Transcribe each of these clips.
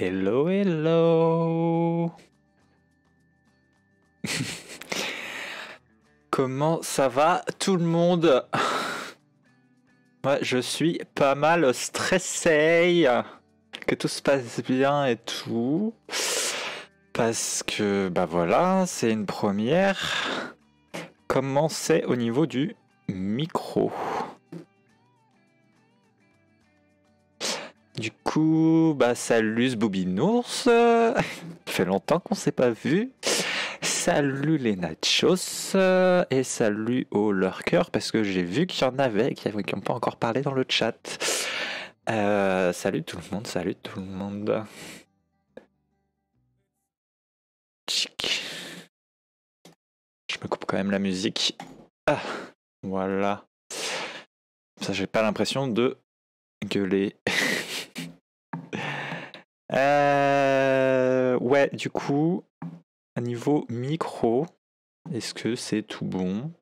Hello, hello Comment ça va tout le monde Moi je suis pas mal stressé que tout se passe bien et tout parce que bah voilà c'est une première comment c'est au niveau du micro Du coup, bah salut Boubinours. Ça fait longtemps qu'on s'est pas vu. Salut les nachos et salut aux lurkers parce que j'ai vu qu'il y en avait qui n'ont pas encore parlé dans le chat. Euh, salut tout le monde, salut tout le monde. Je me coupe quand même la musique. Ah, voilà. Ça, j'ai pas l'impression de gueuler. Euh, ouais, du coup, à niveau micro, est-ce que c'est tout bon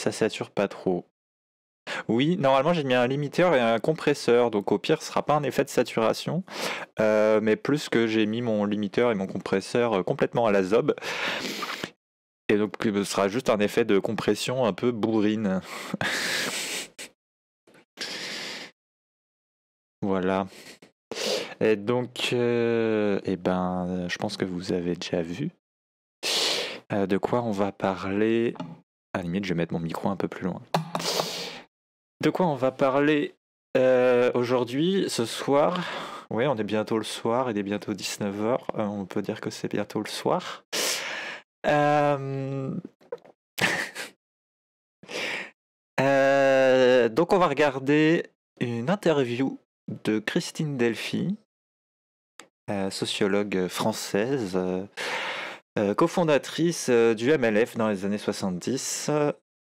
Ça sature pas trop. Oui, normalement j'ai mis un limiteur et un compresseur, donc au pire ce sera pas un effet de saturation, euh, mais plus que j'ai mis mon limiteur et mon compresseur euh, complètement à la zob, et donc euh, ce sera juste un effet de compression un peu bourrine. voilà. Et donc, euh, eh ben, euh, je pense que vous avez déjà vu euh, de quoi on va parler. À la limite, je vais mettre mon micro un peu plus loin. De quoi on va parler aujourd'hui, ce soir Oui, on est bientôt le soir, il est bientôt 19h. on peut dire que c'est bientôt le soir. donc, on va regarder une interview de Christine Delphi euh, sociologue française, euh, euh, cofondatrice du MLF dans les années 70,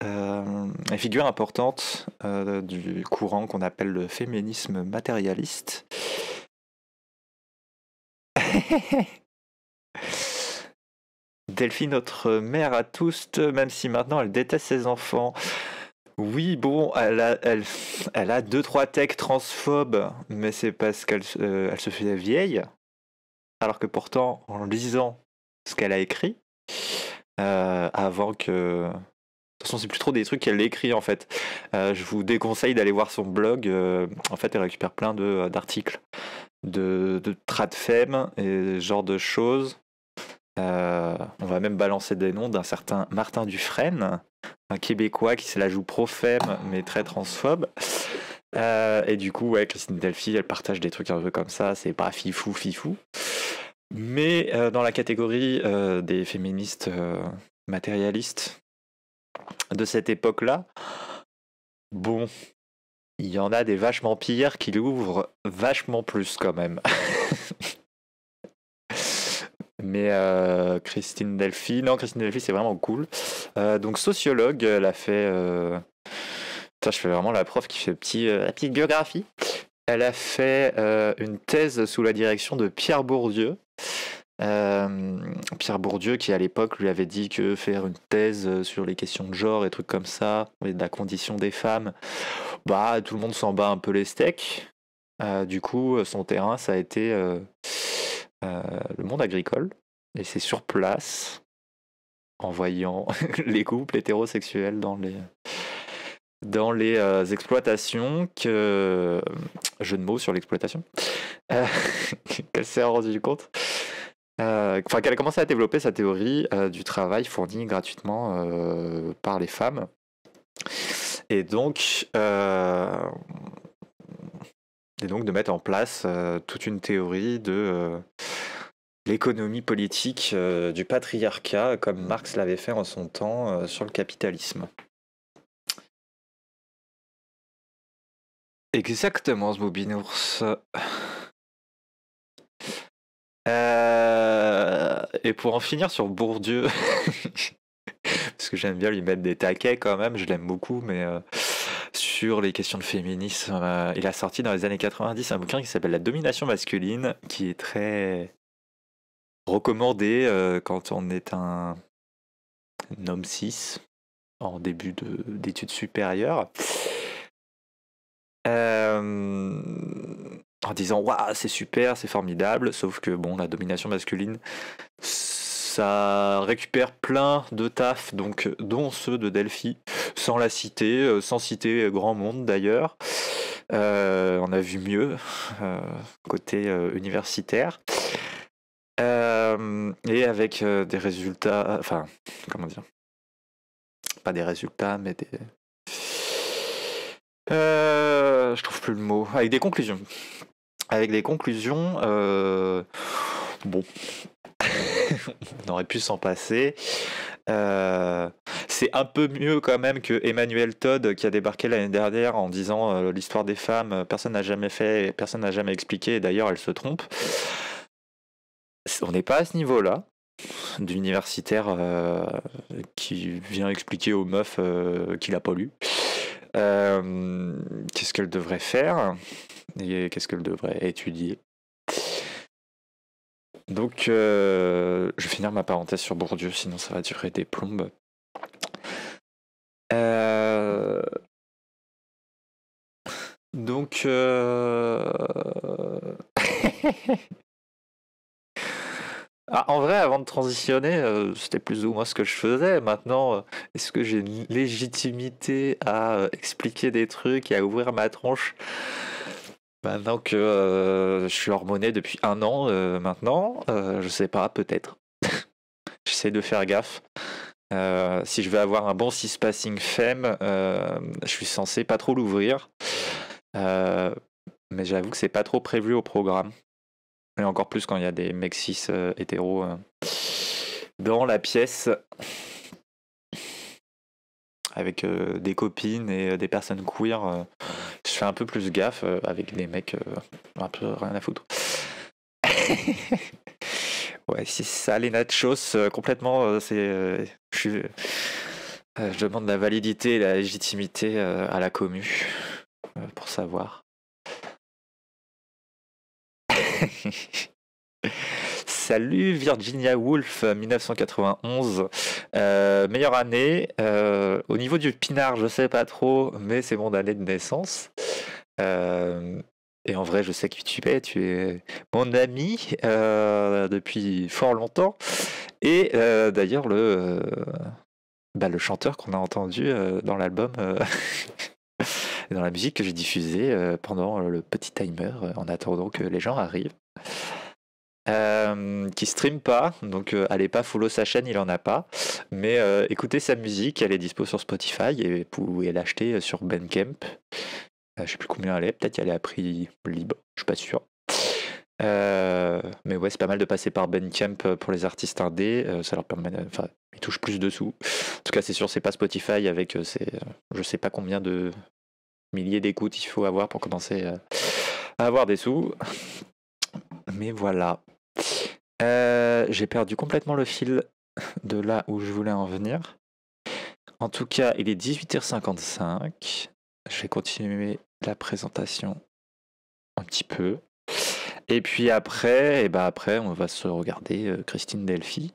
et figure importante du courant qu'on appelle le féminisme matérialiste. Delphine, notre mère à tous, même si maintenant elle déteste ses enfants. Oui, bon, elle a, deux trois techs transphobes, mais c'est parce qu'elle se fait vieille alors que pourtant, en lisant ce qu'elle a écrit, euh, avant que. De toute façon, c'est plus trop des trucs qu'elle écrit en fait. Euh, je vous déconseille d'aller voir son blog. Euh, en fait, elle récupère plein d'articles de, de, de et ce genre de choses. on va même balancer des noms d'un certain Martin Dufresne, un Québécois qui se la joue pro-femme mais très transphobe. et du coup, ouais, Christine Delphi, elle partage des trucs un peu comme ça, c'est pas fifou, fifou. Mais euh, dans la catégorie euh, des féministes euh, matérialistes de cette époque-là, bon, il y en a des vachement pires qui l'ouvrent vachement plus quand même. Mais Christine Delphi, non, Christine Delphi, c'est vraiment cool. donc, sociologue, elle a fait. Putain, je fais vraiment la prof qui fait petit, la petite biographie. Elle a fait une thèse sous la direction de Pierre Bourdieu, euh, Pierre Bourdieu, qui à l'époque lui avait dit que faire une thèse euh, sur les questions de genre et trucs comme ça, et la condition des femmes, bah tout le monde s'en bat un peu les steaks. Euh, du coup, son terrain, ça a été le monde agricole. Et c'est sur place, en voyant les couples hétérosexuels dans les, dans les exploitations que. Jeu de mots sur l'exploitation. Qu'elle s'est rendue compte euh, enfin, qu'elle a commencé à développer sa théorie euh, du travail fourni gratuitement euh, par les femmes. Et donc, et donc de mettre en place toute une théorie de l'économie politique du patriarcat, comme Marx l'avait fait en son temps sur le capitalisme. Exactement, ce bobinours. Et pour en finir sur Bourdieu, parce que j'aime bien lui mettre des taquets quand même, je l'aime beaucoup, mais euh, sur les questions de féminisme, euh, il a sorti dans les années 90 un bouquin qui s'appelle La domination masculine, qui est très recommandé euh, quand on est un, homme cis en début d'études supérieures. Euh, en disant waouh c'est super, c'est formidable, sauf que bon la domination masculine ça récupère plein de taf, donc dont ceux de Delphi, sans la citer, euh, sans citer grand monde d'ailleurs. Euh, on a vu mieux euh, côté universitaire. et avec des résultats, enfin, comment dire Pas des résultats, mais des. je trouve plus le mot. Avec des conclusions avec des conclusions. Euh, bon. on aurait pu s'en passer. Euh, c'est un peu mieux quand même que Emmanuel Todd qui a débarqué l'année dernière en disant euh, l'histoire des femmes, personne n'a jamais fait, personne n'a jamais expliqué, d'ailleurs elle se trompe. On n'est pas à ce niveau-là d'universitaire qui vient expliquer aux meufs qu'il a pas lu. Qu'est-ce qu'elle devrait faire et qu'est-ce qu'elle devrait étudier. Donc, euh, je vais finir ma parenthèse sur Bourdieu, sinon ça va durer des plombes. Euh, donc, euh, ah, en vrai, avant de transitionner, c'était plus ou moins ce que je faisais. Maintenant, est-ce que j'ai une légitimité à expliquer des trucs et à ouvrir ma tronche Maintenant bah, que euh, je suis hormoné depuis un an euh, maintenant, euh, je sais pas, peut-être. J'essaie de faire gaffe. Euh, si je veux avoir un bon six passing femme, je suis censé pas trop l'ouvrir. mais j'avoue que c'est pas trop prévu au programme. Et encore plus quand il y a des mecs cis hétéros dans la pièce avec euh, des copines et euh, des personnes queer, euh, je fais un peu plus gaffe avec des mecs un peu rien à foutre. ouais, c'est ça, les nachos, complètement, c'est. je je demande la validité et la légitimité à la commu pour savoir. Salut Virginia Woolf 1991, euh, euh, meilleure année. Euh, au niveau du pinard, je sais pas trop, mais c'est mon année de naissance. et en vrai, je sais qui tu es. Tu es mon ami depuis fort longtemps. Et d'ailleurs, le, bah, le chanteur qu'on a entendu dans l'album. dans la musique que j'ai diffusée pendant le petit timer en attendant que les gens arrivent. Euh, qui stream pas, donc euh, allez pas follow sa chaîne, il en a pas. Mais euh, écoutez sa musique, elle est dispo sur Spotify et vous pouvez l'acheter sur Bandcamp. je sais plus combien elle est, peut-être qu'elle est à prix libre, je suis pas sûr. mais ouais, c'est pas mal de passer par Bandcamp pour les artistes indés, ça leur permet, enfin, ils touchent plus de sous. En tout cas, c'est sûr, c'est pas Spotify avec je je sais pas combien de milliers d'écoutes il faut avoir pour commencer à avoir des sous. Mais voilà. Euh, j'ai perdu complètement le fil de là où je voulais en venir. En tout cas, il est 18h55. Je vais continuer la présentation un petit peu. Et puis après, et eh ben après on va se regarder euh, Christine Delphi.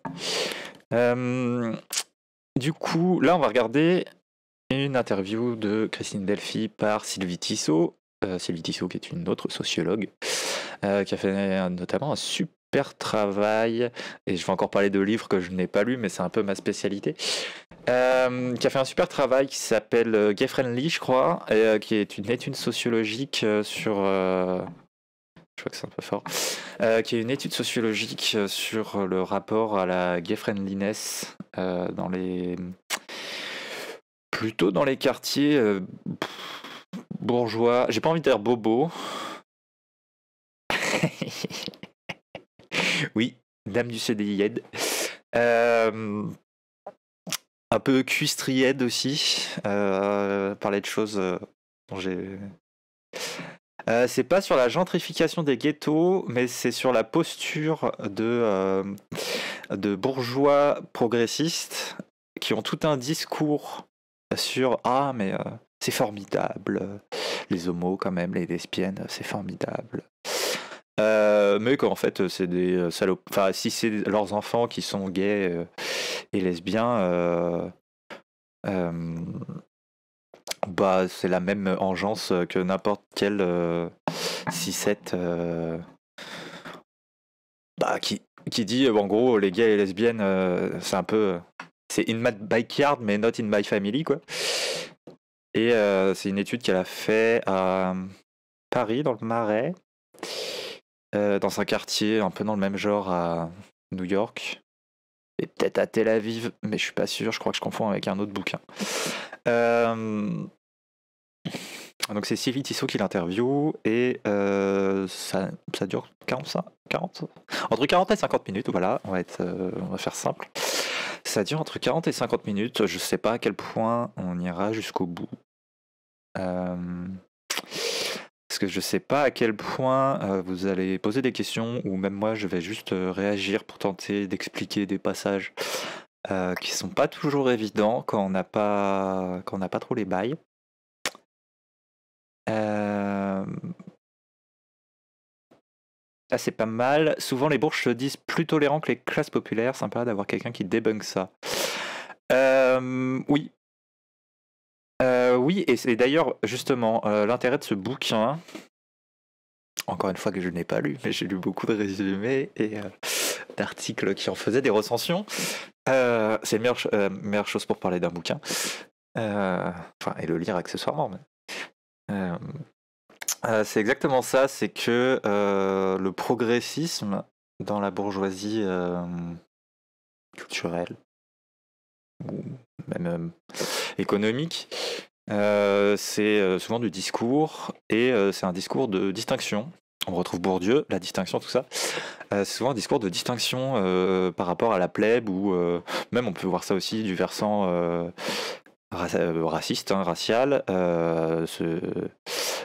Euh, du coup, là, on va regarder une interview de Christine Delphi par Sylvie Tissot. Sylvie Tissot, qui est une autre sociologue, qui a fait notamment un super super travail, et je vais encore parler de livres que je n'ai pas lus, mais c'est un peu ma spécialité, euh, qui a fait un super travail qui s'appelle euh, Gay Friendly, je crois, et, euh, qui est une étude sociologique sur... je crois que c'est un peu fort. qui est une étude sociologique sur le rapport à la gay friendliness dans les. plutôt dans les quartiers bourgeois. J'ai pas envie de dire bobo, oui, dame du CDI euh, un peu cuistriède aussi. Euh, parler de choses euh, dont j'ai. c'est pas sur la gentrification des ghettos, mais c'est sur la posture de, de bourgeois progressistes qui ont tout un discours sur Ah, mais c'est formidable, les homos, quand même, les lesbiennes, c'est formidable. Euh, mais qu'en fait, c'est des euh, salopes. Enfin, si c'est leurs enfants qui sont gays euh, et lesbiens, bah, c'est la même engeance que n'importe quel 6-7 bah, qui, qui dit en gros, les gays et lesbiennes, c'est un peu. C'est in my backyard, mais not in my family, quoi. Et c'est une étude qu'elle a fait à Paris, dans le Marais. Euh, dans un quartier un peu dans le même genre à New York et peut-être à Tel Aviv, mais je suis pas sûr. Je crois que je confonds avec un autre bouquin. Euh, donc c'est Sylvie Tissot qui l'interview et euh, ça, ça, dure 45, 40, entre 40 et 50 minutes, voilà, on va, être, on va faire simple. Ça dure entre 40 et 50 minutes, je sais pas à quel point on ira jusqu'au bout. Euh, parce que je ne sais pas à quel point euh, vous allez poser des questions, ou même moi, je vais juste euh, réagir pour tenter d'expliquer des passages euh, qui sont pas toujours évidents quand on n'a pas, quand on n'a pas trop les bails. Euh, ah, c'est pas mal. Souvent, les bourges se disent plus tolérants que les classes populaires. Sympa d'avoir quelqu'un qui débunk ça. oui, euh, oui, et c'est d'ailleurs justement euh, l'intérêt de ce bouquin. Encore une fois que je n'ai pas lu, mais j'ai lu beaucoup de résumés et euh, d'articles qui en faisaient des recensions. c'est la meilleure, chose pour parler d'un bouquin. et le lire accessoirement. c'est exactement ça, c'est que le progressisme dans la bourgeoisie culturelle même euh, économique. Euh, c'est euh, souvent du discours et c'est un discours de distinction. On retrouve Bourdieu, la distinction, tout ça. c'est souvent un discours de distinction par rapport à la plèbe ou même on peut voir ça aussi du versant raciste, hein, racial, ce,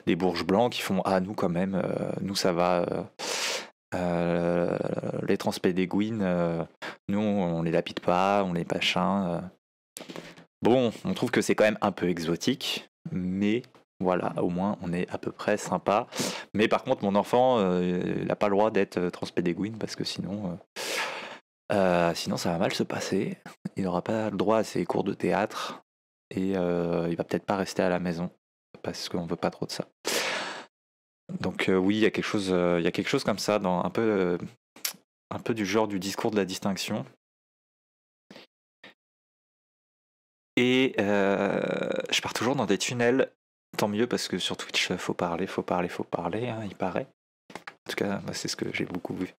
les bourges blancs qui font ah nous quand même, nous ça va, euh, les transpédéguines, euh, nous, on les lapide pas, on les pas euh. Bon, on trouve que c'est quand même un peu exotique, mais voilà, au moins on est à peu près sympa. Mais par contre, mon enfant, il n'a pas le droit d'être transpédéguine parce que sinon, sinon ça va mal se passer. Il n'aura pas le droit à ses cours de théâtre et il va peut-être pas rester à la maison parce qu'on veut pas trop de ça. Donc euh, oui, il y a quelque chose, euh, il y a quelque chose comme ça, dans un peu, euh, un peu du genre du discours de la distinction. Et je pars toujours dans des tunnels. Tant mieux parce que sur Twitch, faut parler, faut parler, faut parler. Hein, il paraît. En tout cas, c'est ce que j'ai beaucoup vu.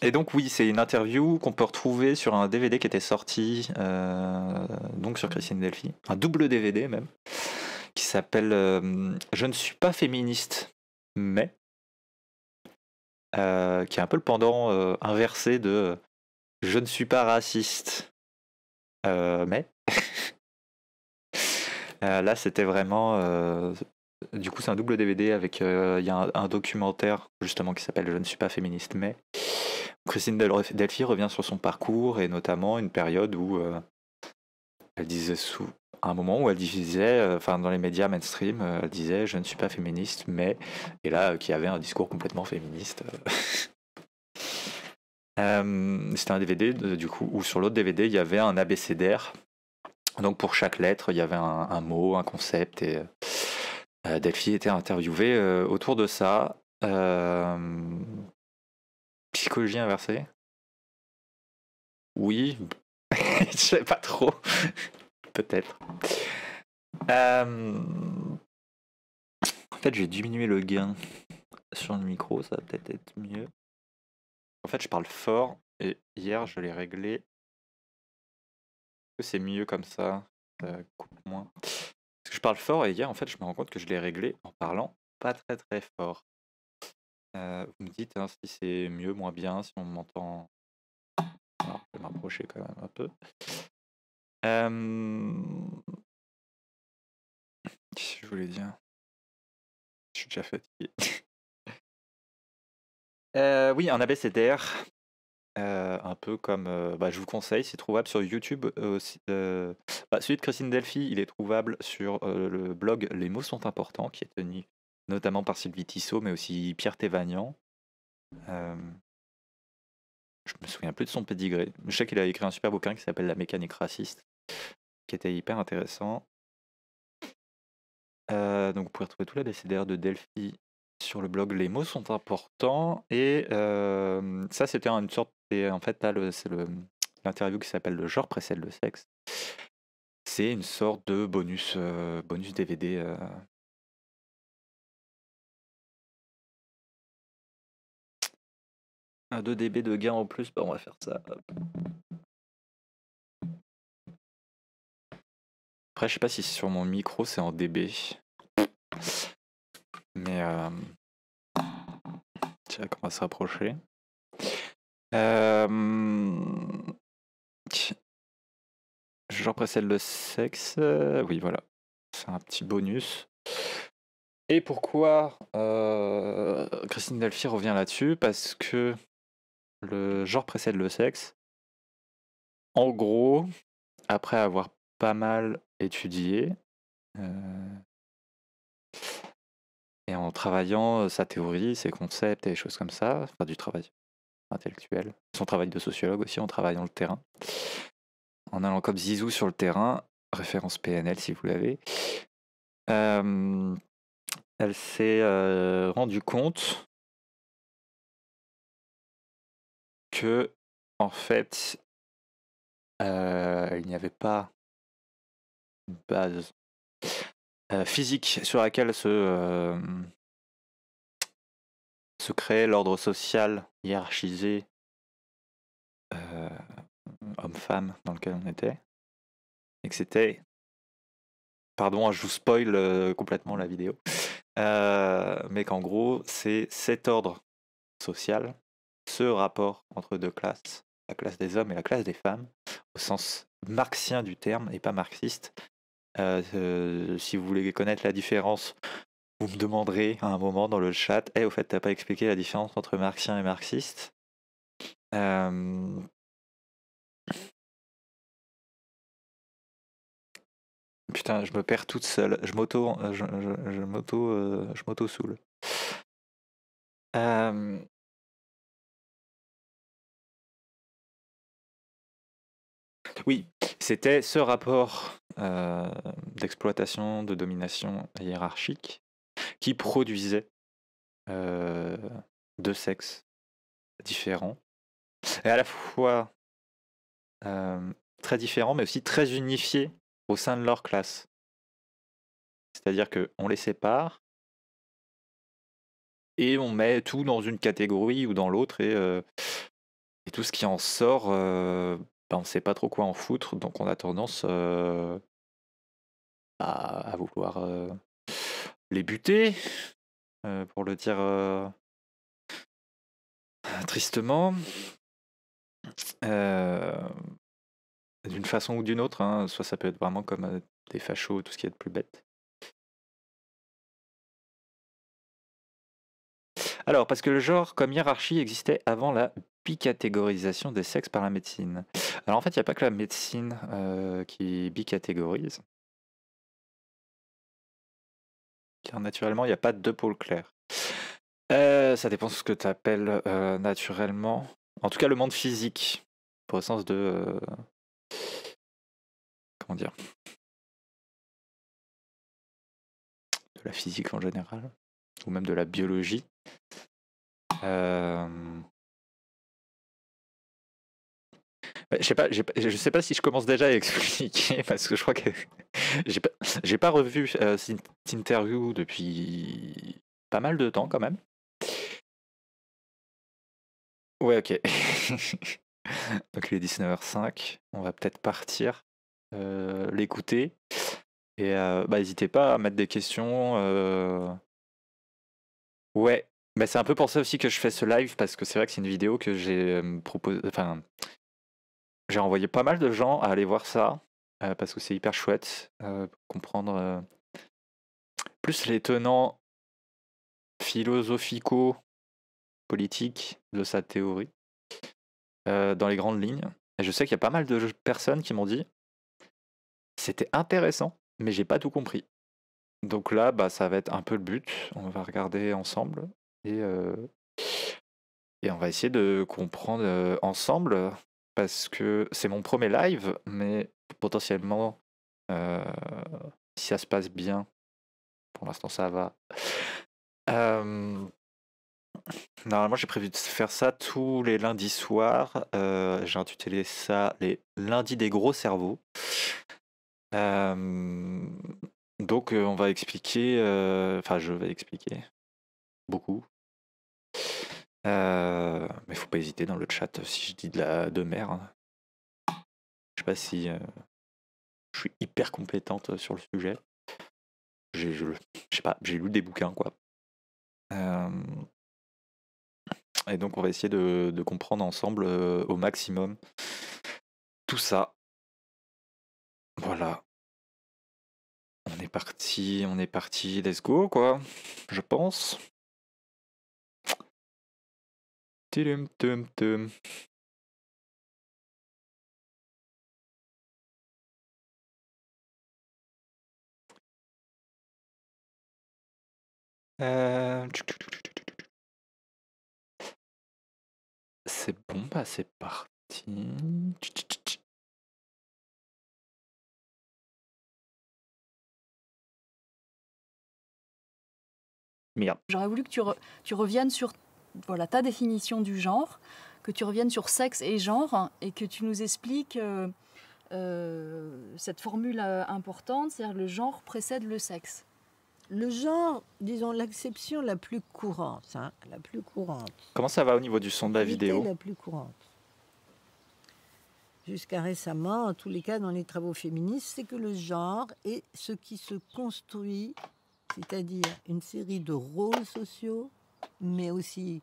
Et donc oui, c'est une interview qu'on peut retrouver sur un DVD qui était sorti euh, donc sur Christine Delphi, un double DVD même, qui s'appelle euh, Je ne suis pas féministe, mais euh, qui est un peu le pendant inversé de Je ne suis pas raciste, mais là c'était vraiment du coup, c'est un double DVD avec il y a un, documentaire justement qui s'appelle Je ne suis pas féministe mais Christine Delphi revient sur son parcours et notamment une période où euh, elle disait sous un moment où elle disait, euh, enfin dans les médias mainstream, euh, elle disait je ne suis pas féministe, mais et là qui avait un discours complètement féministe. C'était un DVD du coup où sur l'autre DVD il y avait un abécédaire. Donc pour chaque lettre il y avait un, mot, un concept et Delphi était interviewée autour de ça psychologie inversée Oui. Je sais pas trop. Peut-être. Euh, en fait, j'ai diminué le gain sur le micro, ça va peut-être être mieux. En fait, je parle fort et hier, je l'ai réglé. C'est mieux comme ça, ça coupe moins. que je parle fort et hier, en fait, je me rends compte que je l'ai réglé en parlant pas très très fort. Euh, vous me dites hein, si c'est mieux, moins bien, si on m'entend. je vais m'approcher quand même un peu. je voulais dire Je suis déjà fatigué. Euh, oui, un ABCDR. Euh, un peu comme bah, je vous conseille, c'est trouvable sur YouTube. aussi. Bah, celui de Christine Delphi, il est trouvable sur le blog Les mots sont importants, qui est tenu notamment par Sylvie Tissot, mais aussi Pierre Thévagnan. Euh, je me souviens plus de son pédigré. Je sais qu'il a écrit un super bouquin qui s'appelle La mécanique raciste, qui était hyper intéressant. Euh, donc vous pouvez retrouver tout l'ABCDR de Delphi sur le blog Les mots sont importants. Et euh, ça, c'était une sorte. en fait, là, c'est l'interview qui s'appelle Le genre précède le sexe. C'est une sorte de bonus, euh, bonus DVD Un 2 dB de gain en plus, bah on va faire ça. Après, je sais pas si sur mon micro c'est en dB. Mais euh... tiens, on va se rapprocher. Euh... Genre le sexe. Euh, oui, voilà. C'est un petit bonus. Et pourquoi euh, Christine Delphi revient là-dessus Parce que le genre précède le sexe. En gros, après avoir pas mal étudié, euh, et en travaillant euh, sa théorie, ses concepts et des choses comme ça, enfin du travail intellectuel, son travail de sociologue aussi en travaillant le terrain, en allant comme Zizou sur le terrain, référence PNL si vous l'avez, euh, elle s'est rendue compte que, en fait, il n'y avait pas une base physique sur laquelle se, se créait l'ordre social hiérarchisé homme-femme dans lequel on était. Et que c'était. Pardon, je vous spoil complètement la vidéo. mais qu'en gros, c'est cet ordre social ce rapport entre deux classes, la classe des hommes et la classe des femmes, au sens marxien du terme et pas marxiste. Euh, si vous voulez connaître la différence, vous me demanderez à un moment dans le chat, Eh, au fait, t'as pas expliqué la différence entre marxien et marxiste euh, Putain, je me perds toute seule. Je m'auto, euh, je, je, je saoule. Oui, c'était ce rapport euh, d'exploitation, de domination hiérarchique qui produisait euh, deux sexes différents, et à la fois euh, très différents, mais aussi très unifiés au sein de leur classe. C'est-à-dire qu'on les sépare et on met tout dans une catégorie ou dans l'autre, et tout ce qui en sort bah, on ne sait pas trop quoi en foutre, donc on a tendance euh, à, vouloir euh, les buter, euh, pour le dire tristement, d'une façon ou d'une autre. Hein. soit ça peut être vraiment comme des fachos, tout ce qui est de plus bête. Alors, parce que le genre comme hiérarchie existait avant la bicatégorisation des sexes par la médecine. Alors en fait, il n'y a pas que la médecine euh, qui bicatégorise. Car naturellement, il n'y a pas deux pôles clairs. Euh, ça dépend de ce que tu appelles euh, naturellement. En tout cas, le monde physique, pour le sens de... comment dire De la physique en général, ou même de la biologie. Euh, je sais pas, je sais pas si je commence déjà à expliquer parce que je crois que j'ai pas, pas revu euh, cette interview depuis pas mal de temps quand même. Ouais, ok. Donc il est 19h05, on va peut-être partir, euh, l'écouter. Et bah, n'hésitez pas à mettre des questions. Ouais, mais bah, c'est un peu pour ça aussi que je fais ce live parce que c'est vrai que c'est une vidéo que j'ai proposé, j'ai envoyé pas mal de gens à aller voir ça, euh, parce que c'est hyper chouette, euh, comprendre euh, plus les tenants philosophico-politiques de sa théorie, dans les grandes lignes. Et je sais qu'il y a pas mal de personnes qui m'ont dit, c'était intéressant, mais j'ai pas tout compris. Donc là, bah, ça va être un peu le but. On va regarder ensemble et, et on va essayer de comprendre ensemble parce que c'est mon premier live, mais potentiellement, euh, si ça se passe bien, pour l'instant ça va. Euh, normalement, j'ai prévu de faire ça tous les lundis soirs. Euh, j'ai intitulé ça les lundis des gros cerveaux. donc, on va expliquer, enfin, je vais expliquer beaucoup euh, mais faut pas hésiter dans le chat euh, si je dis de la de merde. Hein. Je sais pas si euh, je suis hyper compétente euh, sur le sujet. J'ai, je, sais pas, j'ai lu des bouquins quoi. et donc on va essayer de, de comprendre ensemble au maximum tout ça. Voilà. On est parti, on est parti, let's go quoi, je pense. Э, c'est bon, bah c'est parti. J'aurais voulu que tu reviennes sur voilà, ta définition du genre, que tu reviennes sur sexe et genre et que tu nous expliques euh, euh, cette formule euh, importante, c'est-à-dire le genre précède le sexe. Le genre, disons l'acception la plus courante, hein, la plus courante. Comment ça va au niveau du son de la vidéo La plus courante. Jusqu'à récemment, en tous les cas dans les travaux féministes, c'est que le genre est ce qui se construit, c'est-à-dire une série de rôles sociaux, mais aussi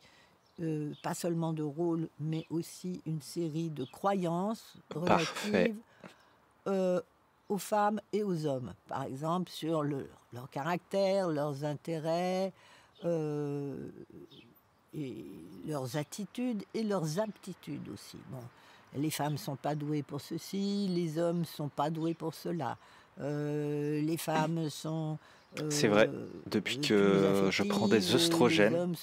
euh, pas seulement de rôle, mais aussi une série de croyances relatives euh, aux femmes et aux hommes, par exemple sur leur caractère, leurs intérêts, euh, et leurs attitudes et leurs aptitudes aussi. Bon, les femmes sont pas douées pour ceci, les hommes sont pas doués pour cela. les femmes sont c'est vrai, euh, depuis que je prends des œstrogènes,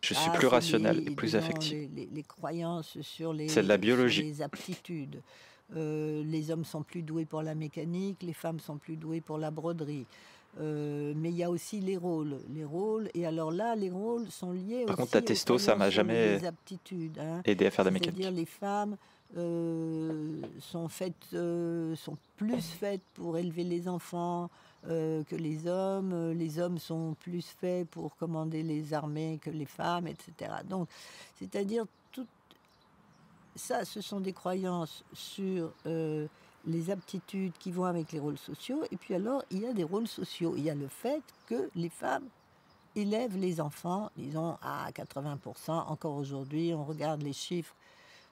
je suis plus ah, rationnel et plus affectif. C'est de la biologie. Les aptitudes. Euh, les hommes sont plus doués pour la mécanique, les femmes sont plus douées pour la broderie. Euh, mais il y a aussi les rôles, les rôles. Et alors là, les rôles sont liés. Par contre, ta testo, ça m'a jamais hein. aidé à faire de la mécanique. les femmes sont plus faites pour élever les enfants, euh, que les hommes. Euh, les hommes sont plus faits pour commander les armées que les femmes, etc. Donc, c'est-à-dire, tout ça, ce sont des croyances sur euh, les aptitudes qui vont avec les rôles sociaux. Et puis alors, il y a des rôles sociaux. Il y a le fait que les femmes élèvent les enfants, disons, à 80%. Encore aujourd'hui, on regarde les chiffres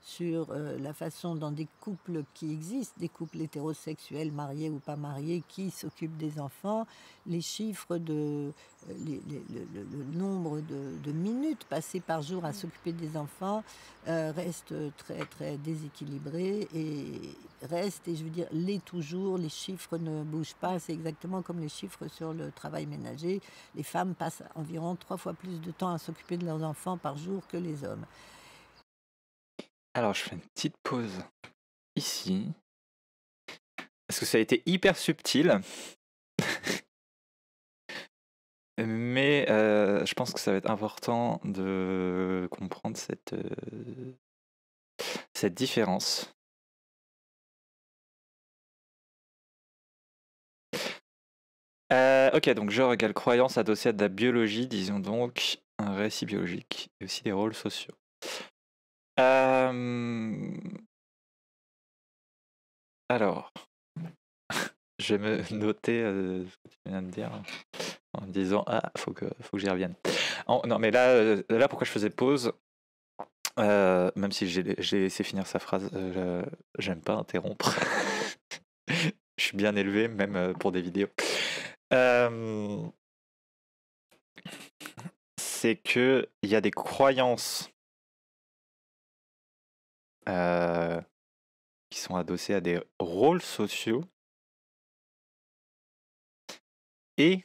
sur euh, la façon dans des couples qui existent, des couples hétérosexuels mariés ou pas mariés, qui s'occupent des enfants, les chiffres euh, le, nombre de, minutes passées par jour à mm. s'occuper des enfants euh, reste très très déséquilibré et reste et je veux dire les toujours les chiffres ne bougent pas, c'est exactement comme les chiffres sur le travail ménager. Les femmes passent environ trois fois plus de temps à s'occuper de leurs enfants par jour que les hommes. Alors, je fais une petite pause ici. Parce que ça a été hyper subtil. Mais euh, je pense que ça va être important de comprendre cette, euh, cette différence. Euh, ok, donc genre égale croyance adossée à de la biologie, disons donc un récit biologique, et aussi des rôles sociaux. Alors, je vais me noter ce que tu viens de dire hein, en disant ah faut que faut que j'y revienne. non mais là là pourquoi je faisais pause. même si j'ai laissé finir sa phrase, j'aime pas interrompre. je suis bien élevé, même pour des vidéos. C'est que il y a des croyances euh, qui sont adossés à des rôles sociaux et,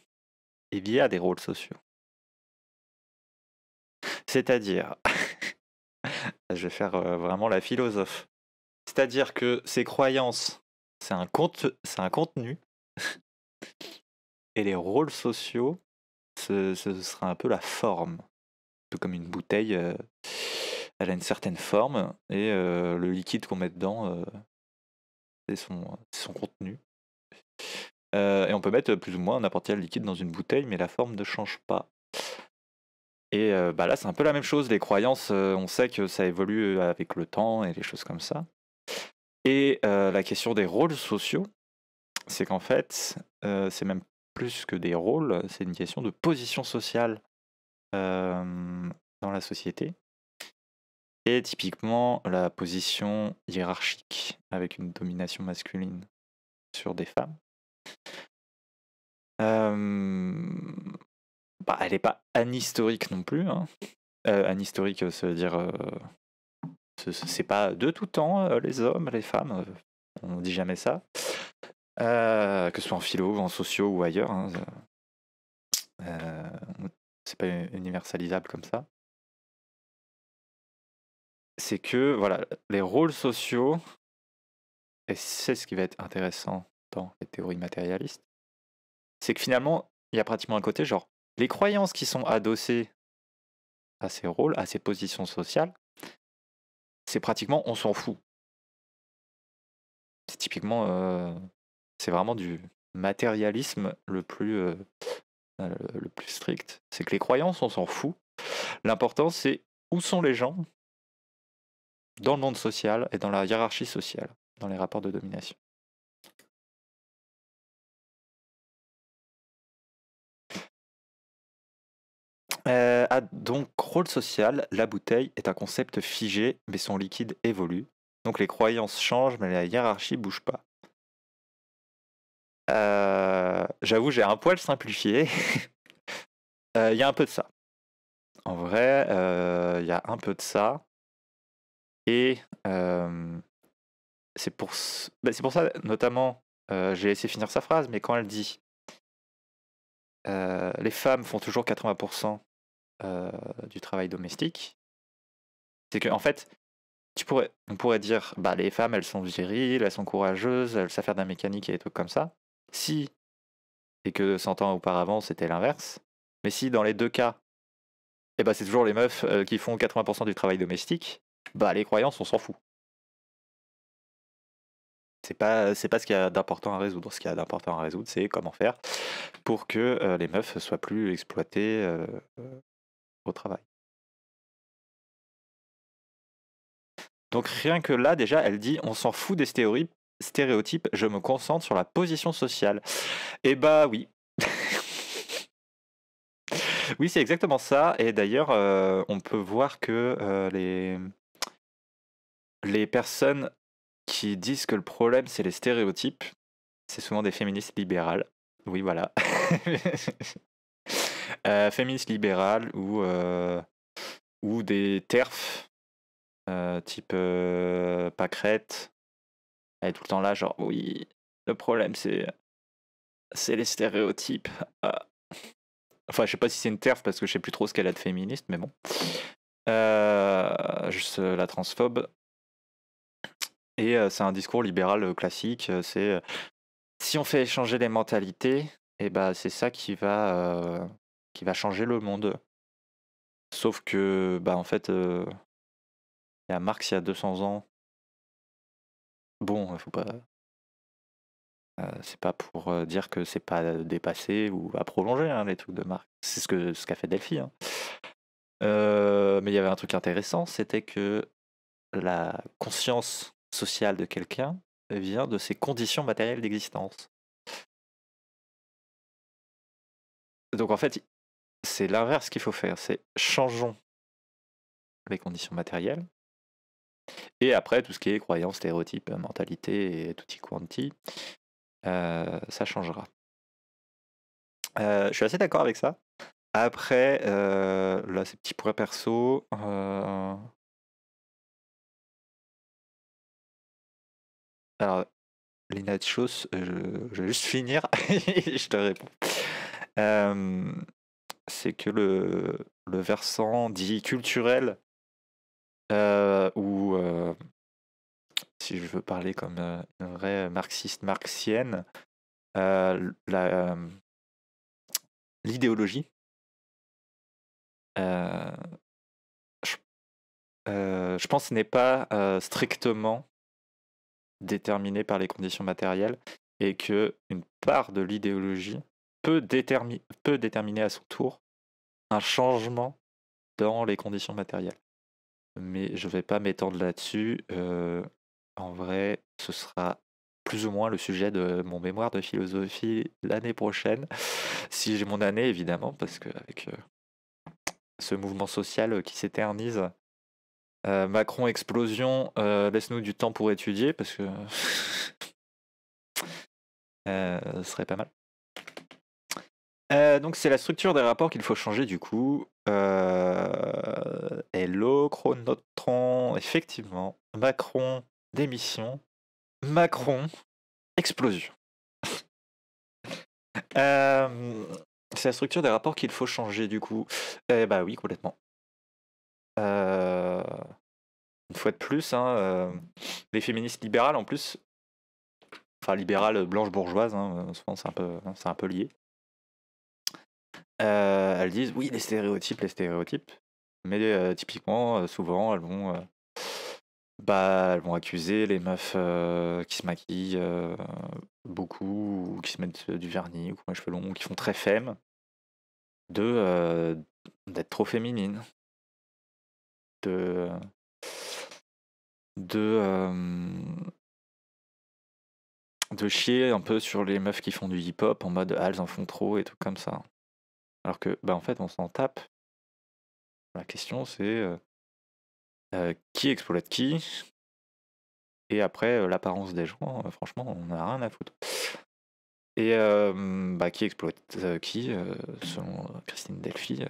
via des rôles sociaux. C'est-à-dire, je vais faire euh, vraiment la philosophe, c'est-à-dire que ces croyances, c'est un, un contenu, et les rôles sociaux, ce, ce, sera un peu la forme, un peu comme une bouteille. Euh, elle a une certaine forme et euh, le liquide qu'on met dedans, euh, c'est son, contenu. Euh, et on peut mettre plus ou moins n'importe quel liquide dans une bouteille, mais la forme ne change pas. Et bah là, c'est un peu la même chose. Les croyances, on sait que ça évolue avec le temps et les choses comme ça. Et la question des rôles sociaux, c'est qu'en fait, c'est même plus que des rôles, c'est une question de position sociale dans la société typiquement, la position hiérarchique avec une domination masculine sur des femmes. Bah, elle n'est pas anhistorique non plus. Hein. Euh, anhistorique, euh, ça veut dire. Euh, c'est pas de tout temps les hommes, les femmes. On ne dit jamais ça. que ce soit en philo, en sociaux ou ailleurs. Hein, c'est pas universalisable comme ça c'est que voilà, les rôles sociaux, et c'est ce qui va être intéressant dans les théories matérialistes, c'est que finalement, il y a pratiquement un côté genre, les croyances qui sont adossées à ces rôles, à ces positions sociales, c'est pratiquement on s'en fout. C'est typiquement, euh, c'est vraiment du matérialisme le plus, euh, euh, le plus strict. C'est que les croyances, on s'en fout. L'important, c'est où sont les gens dans le monde social et dans la hiérarchie sociale, dans les rapports de domination. Euh, ah, donc, rôle social, la bouteille est un concept figé, mais son liquide évolue. Donc les croyances changent, mais la hiérarchie ne bouge pas. Euh, j'avoue, j'ai un poil simplifié. Euh, il y a un peu de ça. En vrai, il y a un peu de ça. Et euh, c'est pour, bah, pour ça, notamment, euh, j'ai laissé finir sa phrase, mais quand elle dit euh, Les femmes font toujours 80% du travail domestique, c'est qu'en en fait, tu pourrais, on pourrait dire bah, Les femmes, elles sont viriles, elles sont courageuses, elles savent faire de la mécanique et des trucs comme ça. Si, et que 100 ans auparavant, c'était l'inverse, mais si dans les deux cas, eh ben, c'est toujours les meufs qui font 80% du travail domestique, bah, les croyances, on s'en fout. C'est pas, pas ce qu'il y a d'important à résoudre. Ce qu'il y a d'important à résoudre, c'est comment faire pour que euh, les meufs soient plus exploitées euh, euh, au travail. Donc rien que là, déjà, elle dit on s'en fout des stéréotypes, stéréotypes, je me concentre sur la position sociale. Et eh bah oui. oui, c'est exactement ça. Et d'ailleurs, on peut voir que les, les personnes qui disent que le problème, c'est les stéréotypes, c'est souvent des féministes libérales. Oui, voilà. Euh, féministes libérales ou, euh, ou des TERF, euh, type pacrette Elle est tout le temps là, genre, oui, le problème, c'est c'est les stéréotypes. Ah. Enfin, je sais pas si c'est une TERF parce que je sais plus trop ce qu'elle a de féministe, mais bon. juste la transphobe. Et c'est un discours libéral classique. C'est si on fait échanger les mentalités, et eh ben bah, c'est ça qui va, qui va changer le monde. Sauf que, bah, en fait, il y a Marx il y a 200 ans. Bon, faut pas. c'est pas pour dire que c'est pas dépassé ou à prolonger hein, les trucs de Marx. C'est ce que ce qu'a fait Delphi. Hein. mais il y avait un truc intéressant, c'était que la conscience social de quelqu'un vient eh de ses conditions matérielles d'existence. Donc en fait, c'est l'inverse qu'il faut faire, c'est changeons les conditions matérielles. Et après, tout ce qui est croyances, stéréotypes, mentalité et y quanti, euh, ça changera. Euh, je suis assez d'accord avec ça. Après, euh, là, ces petits points perso, Alors, de Choss, je, je vais juste finir et je te réponds. c'est que le, le, versant dit culturel, ou si je veux parler comme une vraie marxiste marxienne, l'idéologie, je, je, pense, n'est pas strictement déterminé par les conditions matérielles et que une part de l'idéologie peut, déterminer peut déterminer à son tour un changement dans les conditions matérielles. Mais je ne vais pas m'étendre là-dessus. Euh, en vrai, ce sera plus ou moins le sujet de mon mémoire de philosophie l'année prochaine, si j'ai mon année évidemment, parce qu'avec euh, ce mouvement social qui s'éternise, euh, Macron explosion, euh, laisse-nous du temps pour étudier parce que euh, ce serait pas mal. donc c'est la structure des rapports qu'il faut changer du coup. hello chronotron, effectivement. Macron démission. Macron explosion. c'est la structure des rapports qu'il faut changer du coup. Eh bah oui, complètement une fois de plus, hein, euh, les féministes libérales, en plus, enfin libérales euh, blanches bourgeoises, hein, euh, souvent c'est un peu, un peu lié. elles disent oui les stéréotypes, les stéréotypes, mais typiquement, souvent, elles vont, bah, elles vont accuser les meufs qui se maquillent beaucoup, ou qui se mettent du vernis, ou qui ont les cheveux longs, qui font très femme, de d'être trop féminines, de de, de chier un peu sur les meufs qui font du hip-hop en mode ah, elles en font trop et tout comme ça. Alors que, bah, en fait, on s'en tape. La question, c'est euh, euh, qui exploite qui Et après, euh, l'apparence des gens, franchement, on a rien à foutre. Et bah, qui exploite qui, selon Christine Delphi,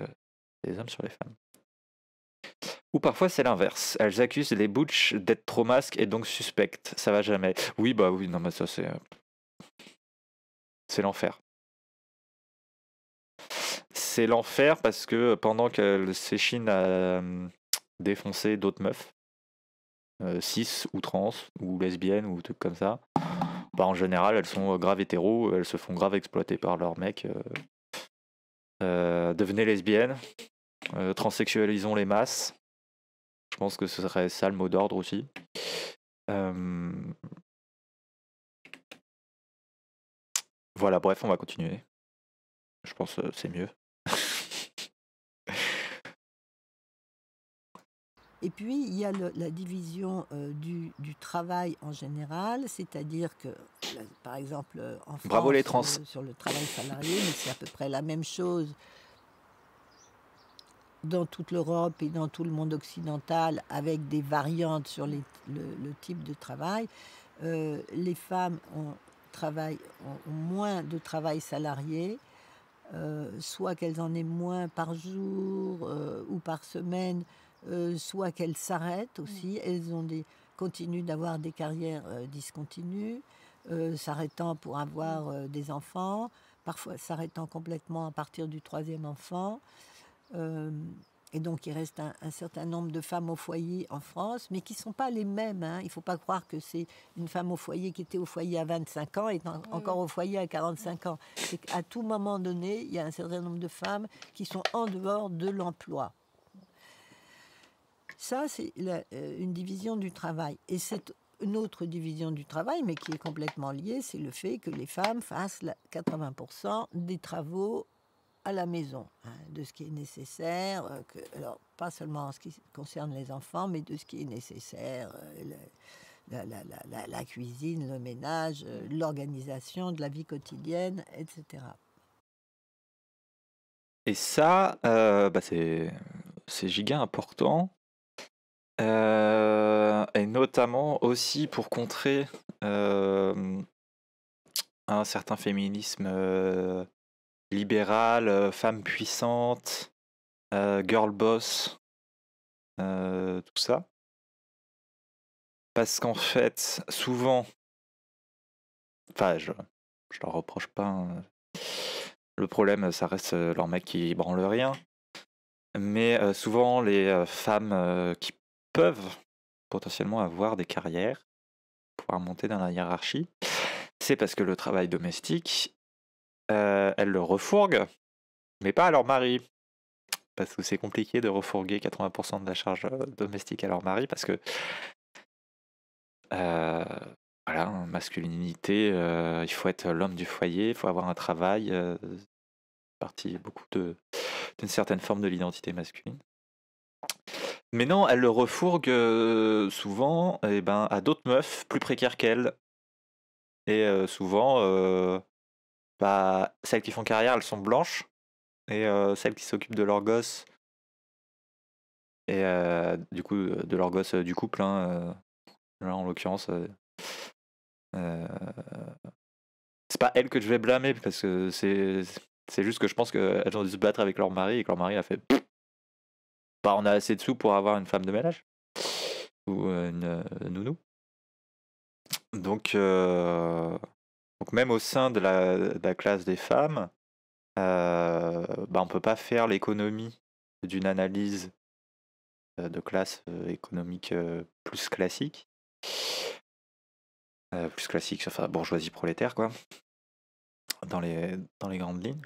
les hommes sur les femmes. Ou parfois c'est l'inverse. Elles accusent les Butch d'être trop masques et donc suspectes. Ça va jamais. Oui, bah oui, non, mais ça c'est. C'est l'enfer. C'est l'enfer parce que pendant que Séchine à euh, défoncé d'autres meufs, euh, cis ou trans ou lesbiennes ou trucs comme ça, bah en général elles sont euh, grave hétéros, elles se font grave exploiter par leurs mecs. devenez lesbiennes, transsexualisons les masses, je pense que ce serait ça le mot d'ordre aussi. Voilà, bref, on va continuer. Je pense que c'est mieux. Et puis, il y a la division du, travail en général, c'est-à-dire que, par exemple, en France, Bravo les trans. Sur, le, sur le travail salarié, c'est à peu près la même chose dans toute l'Europe et dans tout le monde occidental, avec des variantes sur le, type de travail, euh, les femmes ont, moins de travail salarié, euh, soit qu'elles en aient moins par jour euh, ou par semaine, soit qu'elles s'arrêtent aussi. Mm. Elles ont des, continuent d'avoir des carrières discontinues, s'arrêtant pour avoir mm. des enfants, parfois s'arrêtant complètement à partir du troisième enfant. Euh, et donc, il reste un, certain nombre de femmes au foyer en France, mais qui ne sont pas les mêmes. Hein. Il ne faut pas croire que c'est une femme au foyer qui était au foyer à 25 ans et encore au foyer à 45 ans. C'est qu'à tout moment donné, il y a un certain nombre de femmes qui sont en dehors de l'emploi. Ça, c'est euh, une division du travail. Et c'est une autre division du travail, mais qui est complètement liée, c'est le fait que les femmes fassent 80% des travaux à la maison, hein, de ce qui est nécessaire, euh, que, alors pas seulement en ce qui concerne les enfants, mais de ce qui est nécessaire, euh, la, cuisine, le ménage, euh, l'organisation de la vie quotidienne, etc. Et ça, bah, c'est, giga important. et notamment aussi pour contrer un certain féminisme libérale, euh, femme puissante, euh, girl boss, euh, tout ça. Parce qu'en fait, souvent, enfin, je, je leur reproche pas. Hein. Le problème, ça reste leur mec qui branle rien. Mais souvent, les femmes qui peuvent potentiellement avoir des carrières, pouvoir monter dans la hiérarchie, c'est parce que le travail domestique euh, elle le refourgue mais pas à leur mari. Parce que c'est compliqué de refourguer 80% de la charge euh, domestique à leur mari, parce que. Euh, voilà, masculinité, il faut être l'homme du foyer, il faut avoir un travail, partie beaucoup d'une certaine forme de l'identité masculine. Mais non, elle le refourgue souvent et eh ben, à d'autres meufs plus précaires qu'elle. Et souvent, bah, celles qui font carrière, elles sont blanches. Et celles qui s'occupent de leur gosse et du coup, de leur gosse du couple, hein, là en l'occurrence, c'est pas elles que je vais blâmer, parce que c'est, juste que je pense qu'elles ont dû se battre avec leur mari et que leur mari a fait. Bah, on a assez de sous pour avoir une femme de ménage ou une nounou. Donc, donc même au sein de la, classe des femmes, euh, bah, on ne peut pas faire l'économie d'une analyse euh, de classe euh, économique plus classique. plus classique, enfin bourgeoisie prolétaire, quoi, dans les, dans les grandes lignes.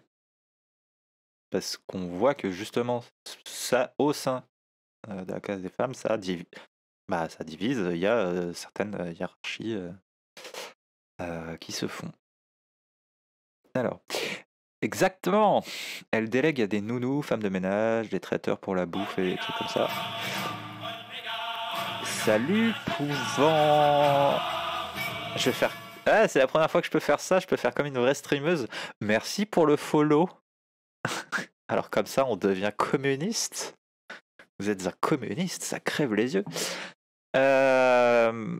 Parce qu'on voit que justement, ça, au sein de la classe des femmes, ça, bah, ça divise, il y a certaines hiérarchies euh, qui se font. Alors, exactement Elle délègue à des nounous, femmes de ménage, des traiteurs pour la bouffe et des trucs comme ça. Salut, pouvant Je vais faire... Ah, c'est la première fois que je peux faire ça, je peux faire comme une vraie streameuse. Merci pour le follow Alors comme ça, on devient communiste Vous êtes un communiste, ça crève les yeux. Euh...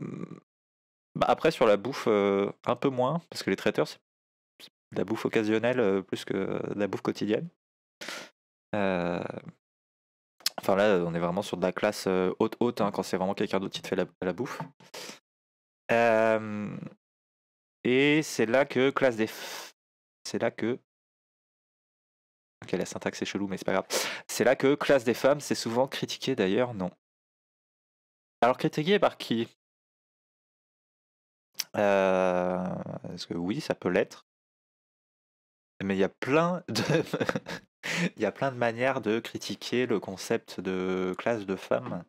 Bah, après, sur la bouffe, euh, un peu moins, parce que les traiteurs, c'est de la bouffe occasionnelle euh, plus que de la bouffe quotidienne. Euh, enfin là, on est vraiment sur de la classe haute haute hein, quand c'est vraiment quelqu'un d'autre qui te fait la, bouffe. et c'est là que classe des, c'est là que ok la syntaxe est chelou mais c'est pas grave. C'est là que classe des femmes c'est souvent critiqué d'ailleurs non. Alors critiqué par qui parce euh, que oui, ça peut l'être. Mais il y a plein de. il y a plein de manières de critiquer le concept de classe de femmes.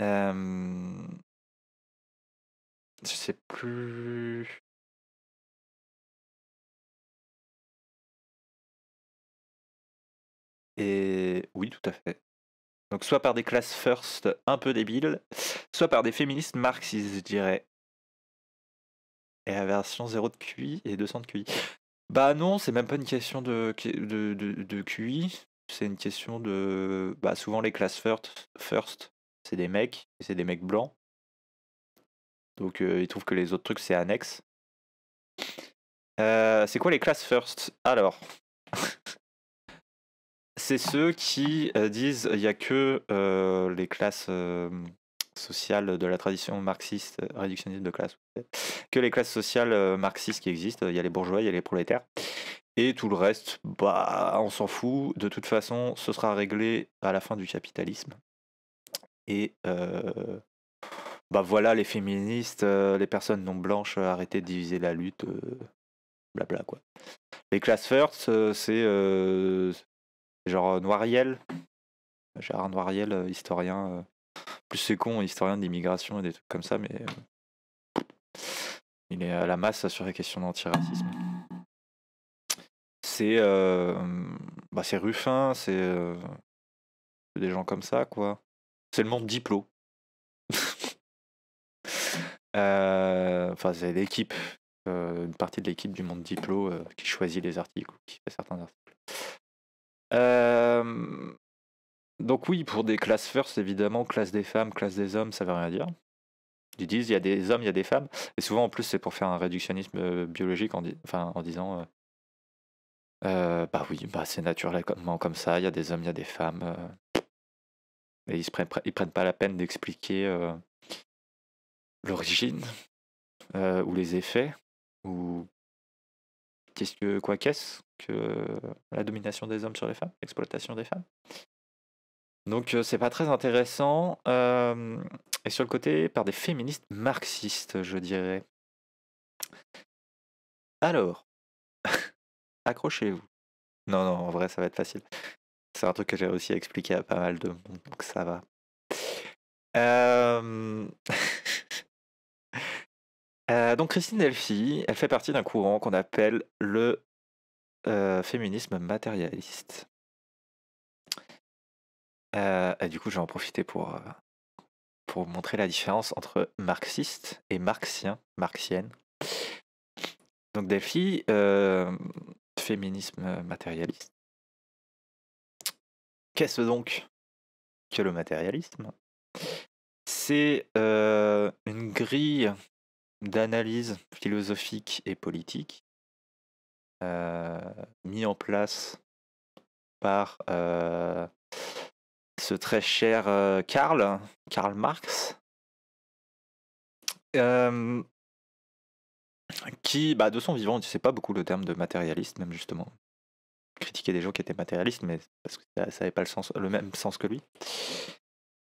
Euh... Je sais plus. Et oui, tout à fait. Donc soit par des classes first un peu débiles, soit par des féministes marxistes, je dirais la version 0 de QI et 200 de QI. Bah non, c'est même pas une question de, de, de, QI, c'est une question de. Bah souvent les classes first, first c'est des mecs, et c'est des mecs blancs. Donc euh, ils trouvent que les autres trucs c'est annexe. Euh, c'est quoi les classes first Alors, c'est ceux qui euh, disent il n'y a que les classes sociales de la tradition marxiste euh, réductionniste de classe, que les classes sociales euh, marxistes qui existent. Il y a les bourgeois, il y a les prolétaires. Et tout le reste, bah, on s'en fout. De toute façon, ce sera réglé à la fin du capitalisme. Et euh, bah voilà, les féministes, les personnes non blanches, arrêtez de diviser la lutte. bla bla quoi. Les classes first, c'est genre Noiriel, Gérard Noiriel, historien plus c'est con, historien d'immigration et des trucs comme ça, mais euh, il est à la masse sur les questions d'antiracisme. C'est euh, bah c'est Ruffin, c'est euh, des gens comme ça, quoi. C'est le monde diplo. Enfin, c'est l'équipe, une partie de l'équipe du monde diplo qui choisit les articles, qui fait certains articles. Euh, donc oui, pour des classes first, évidemment, classe des femmes, classe des hommes, ça veut rien dire. Ils disent il y a des hommes, il y a des femmes. Et souvent, en plus, c'est pour faire un réductionnisme euh, biologique en, disant euh, euh, bah oui, bah c'est naturellement comme ça, il y a des hommes, il y a des femmes. et ils, se prennent, prennent pas la peine d'expliquer l'origine ou les effets ou qu'est-ce que quoi qu'est-ce que la domination des hommes sur les femmes, l'exploitation des femmes. Donc c'est pas très intéressant. et sur le côté, par des féministes marxistes, je dirais. Alors, accrochez-vous. Non, non, en vrai, ça va être facile. C'est un truc que j'ai réussi à expliquer à pas mal de monde, donc ça va. Euh, donc Christine Delphi, elle fait partie d'un courant qu'on appelle le féminisme matérialiste. Euh, du coup, je vais en profiter pour, euh, pour montrer la différence entre marxiste et marxien, marxienne. Donc Delphi, euh, féminisme matérialiste. Qu'est-ce donc que le matérialisme C'est une grille d'analyse philosophique et politique mise en place par ce très cher euh, Karl, Karl Marx, qui, bah, de son vivant, ne sait pas beaucoup le terme de matérialiste, même justement. Critiquer des gens qui étaient matérialistes, mais parce que ça n'avait pas le, sens, le même sens que lui.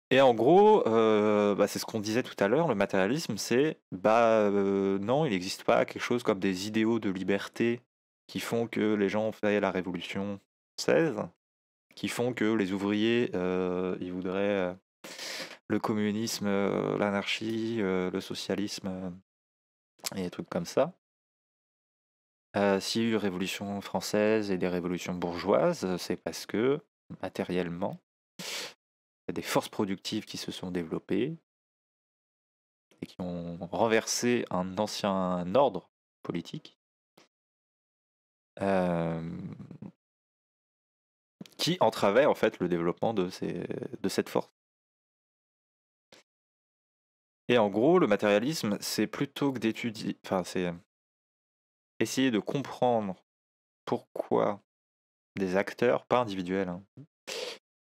Et en gros, euh, bah, c'est ce qu'on disait tout à l'heure, le matérialisme, c'est bah euh, non, il n'existe pas quelque chose comme des idéaux de liberté qui font que les gens ont fait la révolution 16, qui font que les ouvriers, euh, ils voudraient euh, le communisme, euh, l'anarchie, le socialisme et des trucs comme ça. S'il y a eu révolution française et des révolutions bourgeoises, c'est parce que, matériellement, il y a des forces productives qui se sont développées et qui ont renversé un ancien ordre politique qui entravait en fait le développement de, cette force. Et en gros, le matérialisme, c'est plutôt que d'étudier, enfin, c'est euh, essayer de comprendre pourquoi des acteurs, pas individuels, hein,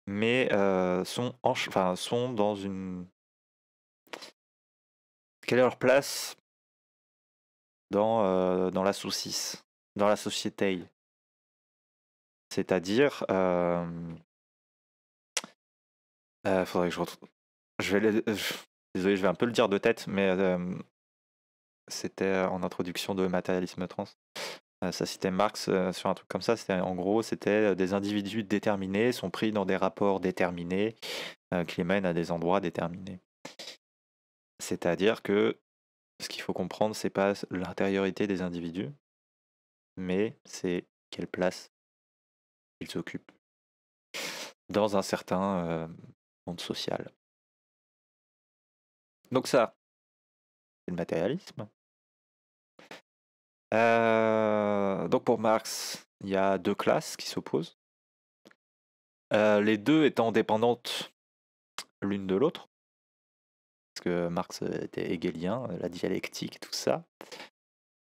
mais euh, sont, enfin, sont dans une. Quelle est leur place dans, euh, dans la saucisse, dans la société c'est-à-dire, faudrait que je retrouve. Je vais Désolé, je vais un peu le dire de tête, mais c'était en introduction de matérialisme trans. ça citait Marx sur un truc comme ça. C'était en gros, c'était des individus déterminés sont pris dans des rapports déterminés qui les mènent à des endroits déterminés. C'est-à-dire que ce qu'il faut comprendre, c'est pas l'intériorité des individus, mais c'est quelle place ils s'occupe dans un certain monde social. Donc ça, c'est le matérialisme. Euh, donc pour Marx, il y a deux classes qui s'opposent, euh, les deux étant dépendantes l'une de l'autre, parce que Marx euh, était hegelien, la dialectique, tout ça.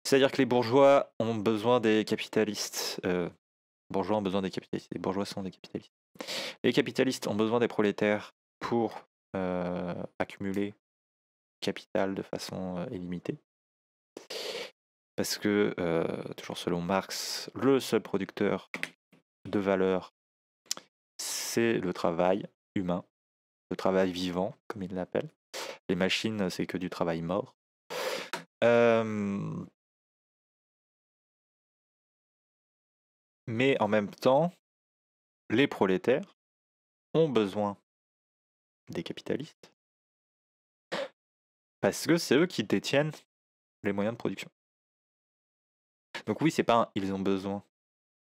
C'est-à-dire que les bourgeois ont besoin des capitalistes, bourgeois ont besoin des capitalistes, les bourgeois sont des capitalistes. Les capitalistes ont besoin des prolétaires pour euh, accumuler capital de façon euh, illimitée. Parce que, euh, toujours selon Marx, le seul producteur de valeur, c'est le travail humain, le travail vivant, comme il l'appelle. Les machines, c'est que du travail mort. mais en même temps, les prolétaires ont besoin des capitalistes parce que c'est eux qui détiennent les moyens de production. Donc oui, c'est pas ils ont besoin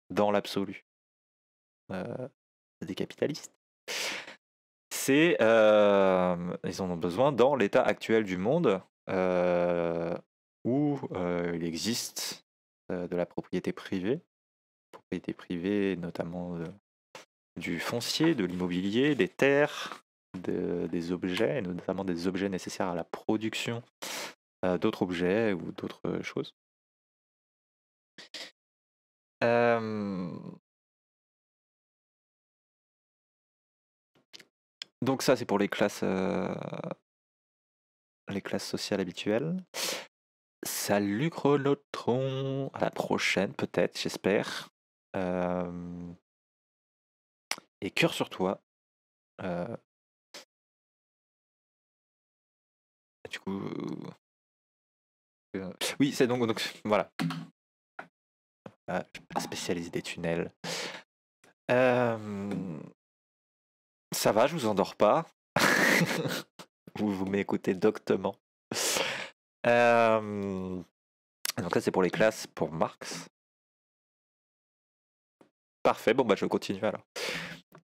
dans l'absolu euh, des capitalistes. C'est euh, ils en ont besoin dans l'état actuel du monde euh, où il existe de la propriété privée propriété privée, notamment euh, du foncier, de l'immobilier, des terres, des objets, notamment des objets nécessaires à la production euh, d'autres objets ou d'autres euh, choses. Donc ça, c'est pour les classes, les classes sociales habituelles. Salut Chronotron, à la prochaine peut-être, j'espère et cœur sur toi. du coup. oui, c'est donc, Voilà. Ah, je suis pas spécialiste des tunnels. ça va, je vous endors pas. vous vous m'écoutez doctement. donc là, c'est pour les classes pour Marx. Parfait, bon bah je continue alors.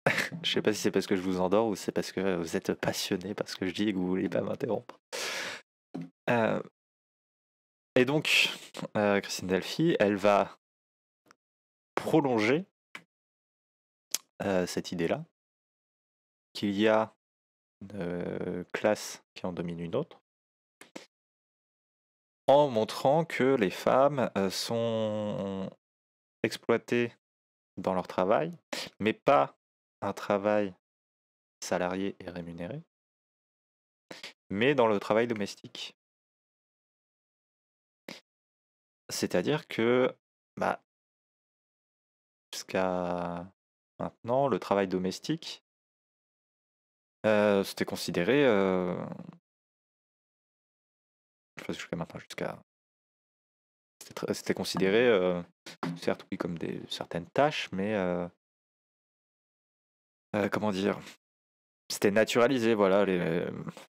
je sais pas si c'est parce que je vous endors ou c'est parce que vous êtes passionné parce que je dis et que vous voulez pas m'interrompre. Euh, et donc, euh, Christine Delphi, elle va prolonger euh, cette idée-là, qu'il y a une classe qui en domine une autre, en montrant que les femmes sont exploitées dans leur travail, mais pas un travail salarié et rémunéré, mais dans le travail domestique. C'est-à-dire que, bah, jusqu'à maintenant, le travail domestique, euh, c'était considéré, euh, je sais maintenant, jusqu'à c'était considéré, euh, certes, oui, comme des, certaines tâches, mais euh, euh, comment dire C'était naturalisé, voilà. Les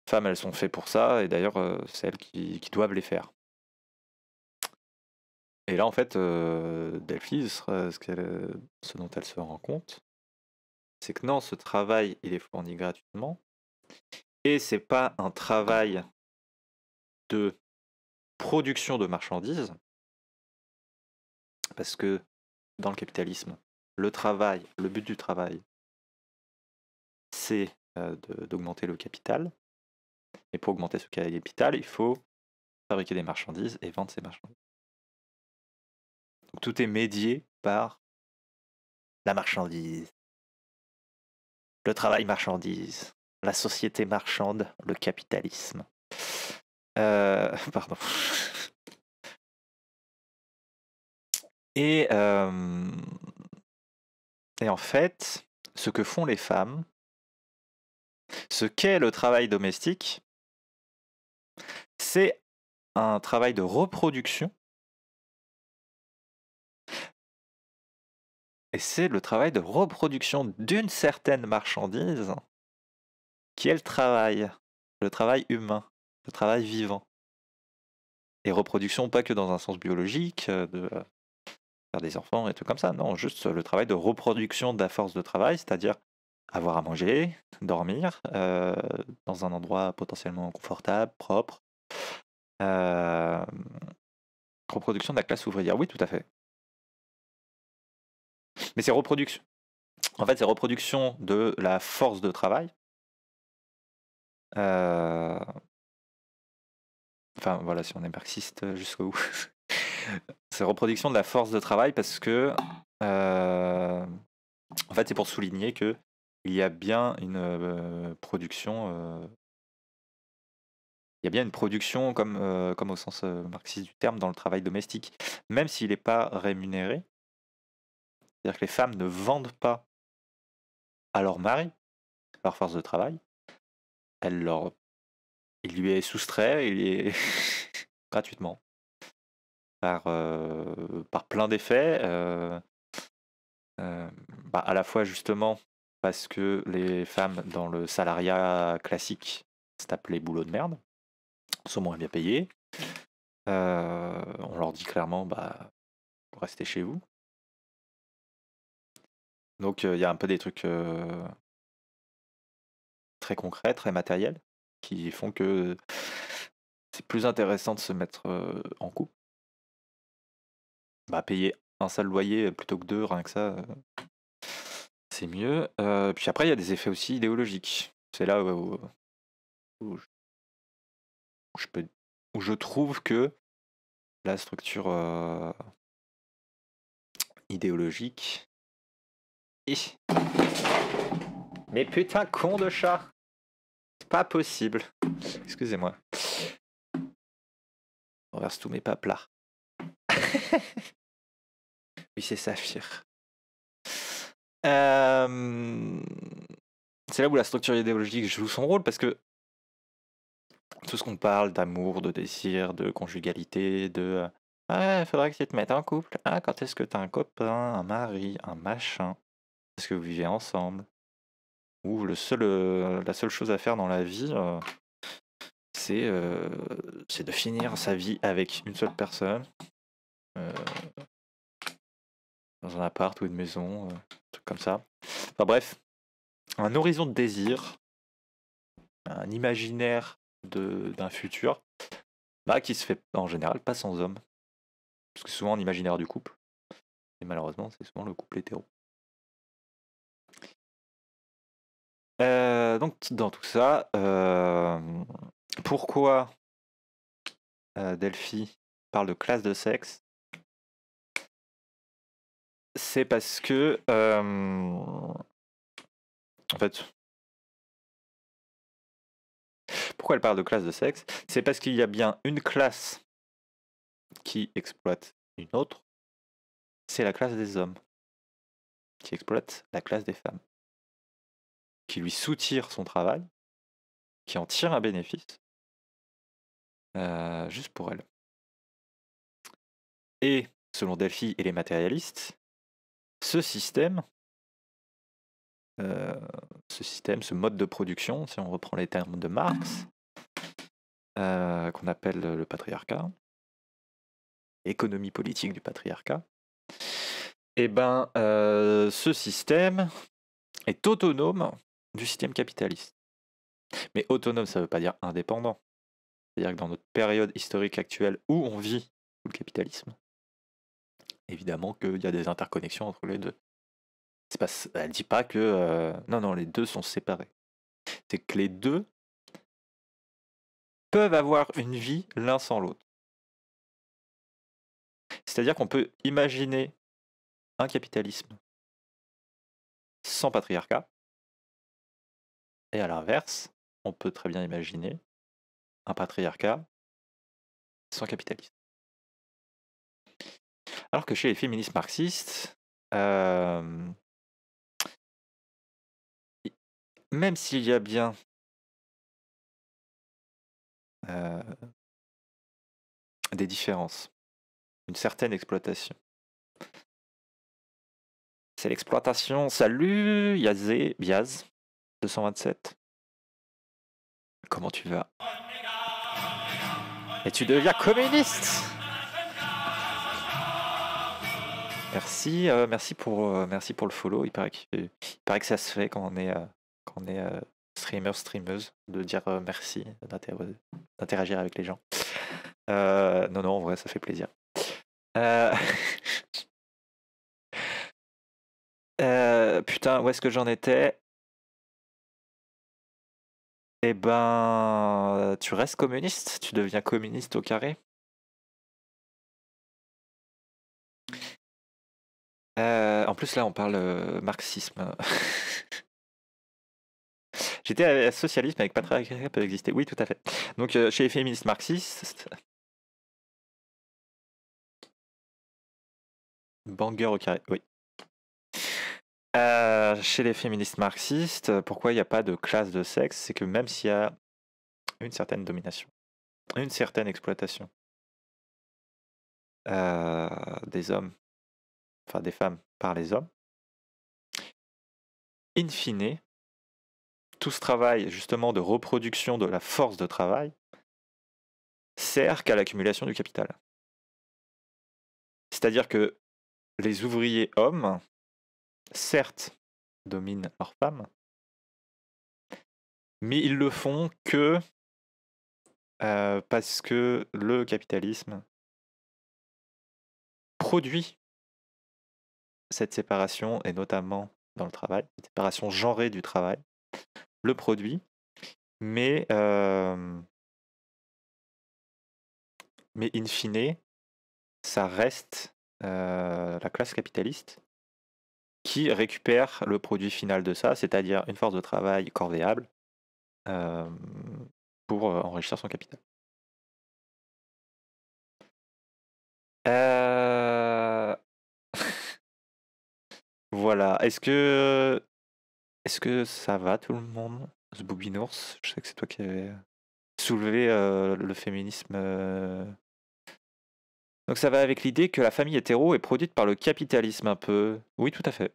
femmes, elles sont faites pour ça, et d'ailleurs, c'est elles qui, doivent les faire. Et là, en fait, Delphi, ce, dont elle se rend compte, c'est que non, ce travail, il est fourni gratuitement, et c'est pas un travail de production de marchandises, parce que dans le capitalisme, le travail, le but du travail, c'est euh, d'augmenter le capital. Et pour augmenter ce capital, il faut fabriquer des marchandises et vendre ces marchandises. Donc tout est médié par la marchandise, le travail marchandise, la société marchande, le capitalisme. Euh, pardon. Et, et en fait, ce que font les femmes, ce qu'est le travail domestique, c'est un travail de reproduction Et c'est le travail de reproduction d'une certaine marchandise qui est le travail, le travail humain, le travail vivant. Et reproduction pas que dans un sens biologique, euh, de euh, faire des enfants et tout comme ça. Non, juste le travail de reproduction de la force de travail, c'est-à-dire avoir à manger, dormir euh, dans un endroit potentiellement confortable, propre. Euh, reproduction de la classe ouvrière, oui, tout à fait. Mais c'est reproduction. En fait, c'est reproduction de la force de travail. Euh, enfin, voilà, si on est marxiste, jusqu'au C'est reproduction de la force de travail parce que. Euh, en fait, c'est pour souligner que il y a bien une euh, production. Euh, il y a bien une production, comme, comme au sens marxiste du terme, dans le travail domestique. Même s'il n'est pas rémunéré, c'est-à-dire que les femmes ne vendent pas à leur mari leur force de travail. Elle leur... Il lui est soustrait, gratuitement par, par plein d'effets. Bah, à la fois justement parce que les femmes dans le salariat classique c'est appelé les de merde, sont moins bien payées. on leur dit clairement, bah, restez chez vous. Donc il y a un peu des trucs très concrets, très matériels, qui font que c'est plus intéressant de se mettre en couple. Bah, payer un sale loyer plutôt que deux, rien que ça, c'est mieux. puis après, il y a des effets aussi idéologiques. C'est là où, je trouve que la structure idéologique. Mais putain, con de chat C'est pas possible. Excusez-moi. On verse tous mes papes là oui, c'est Saphir. C'est là où la structure idéologique joue son rôle parce que tout ce qu'on parle d'amour, de désir, de conjugalité, de euh, ah, il faudrait que tu te mettes en couple. Ah, quand est-ce que tu as un copain, un mari, un machin Est-ce que vous vivez ensemble Ou le seul, euh, la seule chose à faire dans la vie, euh, c'est de finir sa vie avec une seule personne euh, dans un appart ou une maison, euh, un truc comme ça. Enfin bref, un horizon de désir, un imaginaire d'un futur, bah, qui se fait en général pas sans homme. Parce que souvent, l'imaginaire du couple, et malheureusement, c'est souvent le couple hétéro. Euh, donc, dans tout ça, pourquoi Delphi parle de classe de sexe c'est parce que. en fait. Pourquoi elle parle de classe de sexe C'est parce qu'il y a bien une classe qui exploite une autre. C'est la classe des hommes qui exploite la classe des femmes, qui lui soutire son travail, qui en tire un bénéfice, euh, juste pour elle. Et selon Delphi et les matérialistes, ce système, euh, ce système, ce mode de production, si on reprend les termes de Marx, euh, qu'on appelle le patriarcat, économie politique du patriarcat, et eh ben, euh, ce système est autonome du système capitaliste. Mais autonome, ça ne veut pas dire indépendant. C'est-à-dire que dans notre période historique actuelle où on vit le capitalisme, évidemment qu'il y a des interconnexions entre les deux. Elle elle dit pas que euh, non non les deux sont séparés. C'est que les deux peuvent avoir une vie l'un sans l'autre. C'est-à-dire qu'on peut imaginer un capitalisme sans patriarcat et à l'inverse, on peut très bien imaginer un patriarcat sans capitalisme. Alors que chez les féministes marxistes, même s'il y a bien des différences, une certaine exploitation, c'est l'exploitation. Salut Yazé, Biaz 227. Comment tu vas Et tu deviens communiste Merci, euh, merci, pour, euh, merci pour le follow. Il paraît, que, il paraît que ça se fait quand on est, euh, quand on est streamer, streameuse, de dire merci, d'interagir avec les gens. non, non, en vrai, ça fait plaisir. putain, où est-ce que j'en étais Eh ben, tu restes communiste, tu deviens communiste au carré. Euh, en plus, là, on parle euh, marxisme. J'étais à, socialisme avec patriarcat peut exister. Oui, tout à fait. Donc, euh, chez les féministes marxistes. Banger au carré, oui. chez les féministes marxistes, pourquoi il n'y a pas de classe de sexe C'est que même s'il y a une certaine domination, une certaine exploitation des hommes enfin des femmes par les hommes. In fine, tout ce travail justement de reproduction de la force de travail sert qu'à l'accumulation du capital. C'est-à-dire que les ouvriers hommes, certes, dominent leurs femmes, mais ils le font que euh, parce que le capitalisme produit cette séparation, est notamment dans le travail, cette séparation genrée du travail, le produit, mais, euh, mais in fine, ça reste euh, la classe capitaliste qui récupère le produit final de ça, c'est-à-dire une force de travail corvéable euh, pour enrichir son capital. Euh, voilà. Est-ce que est-ce que ça va tout le monde Ce Nours, je sais que c'est toi qui avais soulevé euh, le féminisme. Euh. Donc ça va avec l'idée que la famille hétéro est produite par le capitalisme un peu. Oui, tout à fait.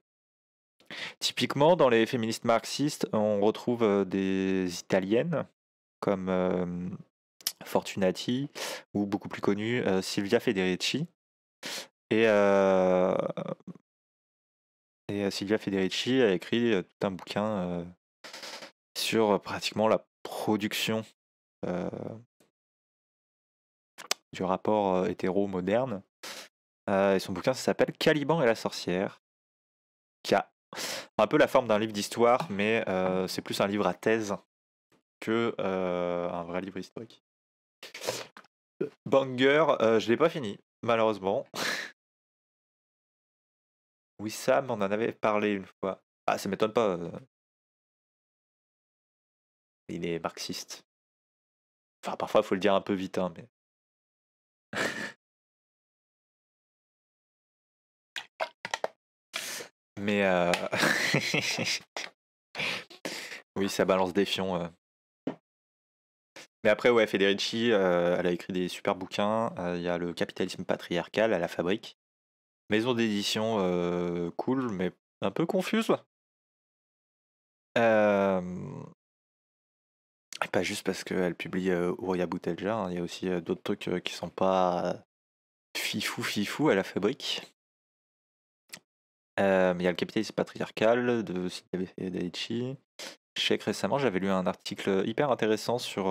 Typiquement, dans les féministes marxistes, on retrouve euh, des italiennes comme Fortunati ou beaucoup plus connue Silvia Federici. Et et Silvia Federici a écrit tout un bouquin sur pratiquement la production du rapport hétéro moderne. et son bouquin, s'appelle Caliban et la sorcière, qui a un peu la forme d'un livre d'histoire, mais c'est plus un livre à thèse que un vrai livre historique. Banger, je l'ai pas fini, malheureusement. Oui, Sam, on en avait parlé une fois. Ah, ça m'étonne pas. Euh. Il est marxiste. Enfin, parfois, il faut le dire un peu vite, hein, mais. mais. Euh, oui, ça balance des fions. Euh. Mais après, ouais, Federici, elle a écrit des super bouquins. Il y a le capitalisme patriarcal à la fabrique maison d'édition cool, mais un peu confuse. pas juste parce qu'elle publie euh, Boutelja, hein, il y a aussi d'autres trucs qui sont pas fifou fifou à la fabrique. il y a le capitalisme patriarcal de et Daichi. Je sais que récemment j'avais lu un article hyper intéressant sur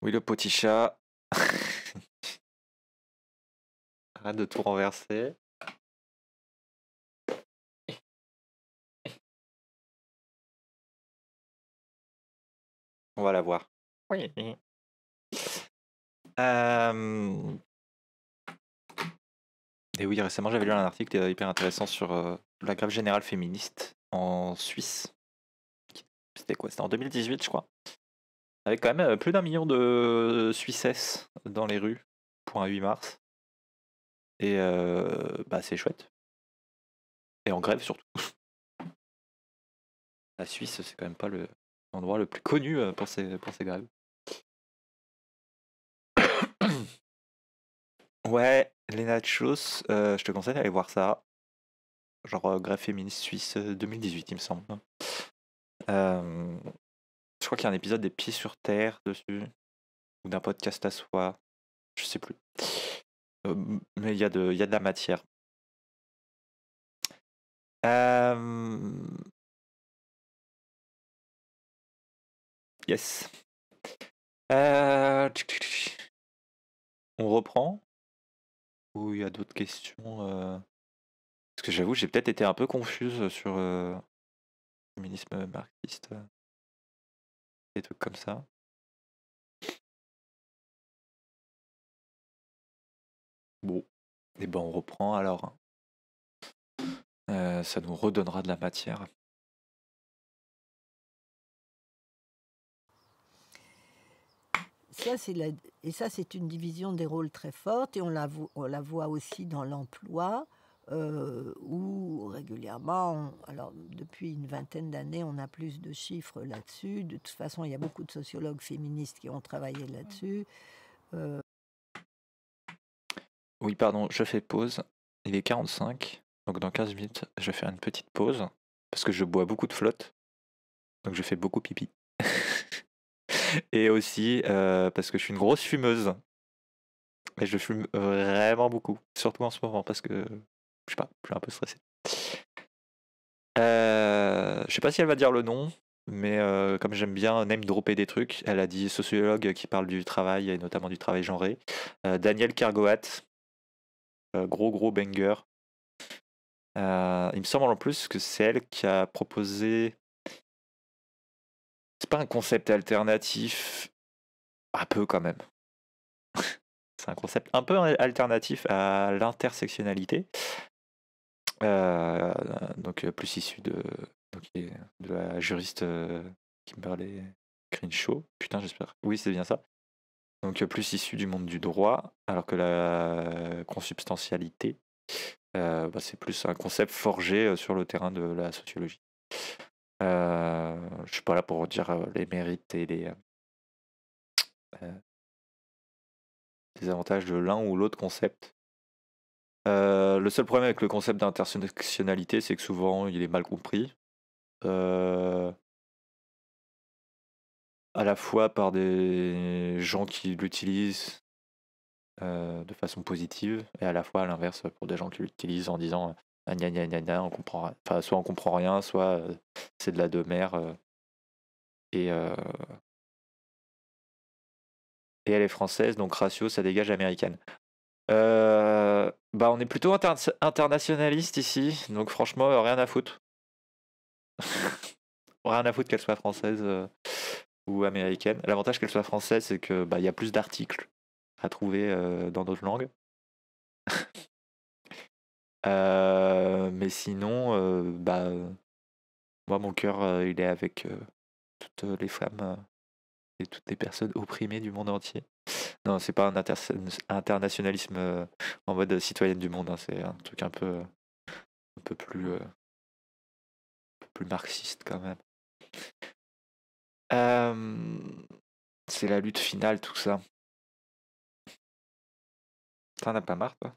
Oui le Poticha Arrête de tout renverser. On va la voir. Oui. Et oui, récemment, j'avais lu un article euh, hyper intéressant sur euh, la grève générale féministe en Suisse. C'était quoi C'était en 2018, je crois. Avec quand même euh, plus d'un million de Suissesses dans les rues pour un 8 mars. Et bah, c'est chouette. Et en grève surtout. La Suisse, c'est quand même pas le endroit le plus connu pour ses, pour ses grèves. ouais, les Chos, je te conseille d'aller voir ça genre grève féministe suisse 2018, il me semble. je crois qu'il y a un épisode des Pieds sur Terre dessus, ou d'un podcast à soi, je sais plus mais il y, a de, y a de la matière. Yes. Euh, On reprend Ou il y a d'autres questions euh? Parce que j'avoue, j'ai peut-être été un peu confuse sur euh, le féminisme marxiste, des trucs comme ça. Bon, et eh ben on reprend alors. Hein. Euh, ça nous redonnera de la matière. Ça, la... Et ça, c'est une division des rôles très forte, et on la, on la voit aussi dans l'emploi, euh, où régulièrement, alors depuis une vingtaine d'années, on a plus de chiffres là-dessus. De toute façon, il y a beaucoup de sociologues féministes qui ont travaillé là-dessus. Euh, oui, pardon, je fais pause. Il est 45, donc dans 15 minutes, je vais faire une petite pause parce que je bois beaucoup de flotte, donc je fais beaucoup pipi. et aussi euh, parce que je suis une grosse fumeuse. Et je fume vraiment beaucoup, surtout en ce moment parce que je sais pas, je suis un peu stressé. Euh, je sais pas si elle va dire le nom, mais euh, comme j'aime bien name dropper des trucs, elle a dit sociologue qui parle du travail et notamment du travail genré. Daniel Cargoat, gros gros banger. il me semble en plus que c'est elle qui a proposé. C'est pas un concept alternatif, un peu quand même. c'est un concept un peu alternatif à l'intersectionnalité. donc plus issu de, de la juriste Kimberly Crenshaw. Putain, j'espère. Oui, c'est bien ça donc plus issu du monde du droit, alors que la consubstantialité, euh, bah, c'est plus un concept forgé euh, sur le terrain de la sociologie. Je euh, je suis pas là pour dire les mérites et les, avantages de l'un ou l'autre concept. le seul problème avec le concept d'intersectionnalité, c'est que souvent il est mal compris à la fois par des gens qui l'utilisent euh, de façon positive et à la fois à l'inverse pour des gens qui l'utilisent en disant ah, on comprend enfin soit on comprend rien soit euh, c'est de la demeure euh, et elle est française donc ratio ça dégage américaine bah on est plutôt internationaliste ici donc franchement rien à foutre rien à foutre qu'elle soit française ou américaine. L'avantage qu'elle soit française, c'est que bah, y a plus d'articles à trouver euh, dans d'autres langues. Euh, mais sinon, euh, bah, moi, mon cœur, il est avec toutes les femmes et toutes les personnes opprimées du monde entier. Non, c'est pas un internationalisme en mode citoyenne du monde, hein, c'est un truc un peu, un peu plus, un peu plus marxiste quand même c'est la lutte finale, tout ça. T'en as pas marre, toi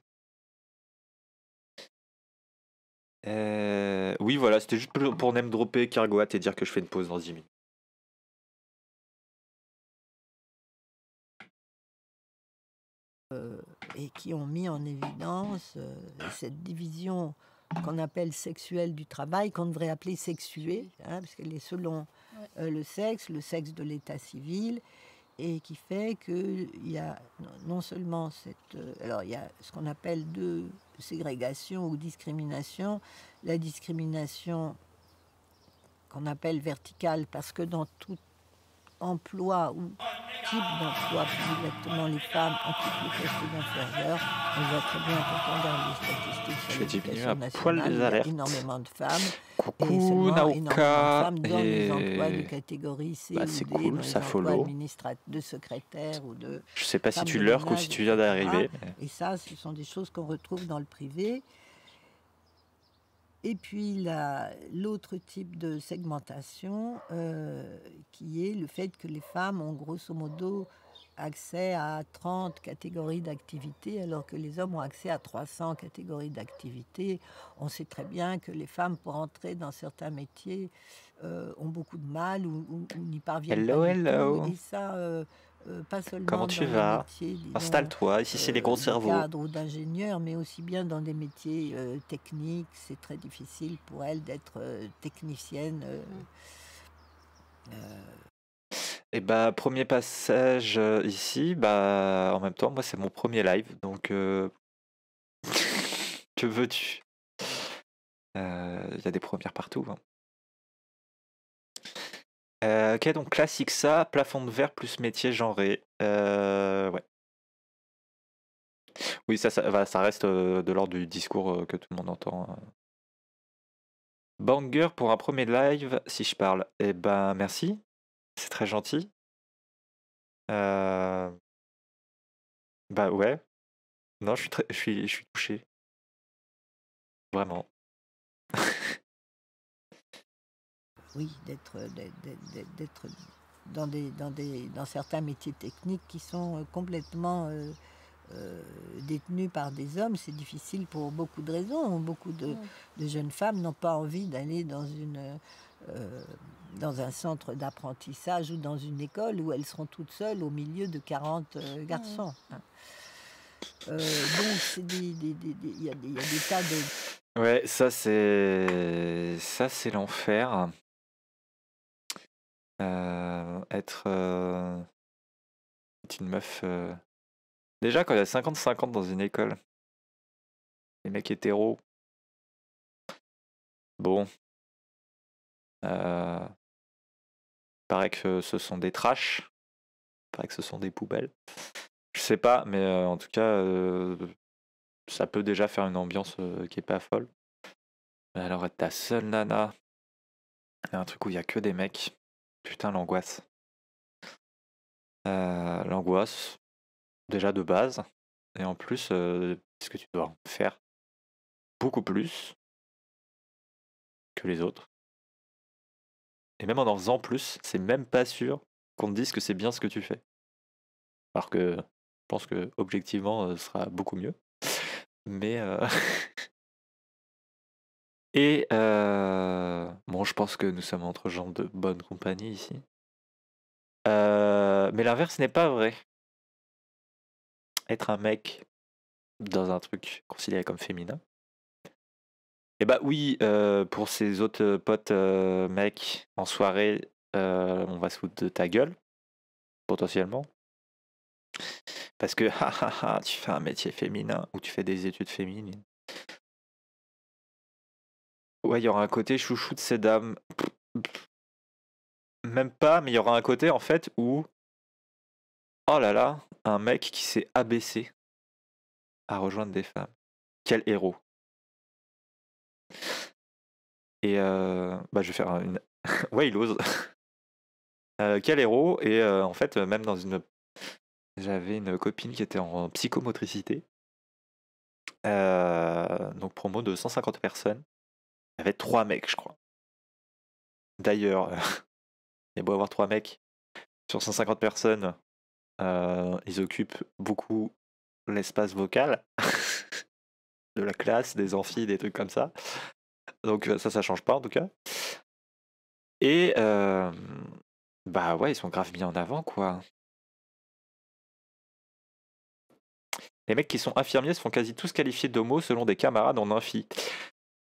euh, Oui, voilà, c'était juste pour me dropper Cargoat et dire que je fais une pause dans 10 minutes. Euh, et qui ont mis en évidence euh, cette division qu'on appelle sexuelle du travail, qu'on devrait appeler sexuée, hein, parce qu'elle est selon euh, le sexe, le sexe de l'état civil, et qui fait qu'il y a non seulement cette... Euh, alors il y a ce qu'on appelle de ségrégation ou discrimination La discrimination qu'on appelle verticale, parce que dans tout emploi ou type d'emploi directement les femmes occupent les postes inférieurs. On voit très bien pourtant dans les statistiques sur l'éducation nationale, il y a énormément de femmes. Coucou, et seulement Naoka énormément de femmes dans et... les emplois de catégorie C bah, ou D, cool, dans les ça follow. de secrétaire ou de... Je ne sais pas si tu lurques ou si tu viens d'arriver. Et ça, ce sont des choses qu'on retrouve dans le privé. Et puis l'autre type de segmentation, euh, qui est le fait que les femmes ont grosso modo accès à 30 catégories d'activités, alors que les hommes ont accès à 300 catégories d'activités. On sait très bien que les femmes, pour entrer dans certains métiers, euh, ont beaucoup de mal ou, n'y parviennent pas. Hello, hello. Euh, euh, pas seulement Comment tu vas Installe-toi. Ici, c'est les gros euh, cerveaux. ou d'ingénieur, mais aussi bien dans des métiers euh, techniques. C'est très difficile pour elle d'être technicienne. Et mm. eh ben, premier passage ici. Bah, en même temps, moi, c'est mon premier live, donc que veux-tu Il y a des premières partout. Hein. Euh, ok, donc classique ça, plafond de verre plus métier genré. Euh, ouais. Oui, ça, ça, ça reste euh, de l'ordre du discours euh, que tout le monde entend. Hein. Banger pour un premier live, si je parle. Eh ben, merci. C'est très gentil. Euh... Bah ouais. Non, je suis, très... je suis, je suis touché. Vraiment. oui, d'être euh, dans, des, dans certains métiers techniques qui sont euh, complètement euh, détenus par des hommes. C'est difficile pour beaucoup de raisons. Beaucoup de, jeunes femmes n'ont pas envie d'aller dans une... dans un centre d'apprentissage ou dans une école où elles seront toutes seules au milieu de 40 garçons. donc, il y, a des tas de, Ouais, ça c'est ça c'est l'enfer. Euh, euh, être, une meuf. Euh. Déjà, quand il y a 50-50 dans une école, les mecs hétéros. Bon. Euh, paraît que ce sont des trash. paraît que ce sont des poubelles. Je sais pas, mais en tout cas, ça peut déjà faire une ambiance qui est pas folle. Mais alors, être ta seule nana, un truc où il y a que des mecs. Putain, l'angoisse. l'angoisse, déjà de base, et en plus, euh, ce que tu dois faire beaucoup plus que les autres. Et même en en faisant plus, c'est même pas sûr qu'on te dise que c'est bien ce que tu fais. Alors que je pense que objectivement, ce sera beaucoup mieux. Mais, Et euh, bon, je pense que nous sommes entre gens de bonne compagnie ici. mais l'inverse n'est pas vrai. Être un mec dans un truc considéré comme féminin. eh bah oui, pour ces autres potes mecs en soirée, on va se foutre de ta gueule, potentiellement. Parce que, ah, tu fais un métier féminin ou tu fais des études féminines. Ouais, il y aura un côté chouchou de ces dames. Même pas, mais il y aura un côté en fait où. Oh là là, un mec qui s'est abaissé à rejoindre des femmes. Quel héros. Et euh, bah, je vais faire une. ouais, il ose. Euh, quel héros. Et euh, en fait, même dans une. J'avais une copine qui était en psychomotricité. donc promo de 150 personnes y avait trois mecs, je crois. D'ailleurs, il y a beau avoir trois mecs, sur 150 personnes, euh, ils occupent beaucoup l'espace vocal de la classe, des amphis, des trucs comme ça. Donc euh, ça, ça change pas en tout cas. Et euh, bah ouais, ils sont grave mis en avant quoi. Les mecs qui sont infirmiers se font quasi tous qualifier d'homo selon des camarades en amphi.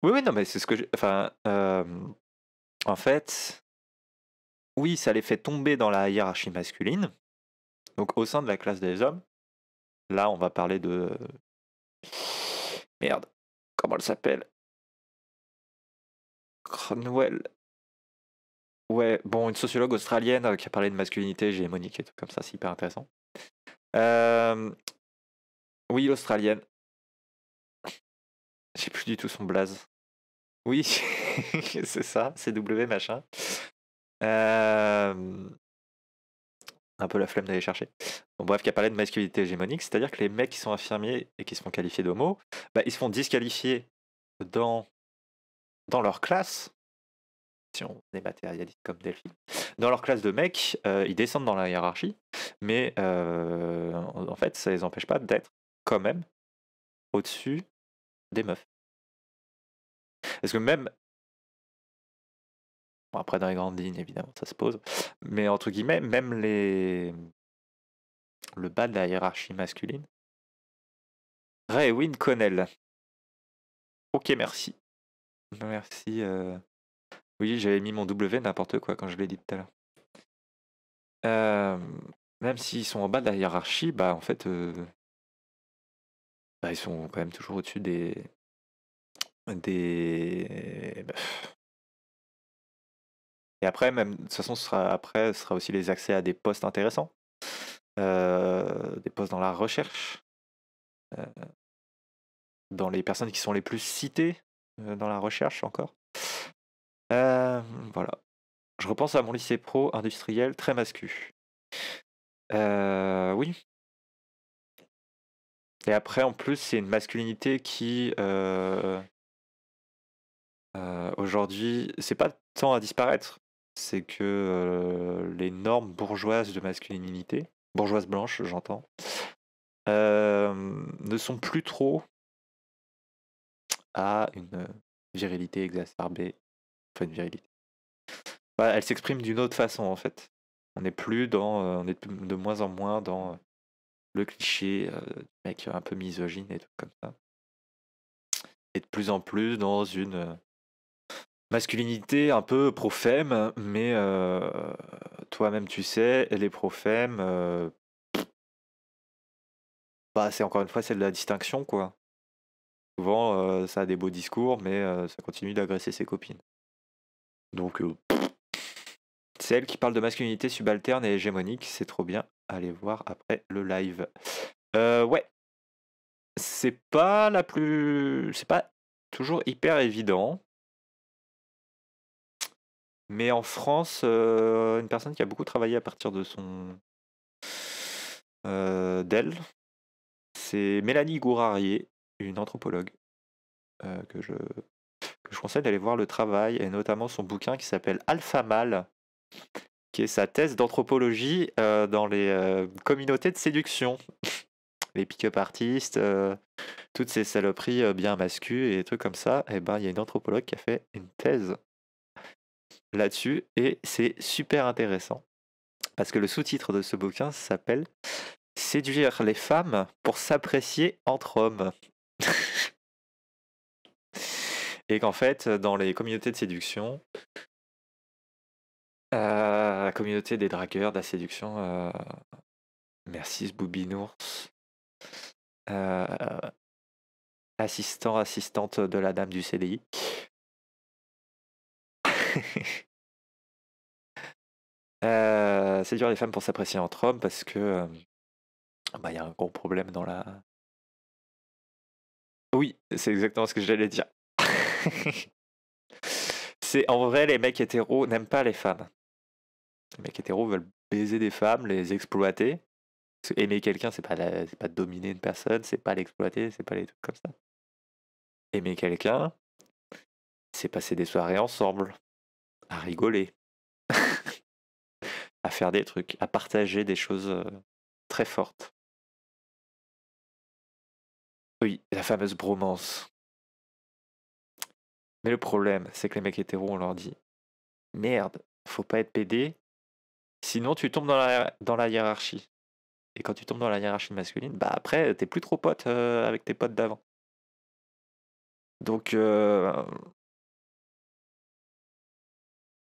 Oui, oui, non, mais c'est ce que. Enfin, en fait, oui, ça les fait tomber dans la hiérarchie masculine. Donc, au sein de la classe des hommes, là, on va parler de. Merde, comment elle s'appelle Cronwell. Ouais, bon, une sociologue australienne euh, qui a parlé de masculinité J'ai et tout comme ça, c'est hyper intéressant. Euh... Oui, l'australienne. J'ai plus du tout son blaze. Oui, c'est ça, CW, machin. Un peu la flemme d'aller chercher. bref, qui a parlé de masculinité hégémonique, c'est-à-dire que les mecs qui sont infirmiers et qui se font qualifier d'homo, bah, ils se font disqualifier dans, dans leur classe, si on est matérialiste comme Delphine, dans leur classe de mecs, euh, ils descendent dans la hiérarchie, mais euh, en fait, ça les empêche pas d'être quand même au-dessus des meufs est que même après, dans les grandes lignes, évidemment, ça se pose. Mais entre guillemets, même les... le bas de la hiérarchie masculine. Ray Win Connell. Ok, merci. Merci. Euh, oui, j'avais mis mon W n'importe quoi quand je l'ai dit tout à l'heure. Euh, même s'ils sont en bas de la hiérarchie, bah en fait, euh, bah, ils sont quand même toujours au-dessus des... Des. Bah, Et après, même, de toute façon, ce sera, après, ce sera aussi les accès à des postes intéressants, euh, des postes dans la recherche, euh, dans les personnes qui sont les plus citées euh, dans la recherche encore. voilà. Je repense à mon lycée pro industriel très mascu. oui. Et après, en plus, c'est une masculinité qui, aujourd'hui, c'est pas tant à disparaître, c'est que les normes bourgeoises de masculinité, bourgeoises blanches, j'entends, ne sont plus trop à une virilité exacerbée. Enfin, une virilité. Bah, elle s'exprime d'une autre façon, en fait. On est plus dans. on est de moins en moins dans le cliché du mec un peu misogyne et tout comme ça. Et de plus en plus dans une masculinité un peu profème, mais euh, toi-même tu sais, les est euh, bah c'est encore une fois c'est de la distinction quoi. Souvent euh, ça a des beaux discours, mais ça continue d'agresser ses copines. Donc c'est elle qui parle de masculinité subalterne et hégémonique, c'est trop bien. Allez voir après le live. ouais. C'est pas la plus. C'est pas toujours hyper évident mais en France, euh, une personne qui a beaucoup travaillé à partir de son. Euh, d'elle, c'est Mélanie Gourarier, une anthropologue euh, que, je, que je conseille d'aller voir le travail, et notamment son bouquin qui s'appelle Alpha Mal, qui est sa thèse d'anthropologie dans les communautés de séduction. les pick-up artistes, toutes ces saloperies bien mascues et trucs comme ça, et eh ben il y a une anthropologue qui a fait une thèse là-dessus et c'est super intéressant parce que le sous-titre de ce bouquin s'appelle Séduire les femmes pour s'apprécier entre hommes. et qu'en fait, dans les communautés de séduction, euh, la communauté des dragueurs, de la séduction, euh, merci ce boubinours, euh, assistant, assistante de la dame du CDI, Euh, c'est dur les femmes pour s'apprécier entre hommes parce que bah, il y a un gros problème dans la. Oui, c'est exactement ce que j'allais dire. c'est en vrai les mecs hétéros n'aiment pas les femmes. Les mecs hétéros veulent baiser des femmes, les exploiter. Aimer quelqu'un, c'est pas c'est pas dominer une personne, c'est pas l'exploiter, c'est pas les trucs comme ça. Aimer quelqu'un, c'est passer des soirées ensemble, à rigoler, à faire des trucs, à partager des choses euh, très fortes. Oui, la fameuse bromance. Mais le problème, c'est que les mecs hétéros, on leur dit Merde, faut pas être pédé, sinon tu tombes dans la, dans la hiérarchie. Et quand tu tombes dans la hiérarchie masculine, bah après, t'es plus trop pote euh, avec tes potes d'avant. Donc, euh,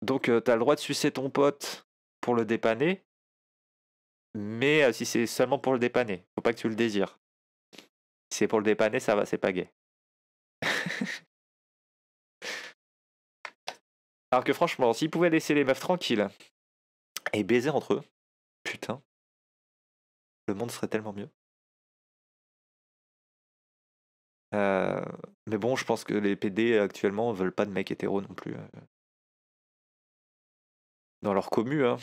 donc, euh, tu as le droit de sucer ton pote pour le dépanner, mais euh, si c'est seulement pour le dépanner, faut pas que tu le désires. Si c'est pour le dépanner, ça va, c'est pas gay. Alors que franchement, s'ils pouvaient laisser les meufs tranquilles et baiser entre eux, putain, le monde serait tellement mieux. Euh, mais bon, je pense que les PD actuellement veulent pas de mecs hétéros non plus dans leur commu. Hein.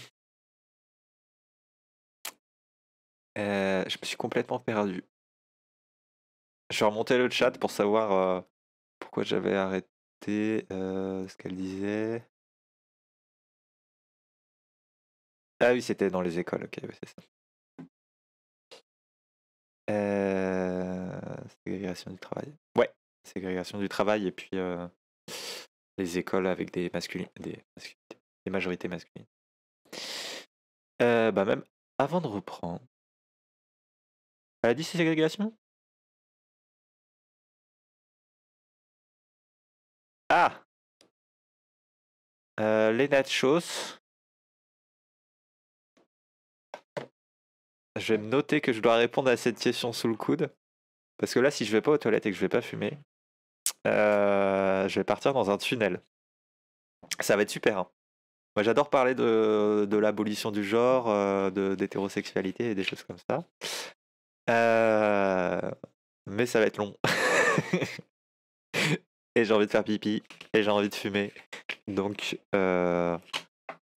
Euh, je me suis complètement perdu. Je vais remonter le chat pour savoir euh, pourquoi j'avais arrêté euh, ce qu'elle disait. Ah oui, c'était dans les écoles, ok, c'est ça. ségrégation du travail. Ouais, ségrégation du travail et puis les écoles avec des masculines. des, les majorités masculines. Euh, bah même avant de reprendre, elle a dit ségrégation Ah euh, Les nachos. Je vais me noter que je dois répondre à cette question sous le coude. Parce que là, si je vais pas aux toilettes et que je vais pas fumer, euh, je vais partir dans un tunnel. Ça va être super. Hein. Moi, j'adore parler de, de l'abolition du genre, euh, de d'hétérosexualité et des choses comme ça. Euh, mais ça va être long. et j'ai envie de faire pipi, et j'ai envie de fumer. Donc, euh,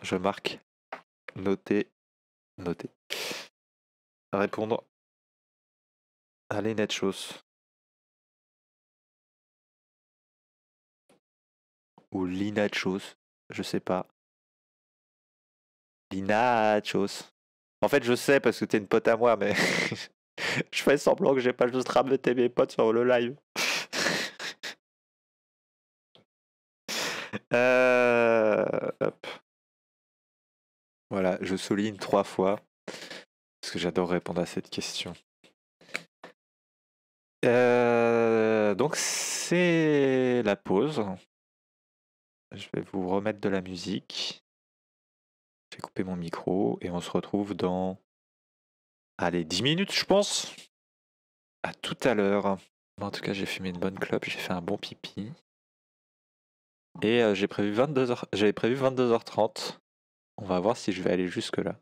je marque noter, noter. Répondre. Allez, net chose. Ou l'inachos, je sais pas. Lina, chose. En fait, je sais parce que t'es une pote à moi, mais je fais semblant que j'ai pas juste ramené mes potes sur le live. Euh, voilà, je souligne trois fois parce que j'adore répondre à cette question. Euh, donc c'est la pause. Je vais vous remettre de la musique vais couper mon micro et on se retrouve dans... Allez, 10 minutes, je pense. À tout à l'heure. En tout cas, j'ai fumé une bonne clope, j'ai fait un bon pipi. Et euh, j'ai prévu 22h... j'avais prévu 22h30. On va voir si je vais aller jusque-là.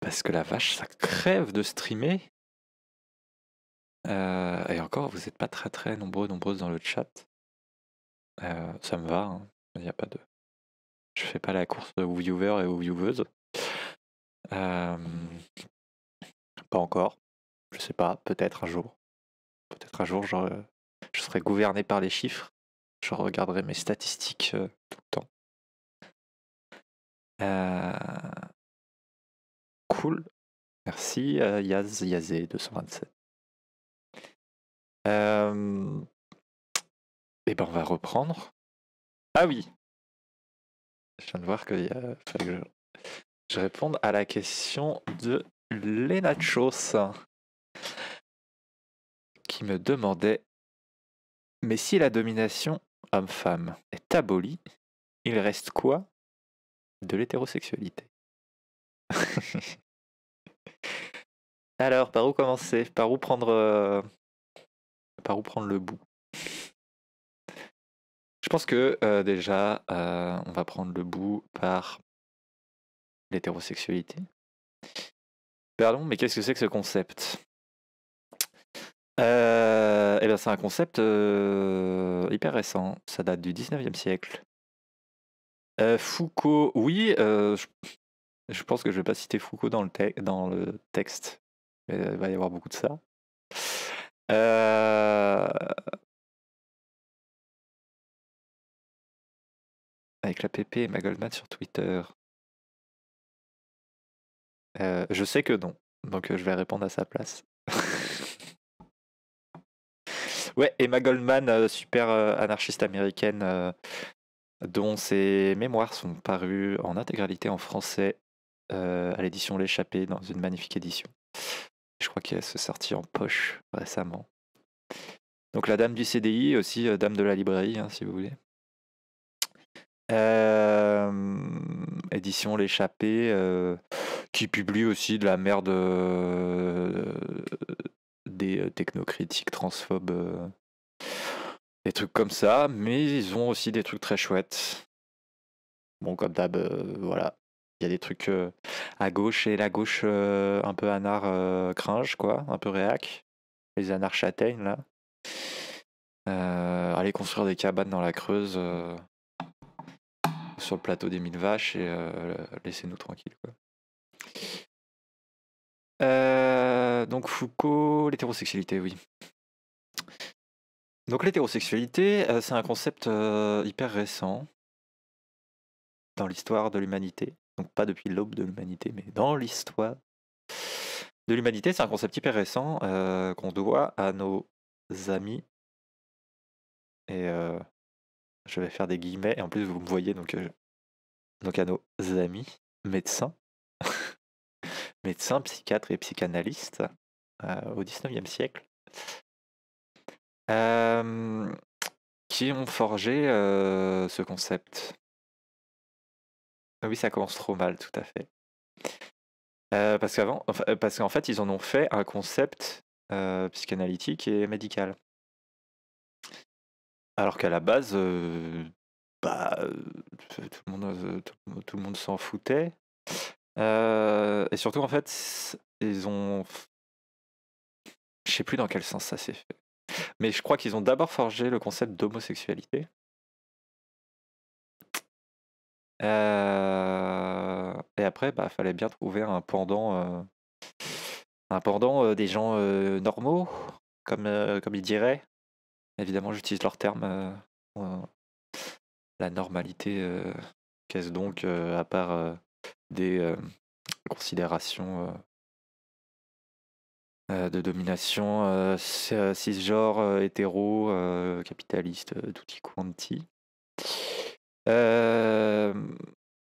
Parce que la vache, ça crève de streamer. Euh, et encore, vous n'êtes pas très très nombreux, nombreuses dans le chat. Euh, ça me va, hein. il n'y a pas de... Je fais pas la course aux viewers et aux vieweuses. Euh, pas encore. Je sais pas, peut-être un jour. Peut-être un jour, genre, je serai gouverné par les chiffres. Je regarderai mes statistiques euh, tout le temps. Euh, cool. Merci, Yaz Yazé 227. Eh ben, on va reprendre. Ah oui, je viens de voir que je... réponds à la question de Lena Chos qui me demandait Mais si la domination homme-femme est abolie, il reste quoi de l'hétérosexualité Alors, par où commencer Par où prendre. Euh, par où prendre le bout je pense que déjà, on va prendre le bout par l'hétérosexualité. Pardon, mais qu'est-ce que c'est que ce concept Eh bien, c'est un concept hyper récent. Ça date du 19e siècle. Euh, Foucault, oui, je, pense que je ne vais pas citer Foucault dans le, dans le texte. Euh, il va y avoir beaucoup de ça. Euh, avec la PP et Goldman sur Twitter euh, Je sais que non, donc euh, je vais répondre à sa place. ouais, Emma Goldman, euh, super anarchiste américaine, dont ses mémoires sont parues en intégralité en français à l'édition L'échappée, dans une magnifique édition. Je crois qu'elle s'est sortie en poche récemment. Donc la dame du CDI, aussi dame de la librairie, hein, si vous voulez. Euh, édition L'échappée, euh, qui publie aussi de la merde euh, des technocritiques transphobes, des trucs comme ça, mais ils ont aussi des trucs très chouettes. Bon, comme d'hab, voilà. Il y a des trucs à gauche et la gauche un peu anard cringe, quoi, un peu réac. Les anards châtaignes, là. aller construire des cabanes dans la Creuse sur le plateau des mille vaches et euh, laissez-nous tranquilles. Quoi. Euh, donc Foucault, l'hétérosexualité, oui. Donc l'hétérosexualité, euh, c'est un concept hyper récent dans l'histoire de l'humanité. Donc pas depuis l'aube de l'humanité, mais dans l'histoire de l'humanité, c'est un concept hyper récent qu'on doit à nos amis et je vais faire des guillemets, et en plus vous me voyez, donc, euh, donc à nos amis médecins, médecins, psychiatres et psychanalystes euh, au 19e siècle, euh, qui ont forgé ce concept. Ah oui, ça commence trop mal, tout à fait. parce parce qu'en fait, ils en ont fait un concept psychanalytique et médical. Alors qu'à la base, bah, tout le monde, tout, le monde s'en foutait. et surtout, en fait, ils ont. Je sais plus dans quel sens ça s'est fait. Mais je crois qu'ils ont d'abord forgé le concept d'homosexualité. Et après, bah, fallait bien trouver un pendant, un pendant des gens normaux, comme, comme ils diraient. Évidemment, j'utilise leur terme. Euh, euh, la normalité, euh, qu'est-ce donc, à part des considérations de domination cisgenre, hétéro, capitaliste, tutti quanti. Euh,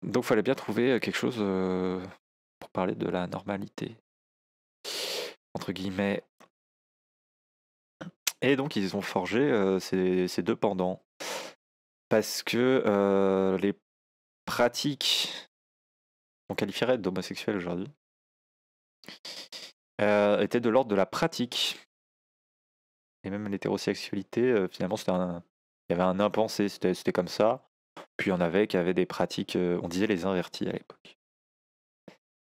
donc fallait bien trouver quelque chose pour parler de la normalité. Entre guillemets, et donc, ils ont forgé ces, deux pendants. Parce que les pratiques qu'on qualifierait d'homosexuelles aujourd'hui étaient de l'ordre de la pratique. Et même l'hétérosexualité, finalement, c'était il y avait un impensé, c'était comme ça. Puis il y en avait qui avaient des pratiques, on disait les invertis à l'époque.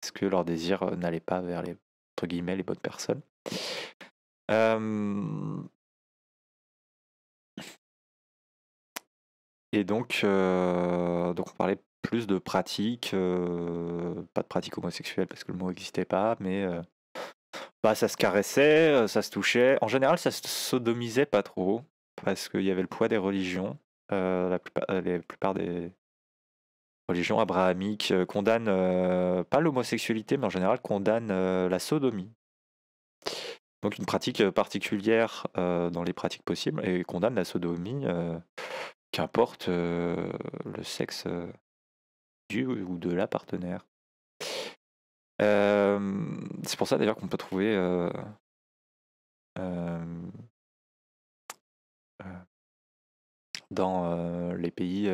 Parce que leur désir n'allait pas vers les, entre guillemets, les bonnes personnes. Et donc, euh, donc on parlait plus de pratiques, euh, pas de pratiques homosexuelles parce que le mot n'existait pas, mais euh, bah, ça se caressait, ça se touchait. En général, ça se sodomisait pas trop parce qu'il y avait le poids des religions. la plupart, des religions abrahamiques condamnent pas l'homosexualité, mais en général condamnent la sodomie. Donc une pratique particulière dans les pratiques possibles et condamne la sodomie qu'importe euh, le sexe euh, du ou de la partenaire. c'est pour ça d'ailleurs qu'on peut trouver euh, dans les pays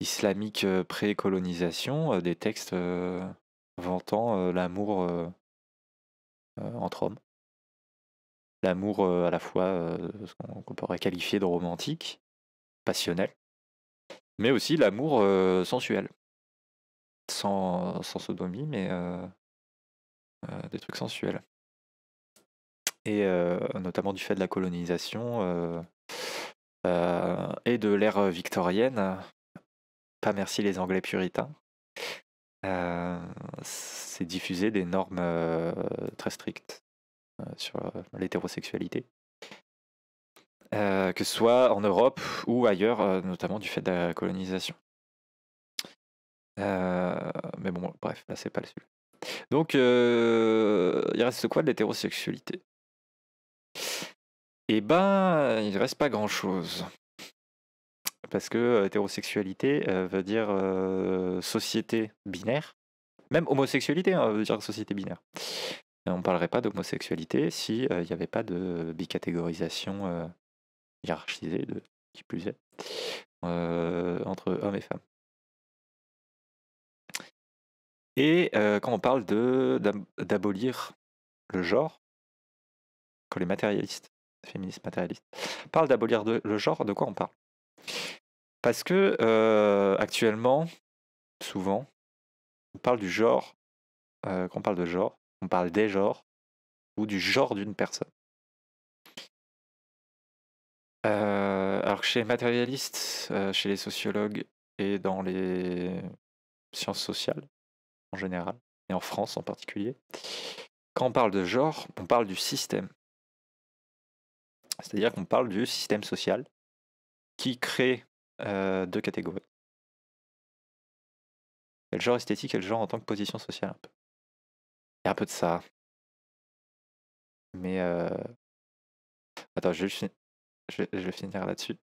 islamiques pré-colonisation des textes vantant l'amour entre hommes. L'amour à la fois, ce qu'on pourrait qualifier de romantique, passionnel, mais aussi l'amour euh, sensuel. Sans, sodomie, mais euh, euh, des trucs sensuels. Et notamment du fait de la colonisation et de l'ère victorienne, pas merci les Anglais puritains, c'est diffusé des normes très strictes sur l'hétérosexualité. Euh, que ce soit en Europe ou ailleurs, euh, notamment du fait de la colonisation. Euh, mais bon, bref, là c'est pas le sujet. Donc, il reste quoi de l'hétérosexualité Eh ben, il reste pas grand chose parce que hétérosexualité hein, veut dire société binaire, même homosexualité veut dire société binaire. on parlerait pas d'homosexualité s'il n'y avait pas de bicatégorisation hiérarchisé de, qui plus est, entre hommes et femmes. Et quand on parle de d'abolir le genre, quand les matérialistes, féministes matérialistes, parlent d'abolir le genre, de quoi on parle Parce que actuellement, souvent, on parle du genre, quand on parle de genre, on parle des genres, ou du genre d'une personne. Euh, alors que chez les matérialistes, euh, chez les sociologues et dans les sciences sociales en général, et en France en particulier, quand on parle de genre, on parle du système. C'est-à-dire qu'on parle du système social qui crée euh, deux catégories. le genre esthétique et le genre en tant que position sociale. Il y a un peu de ça. Mais... Attends, je vais juste je, vais finir là-dessus.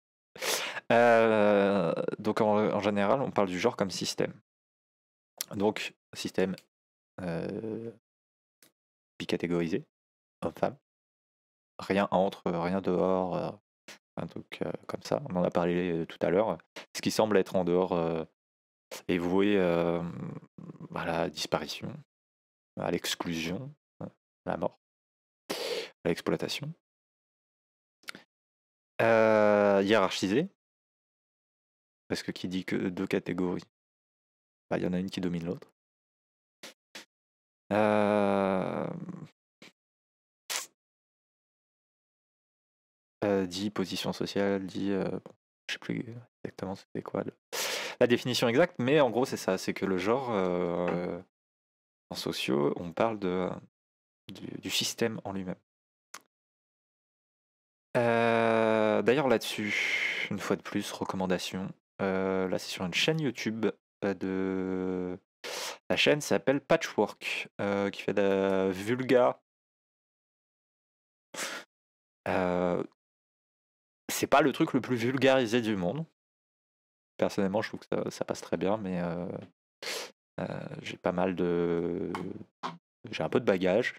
Euh, donc en, général, on parle du genre comme système. Donc, système euh, bicatégorisé, homme-femme. Rien entre, rien dehors, euh, comme ça. On en a parlé tout à l'heure. Ce qui semble être en dehors est voué à la disparition, à l'exclusion, à hein, la mort, à l'exploitation. Euh, hiérarchisé. Parce que qui dit que deux catégories, bah, il y en a une qui domine l'autre. Euh... euh dit position sociale, dit. Euh, je sais plus exactement c'était quoi la définition exacte, mais en gros c'est ça, c'est que le genre en sociaux, on parle de, du, du système en lui-même. Euh, euh, d'ailleurs là-dessus, une fois de plus, recommandation. Euh, là, c'est sur une chaîne YouTube euh, de. La chaîne s'appelle Patchwork, qui fait de la vulga. c'est pas le truc le plus vulgarisé du monde. Personnellement, je trouve que ça, ça passe très bien, mais j'ai pas mal de. J'ai un peu de bagage,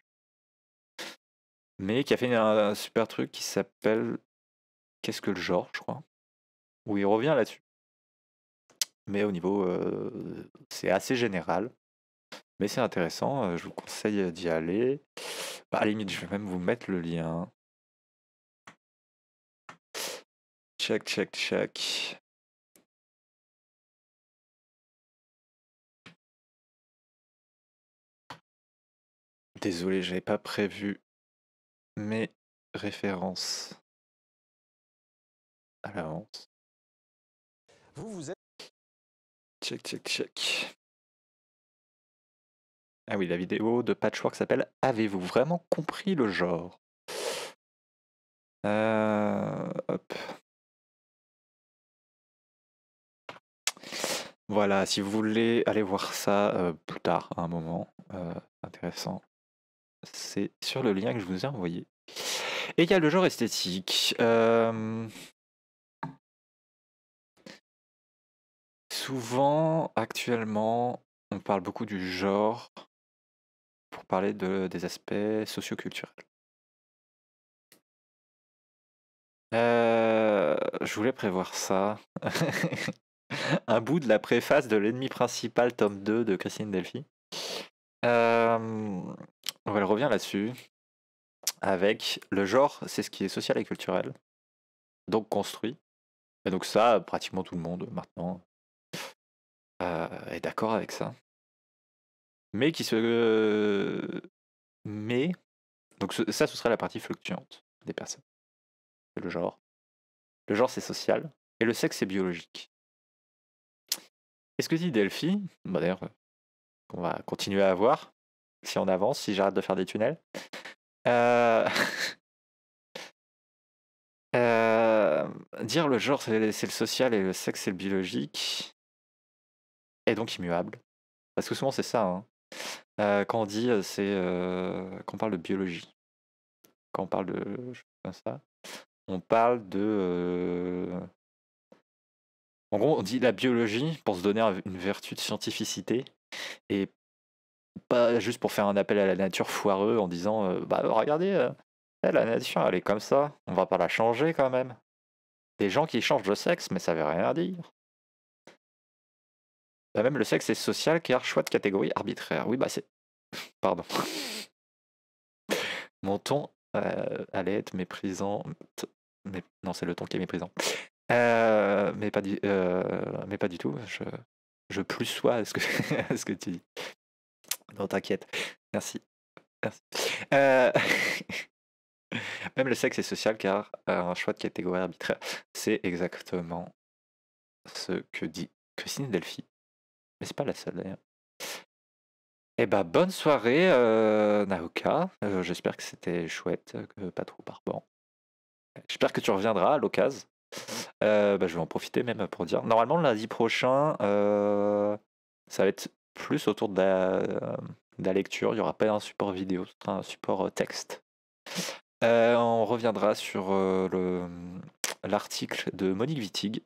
mais qui a fait un, super truc qui s'appelle Qu'est-ce que le genre, je crois, où il revient là-dessus. Mais au niveau, c'est assez général. Mais c'est intéressant, je vous conseille d'y aller. Bah, à limite, je vais même vous mettre le lien. Check, check, check. Désolé, j'avais pas prévu mes références l'avance. Vous, vous êtes. Check, check, check. Ah oui, la vidéo de Patchwork s'appelle Avez-vous vraiment compris le genre euh, Voilà, si vous voulez aller voir ça euh, plus tard, à un moment euh, intéressant, c'est sur le lien que je vous ai envoyé. Et il y a le genre esthétique. souvent, actuellement, on parle beaucoup du genre pour parler de, des aspects socioculturels. culturels euh, je voulais prévoir ça. Un bout de la préface de L'ennemi principal, tome 2 de Christine Delphi. va euh, le revient là-dessus avec le genre, c'est ce qui est social et culturel, donc construit. Et donc ça, pratiquement tout le monde maintenant ah, est d'accord avec ça. Mais qui se. mais. Donc ça, ce serait la partie fluctuante des personnes. C'est le genre. Le genre, c'est social. Et le sexe, c'est biologique. est ce que dit Delphi, bah d'ailleurs, euh, qu'on va continuer à avoir, si on avance, si j'arrête de faire des tunnels. Euh, euh, dire le genre, c'est le social et le sexe, c'est le biologique est donc immuable. Parce que souvent c'est ça. Hein. Euh, quand on dit c'est quand on parle de biologie, quand on parle de ça, on parle de. En gros, on dit la biologie pour se donner une vertu de scientificité et pas juste pour faire un appel à la nature foireux en disant bah regardez eh, la nature elle est comme ça, on va pas la changer quand même. Des gens qui changent de sexe mais ça veut rien dire. Bah, même, le sexe est social car choix de catégorie arbitraire. Oui, bah c'est. Pardon. Mon ton euh, allait être méprisant. Mais... Non, c'est le ton qui est méprisant. Euh, mais, pas du, euh, mais pas du tout. Je, je plus sois à ce que, ce que tu dis. Non, t'inquiète. Merci. Même le sexe est social car un choix de catégorie arbitraire. C'est exactement ce que dit Christine Delphi mais c'est pas la seule d'ailleurs. Eh ben, bonne soirée, euh, Naoka. Euh, j'espère que c'était chouette, que pas trop barbant. J'espère que tu reviendras à l'occasion. Euh, bah, je vais en profiter même pour dire. Normalement, lundi prochain, ça va être plus autour de la, lecture. Il n'y aura pas un support vidéo, c'est un support texte. on reviendra sur l'article de Monique Wittig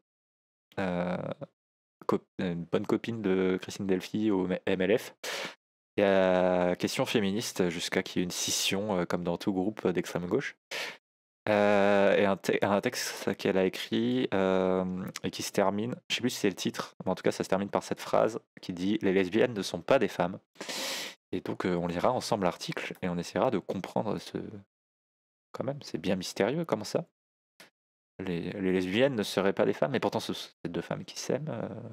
euh, une bonne copine de Christine Delphi au MLF. Et question féministe, jusqu'à qu'il y ait une scission, euh, comme dans tout groupe euh, d'extrême gauche. et un, texte qu'elle a écrit et qui se termine, je sais plus si c'est le titre, mais en tout cas ça se termine par cette phrase qui dit Les lesbiennes ne sont pas des femmes. Et donc on lira ensemble l'article et on essaiera de comprendre ce. Quand même, c'est bien mystérieux, comment ça les, lesbiennes ne seraient pas des femmes, et pourtant ce sont deux femmes qui s'aiment. Euh.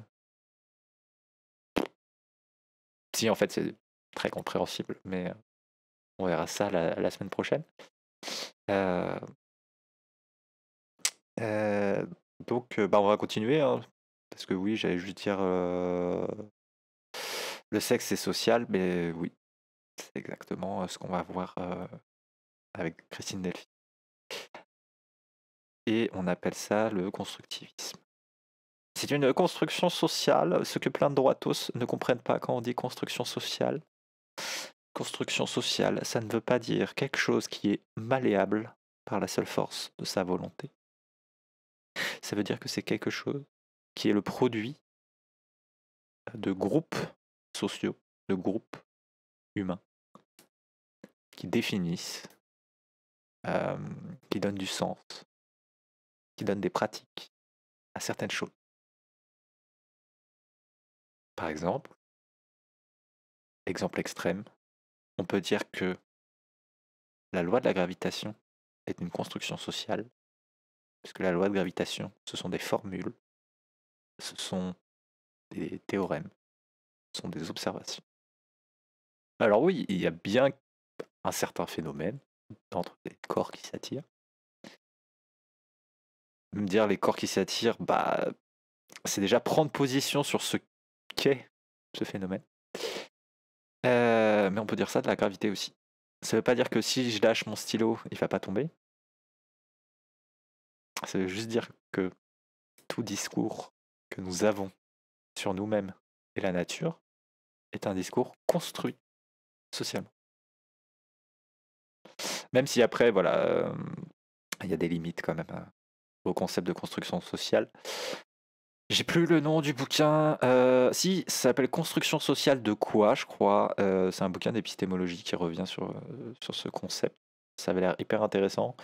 Si, en fait, c'est très compréhensible, mais euh, on verra ça la, semaine prochaine. Euh, donc, bah, on va continuer, hein, parce que oui, j'allais juste dire le sexe est social, mais oui, c'est exactement ce qu'on va voir avec Christine Delphi et on appelle ça le constructivisme. C'est une construction sociale, ce que plein de droitos ne comprennent pas quand on dit construction sociale. Construction sociale, ça ne veut pas dire quelque chose qui est malléable par la seule force de sa volonté. Ça veut dire que c'est quelque chose qui est le produit de groupes sociaux, de groupes humains, qui définissent, euh, qui donnent du sens, qui des pratiques à certaines choses. Par exemple, exemple extrême, on peut dire que la loi de la gravitation est une construction sociale, puisque la loi de gravitation, ce sont des formules, ce sont des théorèmes, ce sont des observations. Alors oui, il y a bien un certain phénomène entre les corps qui s'attirent, me dire les corps qui s'attirent, bah, c'est déjà prendre position sur ce qu'est ce phénomène. Euh, mais on peut dire ça de la gravité aussi. Ça veut pas dire que si je lâche mon stylo, il va pas tomber. Ça veut juste dire que tout discours que nous avons sur nous-mêmes et la nature est un discours construit socialement. Même si après, voilà, euh, il y a des limites quand même hein au concept de construction sociale. J'ai plus le nom du bouquin. Euh, si, ça s'appelle Construction sociale de quoi, je crois. Euh, c'est un bouquin d'épistémologie qui revient sur, euh, sur ce concept. Ça avait l'air hyper intéressant.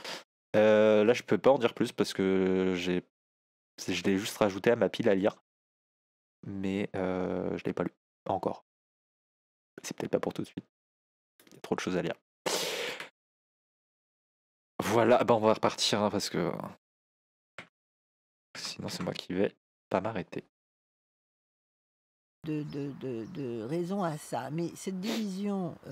là, je peux pas en dire plus parce que j'ai, je l'ai juste rajouté à ma pile à lire. Mais je l'ai pas lu encore. C'est peut-être pas pour tout de suite. Il y a trop de choses à lire. Voilà, ben on va repartir hein, parce que sinon c'est moi qui vais pas m'arrêter. De, de, de, de, raison à ça. Mais cette division euh,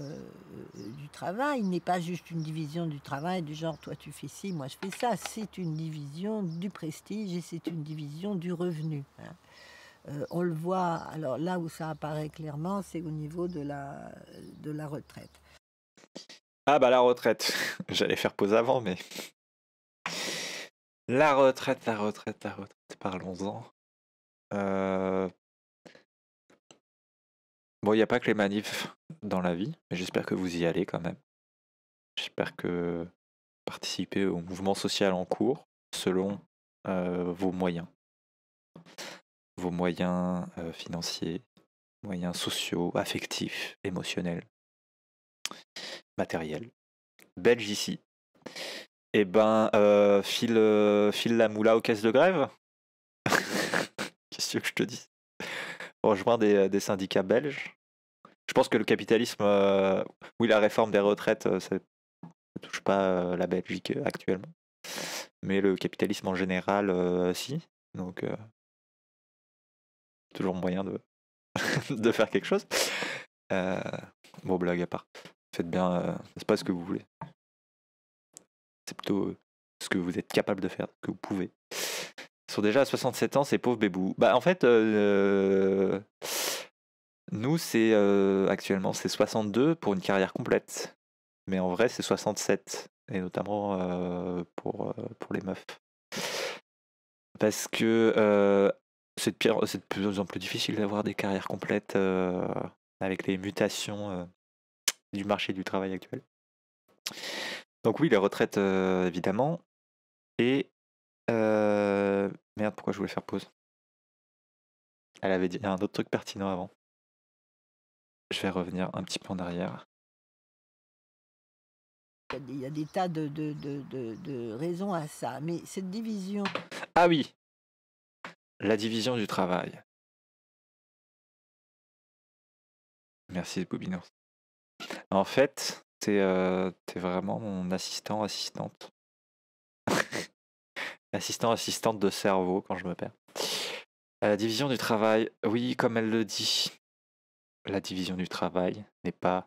euh, du travail n'est pas juste une division du travail du genre toi tu fais ci, moi je fais ça. C'est une division du prestige et c'est une division du revenu. Hein. Euh, on le voit, alors là où ça apparaît clairement, c'est au niveau de la, de la retraite. Ah bah la retraite, j'allais faire pause avant, mais la retraite, la retraite, la retraite, parlons-en. Euh. Bon, il n'y a pas que les manifs dans la vie, mais j'espère que vous y allez quand même. J'espère que participez au mouvement social en cours selon euh, vos moyens. Vos moyens euh, financiers, moyens sociaux, affectifs, émotionnels, matériels. Belge ici. Eh ben, euh, file, euh, file la moula aux caisses de grève. Qu'est-ce que je te dis Rejoins des, euh, des, syndicats belges. Je pense que le capitalisme, oui, la réforme des retraites, ça ne touche pas la Belgique actuellement. Mais le capitalisme en général, si. Donc, toujours moyen de, de faire quelque chose. bon, blague à part. Faites bien, c'est pas ce que vous voulez. C'est plutôt euh, ce que vous êtes capable de faire, ce que vous pouvez. Ils sont déjà à 67 ans, ces pauvres bébous. Bah, en fait, euh, nous, c'est euh, actuellement, c'est 62 pour une carrière complète. Mais en vrai, c'est 67. Et notamment pour, pour les meufs. Parce que c'est c'est de plus en plus difficile d'avoir des carrières complètes avec les mutations du marché du travail actuel. Donc oui, la retraite, évidemment. Et... Euh, merde, pourquoi je voulais faire pause Elle avait dit un autre truc pertinent avant. Je vais revenir un petit peu en arrière. Il y a des, tas de, de, de raisons à ça, mais cette division... Ah oui La division du travail. Merci, Bobino. En fait, t'es vraiment mon assistant, assistante. assistant, assistante de cerveau quand je me perds. la division du travail, oui, comme elle le dit, la division du travail n'est pas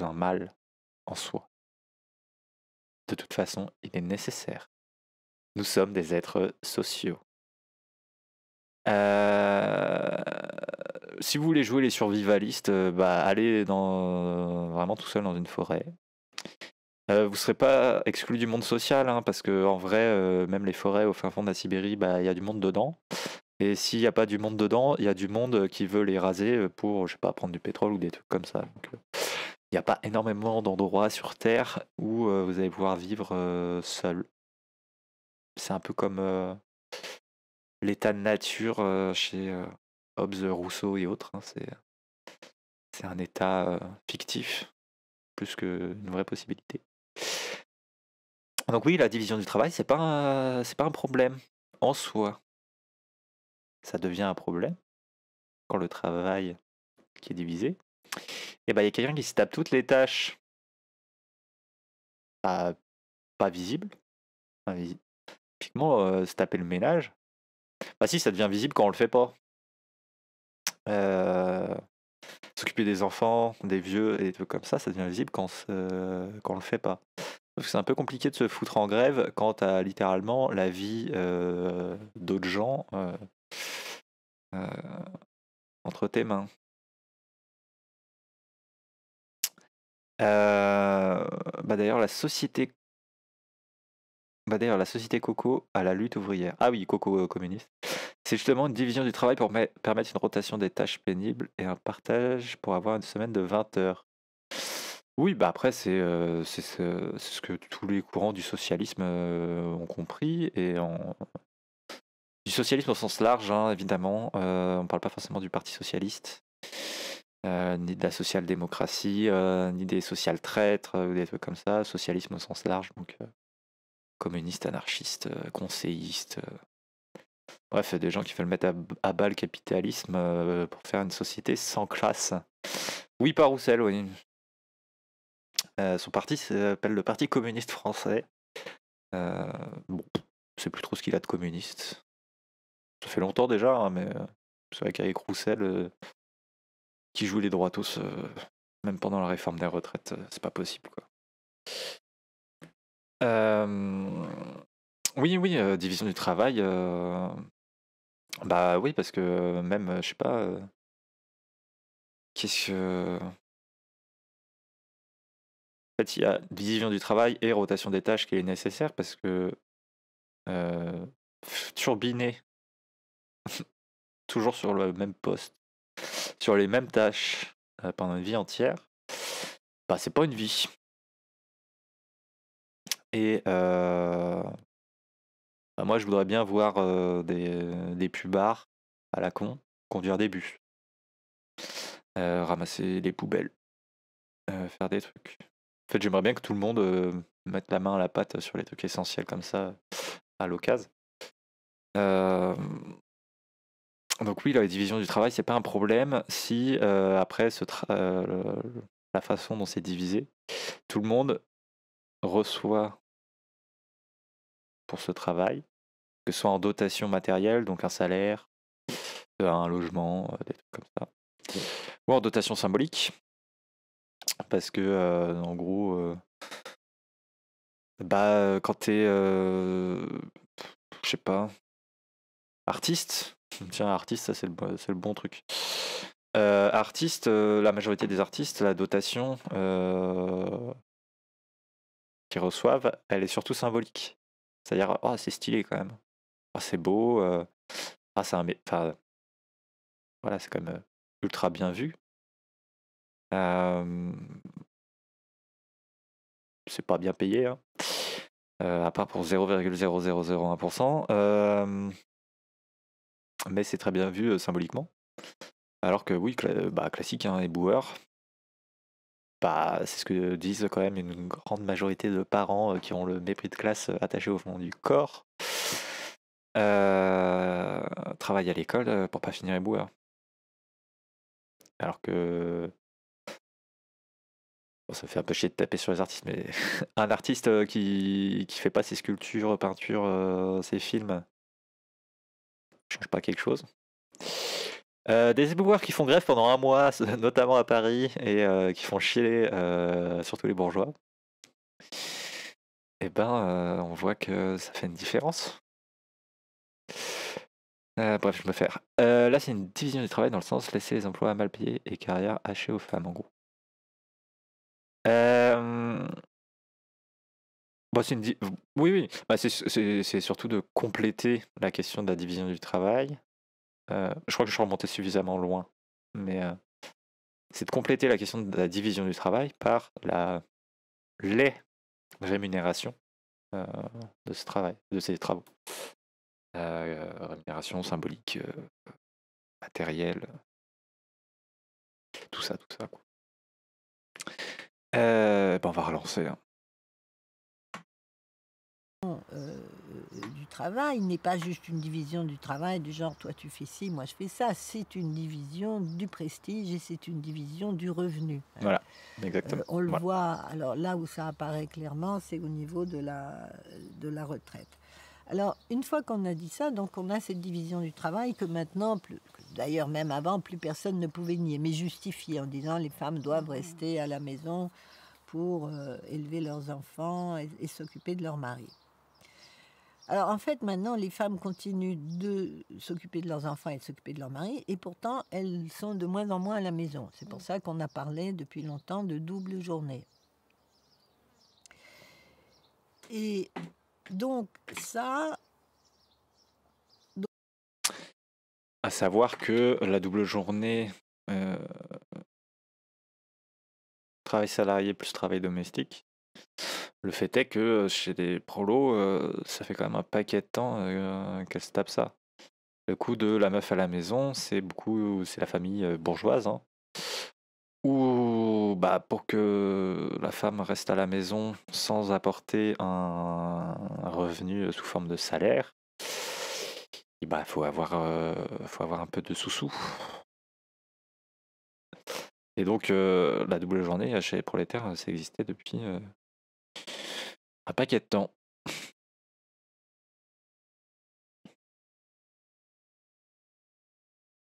un mal en soi. De toute façon, il est nécessaire. Nous sommes des êtres sociaux. Euh si vous voulez jouer les survivalistes, euh, bah, allez dans, vraiment tout seul dans une forêt. Euh, vous ne serez pas exclu du monde social, hein, parce que en vrai, euh, même les forêts au fin fond de la Sibérie, bah, il y a du monde dedans. Et s'il n'y a pas du monde dedans, il y a du monde qui veut les raser pour, je sais pas, prendre du pétrole ou des trucs comme ça. il n'y a pas énormément d'endroits sur Terre où vous allez pouvoir vivre seul. C'est un peu comme l'état de nature chez Hobbes, Rousseau et autres. Hein, c'est, un état fictif, plus qu'une vraie possibilité. Donc oui, la division du travail, c'est pas pas un problème en soi. Ça devient un problème quand le travail qui est divisé. Et ben il y a quelqu'un qui se tape toutes les tâches pas, pas visibles. typiquement, se taper le ménage. Bah si, ça devient visible quand on le fait pas. Euh, s'occuper des enfants, des vieux et des trucs comme ça, ça devient visible quand, quand on le fait pas. C'est un peu compliqué de se foutre en grève quant à littéralement la vie euh, d'autres gens euh, entre tes mains. bah d'ailleurs la société bah d'ailleurs la société Coco à la lutte ouvrière ah oui Coco communiste c'est justement une division du travail pour permettre une rotation des tâches pénibles et un partage pour avoir une semaine de 20 heures. Oui, bah après, c'est euh, c'est ce que tous les courants du socialisme euh, ont compris. Et en... Du socialisme au sens large, hein, évidemment. Euh, on ne parle pas forcément du Parti socialiste, ni de la social-démocratie, ni des social traîtres, ou des trucs comme ça. Socialisme au sens large, donc communiste, anarchiste, conseilliste, Bref, des gens qui veulent mettre à, bas le capitalisme euh, pour faire une société sans classe. Oui, par Roussel, oui. Euh, son parti s'appelle le Parti communiste français. Euh, bon, c'est sais plus trop ce qu'il a de communiste. Ça fait longtemps déjà, hein, mais c'est vrai qu'avec Roussel, qui joue les droits tous, même pendant la réforme des retraites, c'est pas possible. Quoi. Euh, oui, oui, euh, division du travail. Euh, bah oui, parce que euh, même, je sais pas, qu'est-ce que. En fait, il y a division du travail et rotation des tâches qui est nécessaire parce que turbiner toujours sur le même poste, sur les mêmes tâches pendant une vie entière, bah c'est pas une vie. Et bah, moi, je voudrais bien voir des, des pubards à la con conduire des bus, euh, ramasser les poubelles, euh, faire des trucs. En fait, j'aimerais bien que tout le monde mette la main à la pâte sur les trucs essentiels comme ça, à l'occasion. Donc oui, la division du travail, c'est pas un problème si après euh, la façon dont c'est divisé, tout le monde reçoit pour ce travail que ce soit en dotation matérielle, donc un salaire, euh, un logement, euh, des trucs comme ça, ou en dotation symbolique, parce que euh, en gros, bah quand t'es, euh, je sais pas, artiste, tiens artiste, ça c'est le, bon, le bon truc. artiste, la majorité des artistes, la dotation qu'ils reçoivent, elle est surtout symbolique. C'est-à-dire, oh, c'est stylé quand même. Ah, c'est beau, ah, c'est un. voilà, c'est quand même ultra bien vu. c'est pas bien payé, hein. à part pour 0,0001%. mais c'est très bien vu symboliquement. Alors que oui, bah, classique, hein, éboueur, bah, c'est ce que disent quand même une grande majorité de parents qui ont le mépris de classe attaché au fond du corps euh, travaille à l'école pour pas finir éboueur. Alors que. ça fait un peu chier de taper sur les artistes, mais un artiste qui, qui fait pas ses sculptures, peintures, ses films, change pas quelque chose. des éboueurs qui font grève pendant un mois, notamment à Paris, et qui font chier surtout les bourgeois, eh ben, on voit que ça fait une différence. Euh, bref, je me faire. Euh, là, c'est une division du travail dans le sens laisser les emplois mal payés et carrières hachées aux femmes, en gros. Euh, bah, une Oui, oui. Bah, c'est surtout de compléter la question de la division du travail. je crois que je suis remonté suffisamment loin. Mais c'est de compléter la question de la division du travail par la... les rémunérations de, ce travail, de ces travaux. Euh, rémunération symbolique, euh, matérielle, tout ça, tout ça. Euh, ben, on va relancer. Hein. du travail n'est pas juste une division du travail du genre toi tu fais ci, moi je fais ça. C'est une division du prestige et c'est une division du revenu. Hein. Voilà, exactement. on le voit, alors là où ça apparaît clairement, c'est au niveau de la, de la retraite. Alors, une fois qu'on a dit ça, donc on a cette division du travail que maintenant, d'ailleurs même avant, plus personne ne pouvait nier, mais justifier en disant les femmes doivent mhm. rester à la maison pour euh, élever leurs enfants et, s'occuper de leur mari. Alors en fait, maintenant, les femmes continuent de s'occuper de leurs enfants et de s'occuper de leur mari, et pourtant, elles sont de moins en moins à la maison. C'est pour mhm. ça qu'on a parlé depuis longtemps de double journée. Et donc ça... À savoir que la double journée euh, travail salarié plus travail domestique, le fait est que euh, chez des prolos, euh, ça fait quand même un paquet de temps qu'elle qu'elles se tape ça. Le coup de la meuf à la maison, c'est beaucoup, c'est la famille bourgeoise, hein, ou bah, pour que la femme reste à la maison sans apporter un revenu sous forme de salaire, il bah, faut, avoir, euh, faut avoir un peu de sous-sous. Et donc, euh, la double journée chez les prolétaires, ça existait depuis euh, un paquet de temps.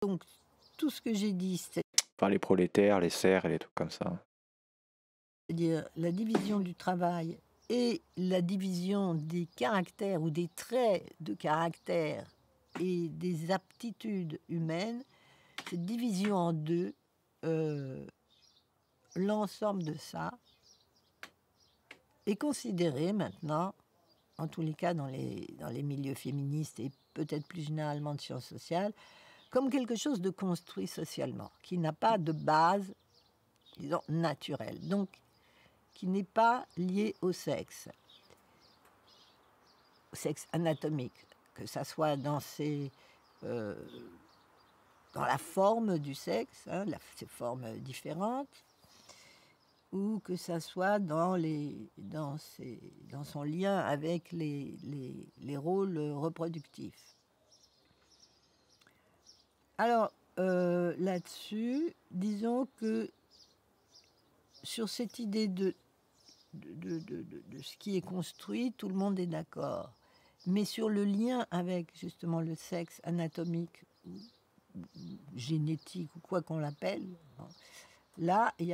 Donc, tout ce que j'ai dit, c'est par les prolétaires, les serfs et les trucs comme ça. C'est-à-dire la division du travail et la division des caractères ou des traits de caractère et des aptitudes humaines, cette division en deux, euh, l'ensemble de ça est considéré maintenant, en tous les cas dans les, dans les milieux féministes et peut-être plus généralement de sciences sociales, comme quelque chose de construit socialement, qui n'a pas de base, disons, naturelle, donc qui n'est pas lié au sexe, au sexe anatomique, que ça soit dans ses... Euh, dans la forme du sexe, hein, ses formes différentes, ou que ça soit dans, les, dans, ses, dans son lien avec les rôles reproductifs. Alors, euh, là-dessus, disons que sur cette idée de de, ce qui est construit, tout le monde est d'accord. Mais sur le lien avec justement le sexe anatomique ou génétique ou quoi qu'on l'appelle, là, il y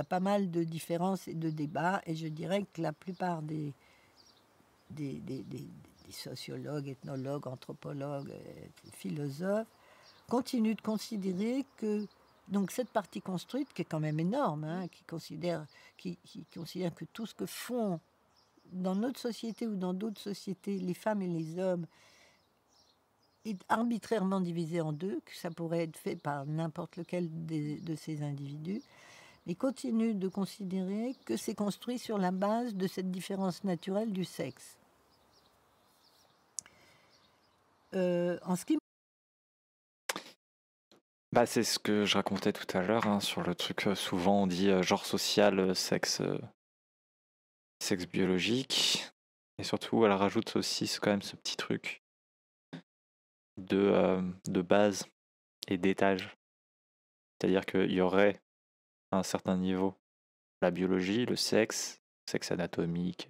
a, pas mal de différences et de débats. Et je dirais que la plupart des, des sociologues, ethnologues, anthropologues, philosophes, continuent de considérer que donc cette partie construite, qui est quand même énorme, hein, qui, considère, qui, considère que tout ce que font dans notre société ou dans d'autres sociétés les femmes et les hommes est arbitrairement divisé en deux, que ça pourrait être fait par n'importe lequel de ces individus, mais continuent de considérer que c'est construit sur la base de cette différence naturelle du sexe. Euh, en bah, c'est ce que je racontais tout à l'heure hein, sur le truc. Souvent, on dit genre social, sexe, sexe biologique. Et surtout, elle rajoute aussi quand même ce petit truc de, de base et d'étage. C'est-à-dire qu'il y aurait à un certain niveau la biologie, le sexe, sexe anatomique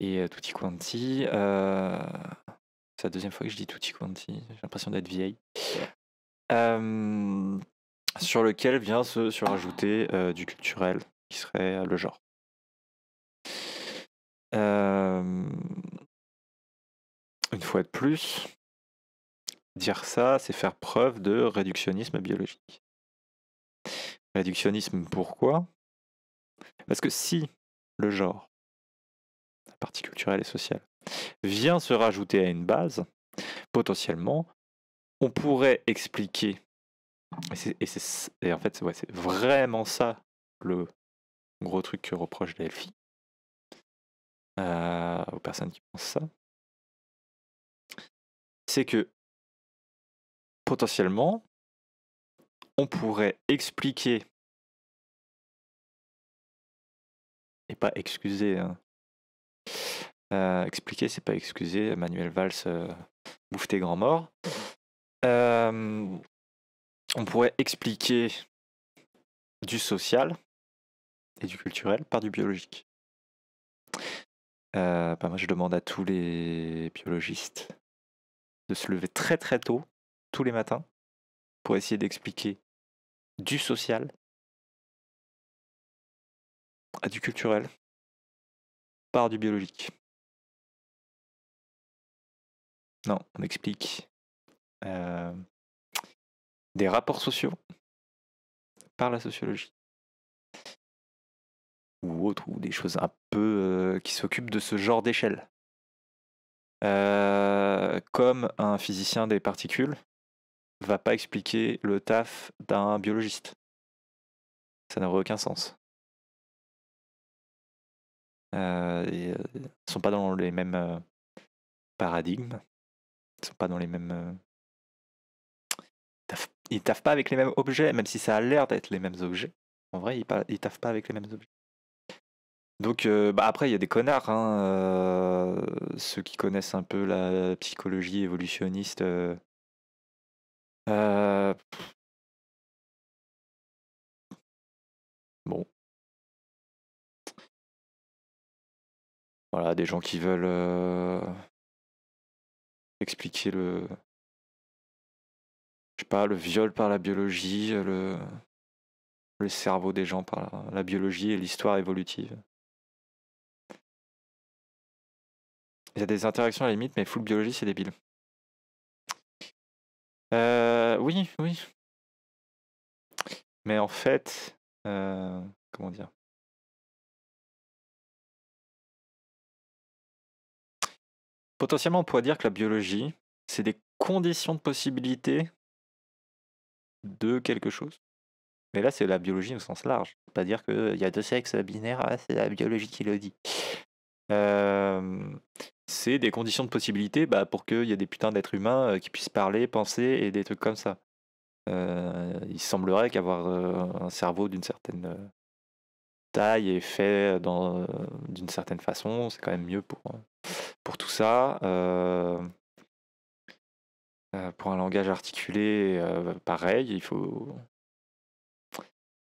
et tout y quanti. C'est la deuxième fois que je dis Tutti Quanti. J'ai l'impression d'être vieille. Euh, sur lequel vient se, surajouter euh, du culturel, qui serait euh, le genre. une fois de plus, dire ça, c'est faire preuve de réductionnisme biologique. Réductionnisme pourquoi Parce que si le genre, la partie culturelle et sociale, vient se rajouter à une base, potentiellement, on pourrait expliquer, et, en fait c'est vraiment ça le gros truc que reproche Delphi euh, aux personnes qui pensent ça, c'est que potentiellement, on pourrait expliquer et pas excuser hein, euh, expliquer, c'est pas excuser. Manuel Valls euh, bouffe tes mhm. euh, on pourrait expliquer du social et du culturel par du biologique. Euh, bah, moi, je demande à tous les biologistes de se lever très très tôt, tous les matins, pour essayer d'expliquer du social à du culturel par du biologique. Non, on explique. Euh, des rapports sociaux par la sociologie. Ou autre, ou des choses un peu euh, qui s'occupent de ce genre d'échelle. Euh, comme un physicien des particules va pas expliquer le taf d'un biologiste. Ça n'aurait aucun sens. ils ne sont pas dans les mêmes paradigmes sont pas dans les mêmes. Euh, ils taffent pas avec les mêmes objets, même si ça a l'air d'être les mêmes objets. En vrai, ils, ne taffent pas avec les mêmes objets. Donc, euh, bah après, il y a des connards. Hein, euh, ceux qui connaissent un peu la psychologie évolutionniste. bon. Voilà, des gens qui veulent expliquer le. Je sais pas, le viol par la biologie, le, le cerveau des gens par la, biologie et l'histoire évolutive. Il y a des interactions à la limite, mais full biologie, c'est débile. Euh, oui, oui. Mais en fait, euh, comment dire potentiellement, on pourrait dire que la biologie, c'est des conditions de possibilité de quelque chose. Mais là, c'est la biologie au sens large. Pas dire qu'il y a deux sexes binaires, ah, c'est la biologie qui le dit. Euh, c'est des conditions de possibilité bah, pour qu'il y ait des putains d'êtres humains euh, qui puissent parler, penser et des trucs comme ça. Euh, il semblerait qu'avoir un cerveau d'une certaine taille et fait d'une certaine façon, c'est quand même mieux pour, pour tout ça. pour un langage articulé, pareil, il faut,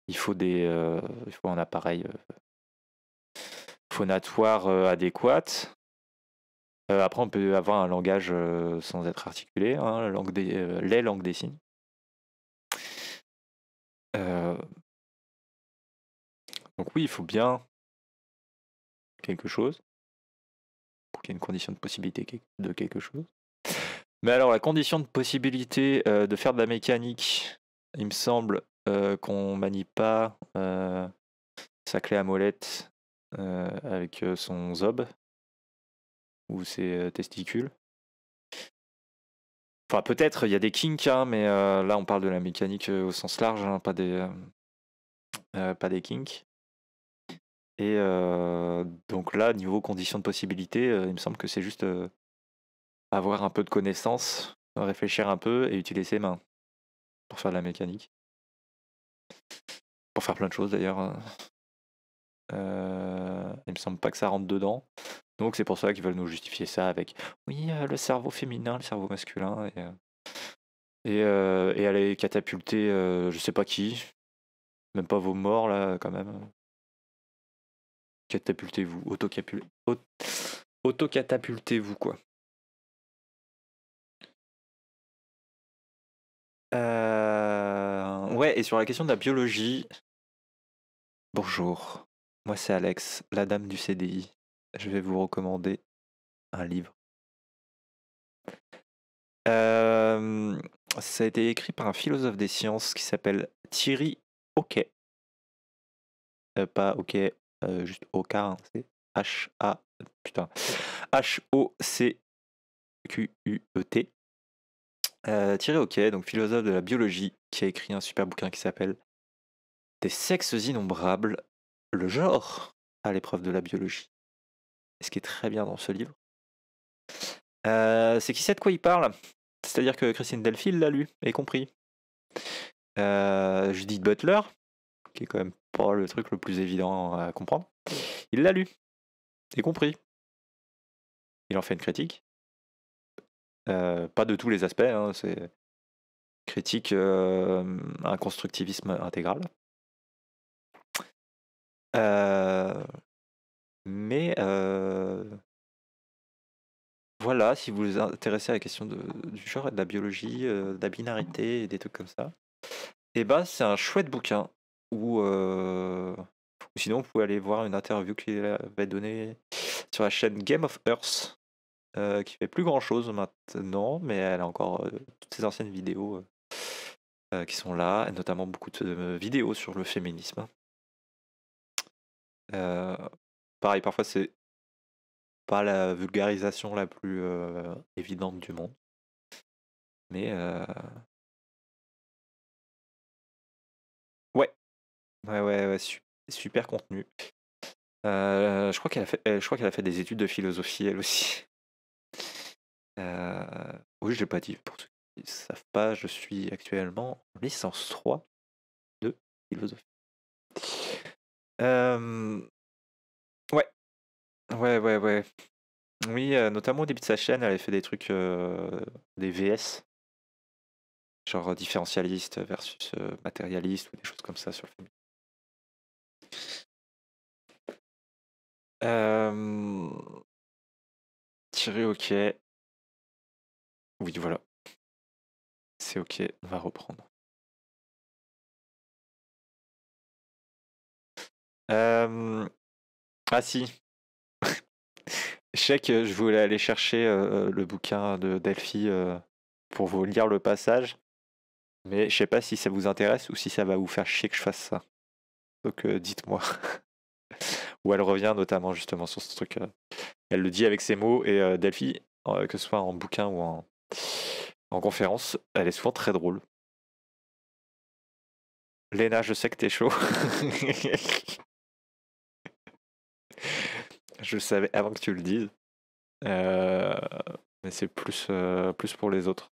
il faut, des, faut un appareil phonatoire adéquat. après, on peut avoir un langage sans être articulé, hein, les langues des signes. donc oui, il faut bien quelque chose une condition de possibilité de quelque chose. Mais alors, la condition de possibilité euh, de faire de la mécanique, il me semble euh, qu'on manie pas euh, sa clé à molette avec son zob ou ses testicules. Enfin, peut-être, il y a des kinks, hein, mais là, on parle de la mécanique au sens large, hein, pas, des, pas des kinks. Et donc là, niveau conditions de possibilité, il me semble que c'est juste avoir un peu de connaissances, réfléchir un peu et utiliser ses mains pour faire de la mécanique. Pour faire plein de choses d'ailleurs. Hein. il me semble pas que ça rentre dedans. Donc c'est pour ça qu'ils veulent nous justifier ça avec oui, le cerveau féminin, le cerveau masculin. Et, et, et aller catapulter je sais pas qui, même pas vos morts là quand même catapultez-vous, auto-catapultez-vous, quoi. Euh, ouais, et sur la question de la biologie. Bonjour, moi c'est Alex, la dame du CDI. Je vais vous recommander un livre. Euh, ça a été écrit par un philosophe des sciences qui s'appelle Thierry Hockey. Euh, pas Ok. Euh, juste OK, hein, c'est H-A, putain, H-O-C-Q-U-E-T. Euh, Thierry donc philosophe de la biologie, qui a écrit un super bouquin qui s'appelle Des sexes innombrables, le genre à l'épreuve de la biologie. ce qui est très bien dans ce livre, euh, c'est qui sait de quoi il parle. C'est-à-dire que Christine Delphine l'a lu et compris. Euh, Judith Butler, qui est quand même pas le truc le plus évident à comprendre. Il l'a lu et compris. Il en fait une critique. Euh, pas de tous les aspects, hein, c'est critique euh, un constructivisme intégral. Euh, mais voilà, si vous vous intéressez à la question du genre et de la biologie, de la binarité et des trucs comme ça, eh ben c'est un chouette bouquin ou, sinon, vous pouvez aller voir une interview qu'il avait donnée sur la chaîne Game of Earth, qui fait plus grand chose maintenant, mais elle a encore toutes ses anciennes vidéos qui sont là, et notamment beaucoup de vidéos sur le féminisme. pareil, parfois c'est pas la vulgarisation la plus évidente du monde, mais Ouais, ouais, ouais, super contenu. Euh, je crois qu'elle a fait, qu'elle a fait des études de philosophie elle aussi. Euh, oui, je l'ai pas dit. Pour ceux qui ne savent pas, je suis actuellement en licence 3 de philosophie. ouais, ouais, ouais, ouais. Oui, notamment au début de sa chaîne, elle avait fait des trucs, des VS, genre euh, différentialiste versus matérialiste ou des choses comme ça sur le Euh... OK. Oui, voilà. C'est OK, on va reprendre. Ah si. je sais que je voulais aller chercher le bouquin de Delphi pour vous lire le passage. Mais je sais pas si ça vous intéresse ou si ça va vous faire chier que je fasse ça. Donc dites-moi. où elle revient notamment justement sur ce truc. Euh, elle le dit avec ses mots et euh, Delphi, euh, que ce soit en bouquin ou en, conférence, elle est souvent très drôle. Léna, je sais que t'es chaud. je le savais avant que tu le dises. mais c'est plus, plus pour les autres.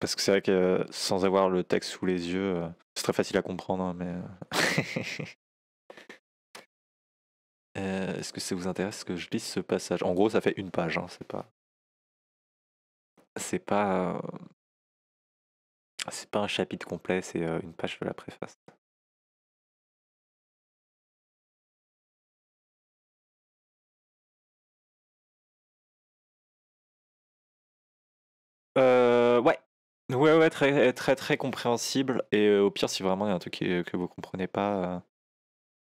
Parce que c'est vrai que euh, sans avoir le texte sous les yeux, euh, c'est très facile à comprendre, hein, mais. Euh. Est-ce que ça vous intéresse que je lise ce passage En gros, ça fait une page, hein, c'est pas. C'est pas. C'est pas un chapitre complet, c'est une page de la préface. Euh. Ouais, ouais, très, eh, très, très compréhensible. Et euh, au pire, si vraiment il y a un truc que, vous comprenez pas. Euh.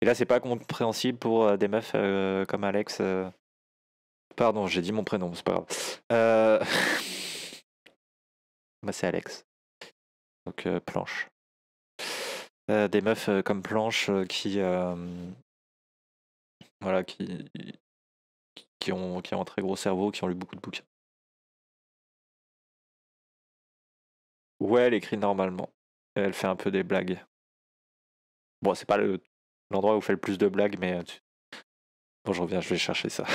Et là, c'est pas compréhensible pour euh, des meufs comme Alex. Pardon, j'ai dit mon prénom, c'est pas grave. Moi, c'est Alex. Donc, planche. des meufs comme planche qui. Voilà, qui. qui- ont, qui ont un très gros cerveau, qui ont lu beaucoup de bouquins. Ouais, elle écrit normalement. Elle fait un peu des blagues. Bon, c'est pas l'endroit où fait le plus de blagues, mais. Euh, bon, je reviens, je vais chercher ça.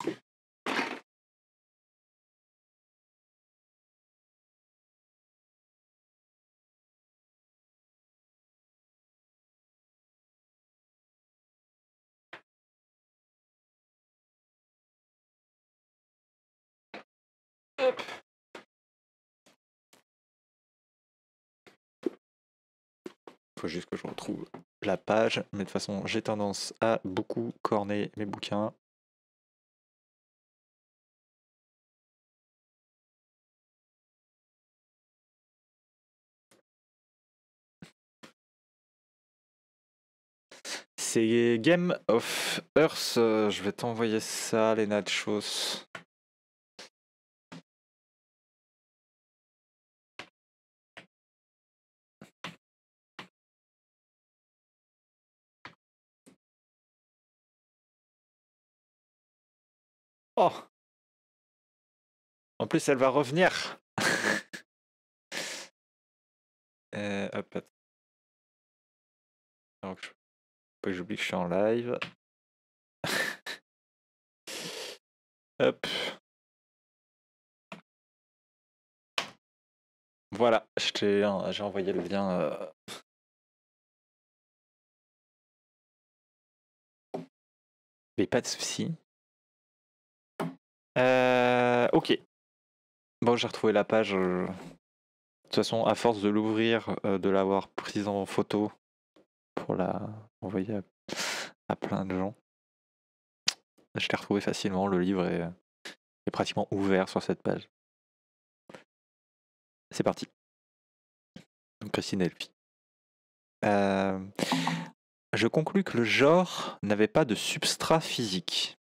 faut juste que je retrouve la page. Mais de toute façon, j'ai tendance à beaucoup corner mes bouquins. C'est Game of Earth. Euh, je vais t'envoyer ça, les Chose... Oh En plus, elle va revenir euh, Donc, que j'oublie que je suis en live. hop Voilà, hein, j'ai envoyé le lien. Euh. Mais pas de souci. Euh, ok. Bon, j'ai retrouvé la page. Euh, de toute façon, à force de l'ouvrir, euh, de l'avoir prise en photo pour la envoyer à, plein de gens, je l'ai retrouvé facilement. Le livre est, est pratiquement ouvert sur cette page. C'est parti. Christine Elfi. je conclus que le genre n'avait pas de substrat physique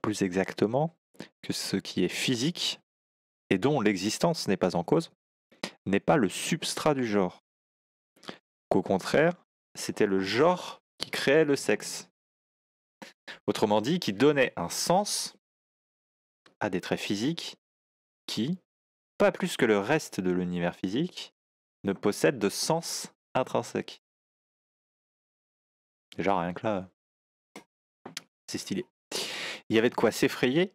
plus, exactement que ce qui est physique et dont l'existence n'est pas en cause, n'est pas le substrat du genre. Qu'au contraire, c'était le genre qui créait le sexe. Autrement dit, qui donnait un sens à des traits physiques qui, pas plus que le reste de l'univers physique, ne possèdent de sens intrinsèque. Déjà rien que là, c'est stylé. Il y avait de quoi s'effrayer.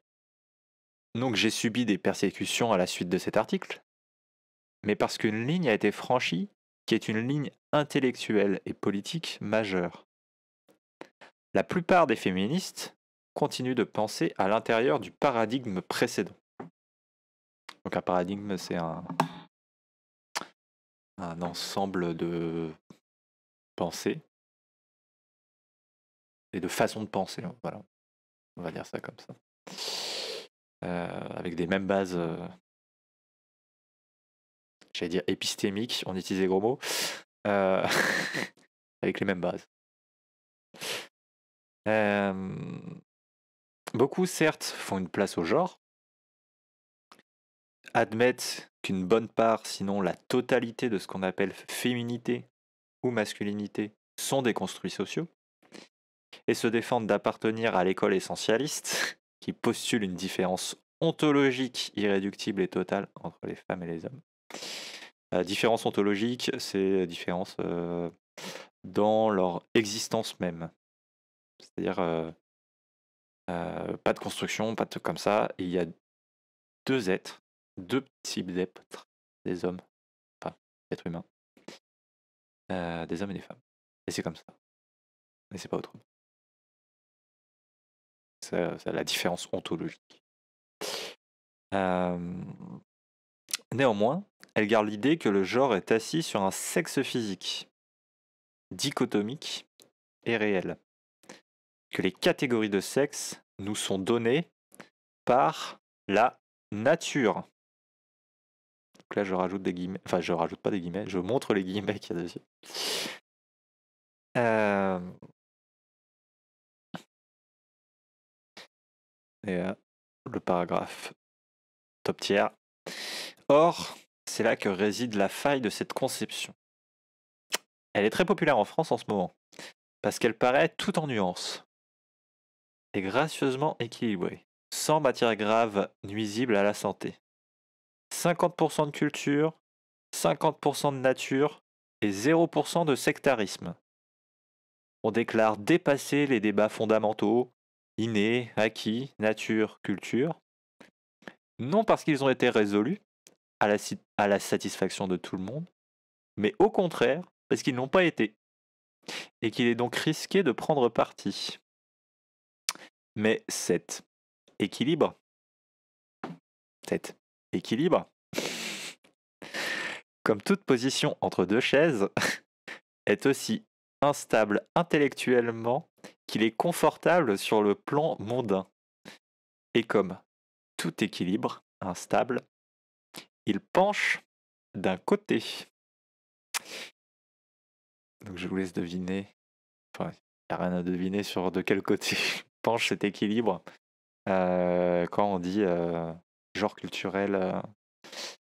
Donc j'ai subi des persécutions à la suite de cet article. Mais parce qu'une ligne a été franchie, qui est une ligne intellectuelle et politique majeure. La plupart des féministes continuent de penser à l'intérieur du paradigme précédent. Donc un paradigme, c'est un, un ensemble de pensées et de façon de penser. Hein, voilà. On va dire ça comme ça. Euh, avec des mêmes bases, euh, j'allais dire épistémiques, on utilise les gros mots, euh, avec les mêmes bases. beaucoup, certes, font une place au genre, admettent qu'une bonne part, sinon la totalité de ce qu'on appelle féminité ou masculinité sont des construits sociaux, et se défendent d'appartenir à l'école essentialiste, qui postule une différence ontologique irréductible et totale entre les femmes et les hommes. différence ontologique, c'est différence euh, dans leur existence même. C'est-à-dire, euh, euh, pas de construction, pas de comme ça. Il y a deux êtres, deux types d'êtres, des hommes, enfin, êtres humains, des hommes et des femmes. Et c'est comme ça. Et c'est pas autrement c'est la différence ontologique. Néanmoins, elle garde l'idée que le genre est assis sur un sexe physique, dichotomique et réel, que les catégories de sexe nous sont données par la nature. Donc là, je rajoute des guillemets, enfin, je rajoute pas des guillemets, je montre les guillemets qu'il y a dessus. Euh... Euh, le paragraphe top tiers. Or, c'est là que réside la faille de cette conception. Elle est très populaire en France en ce moment, parce qu'elle paraît tout en nuances, et gracieusement équilibrée, sans matière grave nuisible à la santé. 50% de culture, 50% de nature et 0% de sectarisme. On déclare dépasser les débats fondamentaux innés, acquis, nature, culture, non parce qu'ils ont été résolus à la, à la satisfaction de tout le monde, mais au contraire parce qu'ils n'ont pas été, et qu'il est donc risqué de prendre parti. Mais cet équilibre, cet équilibre, comme toute position entre deux chaises, est aussi instable intellectuellement qu'il est confortable sur le plan mondain. Et comme tout équilibre instable, il penche d'un côté. Donc je vous laisse deviner. Enfin, il n'y a rien à deviner sur de quel côté penche cet équilibre euh, quand on dit euh, genre culturel, euh,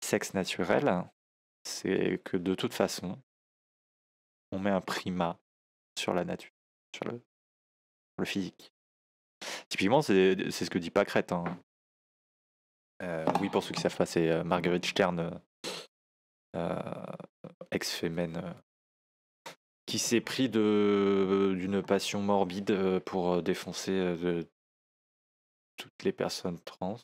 sexe naturel. C'est que de toute façon, on met un primat sur la nature, sur le le physique. Typiquement, c'est ce que dit Pacrette. Hein. Euh, oui, pour ceux qui savent pas, c'est euh, Marguerite Stern, euh, ex-fémène, qui s'est pris d'une passion morbide pour défoncer toutes les personnes trans.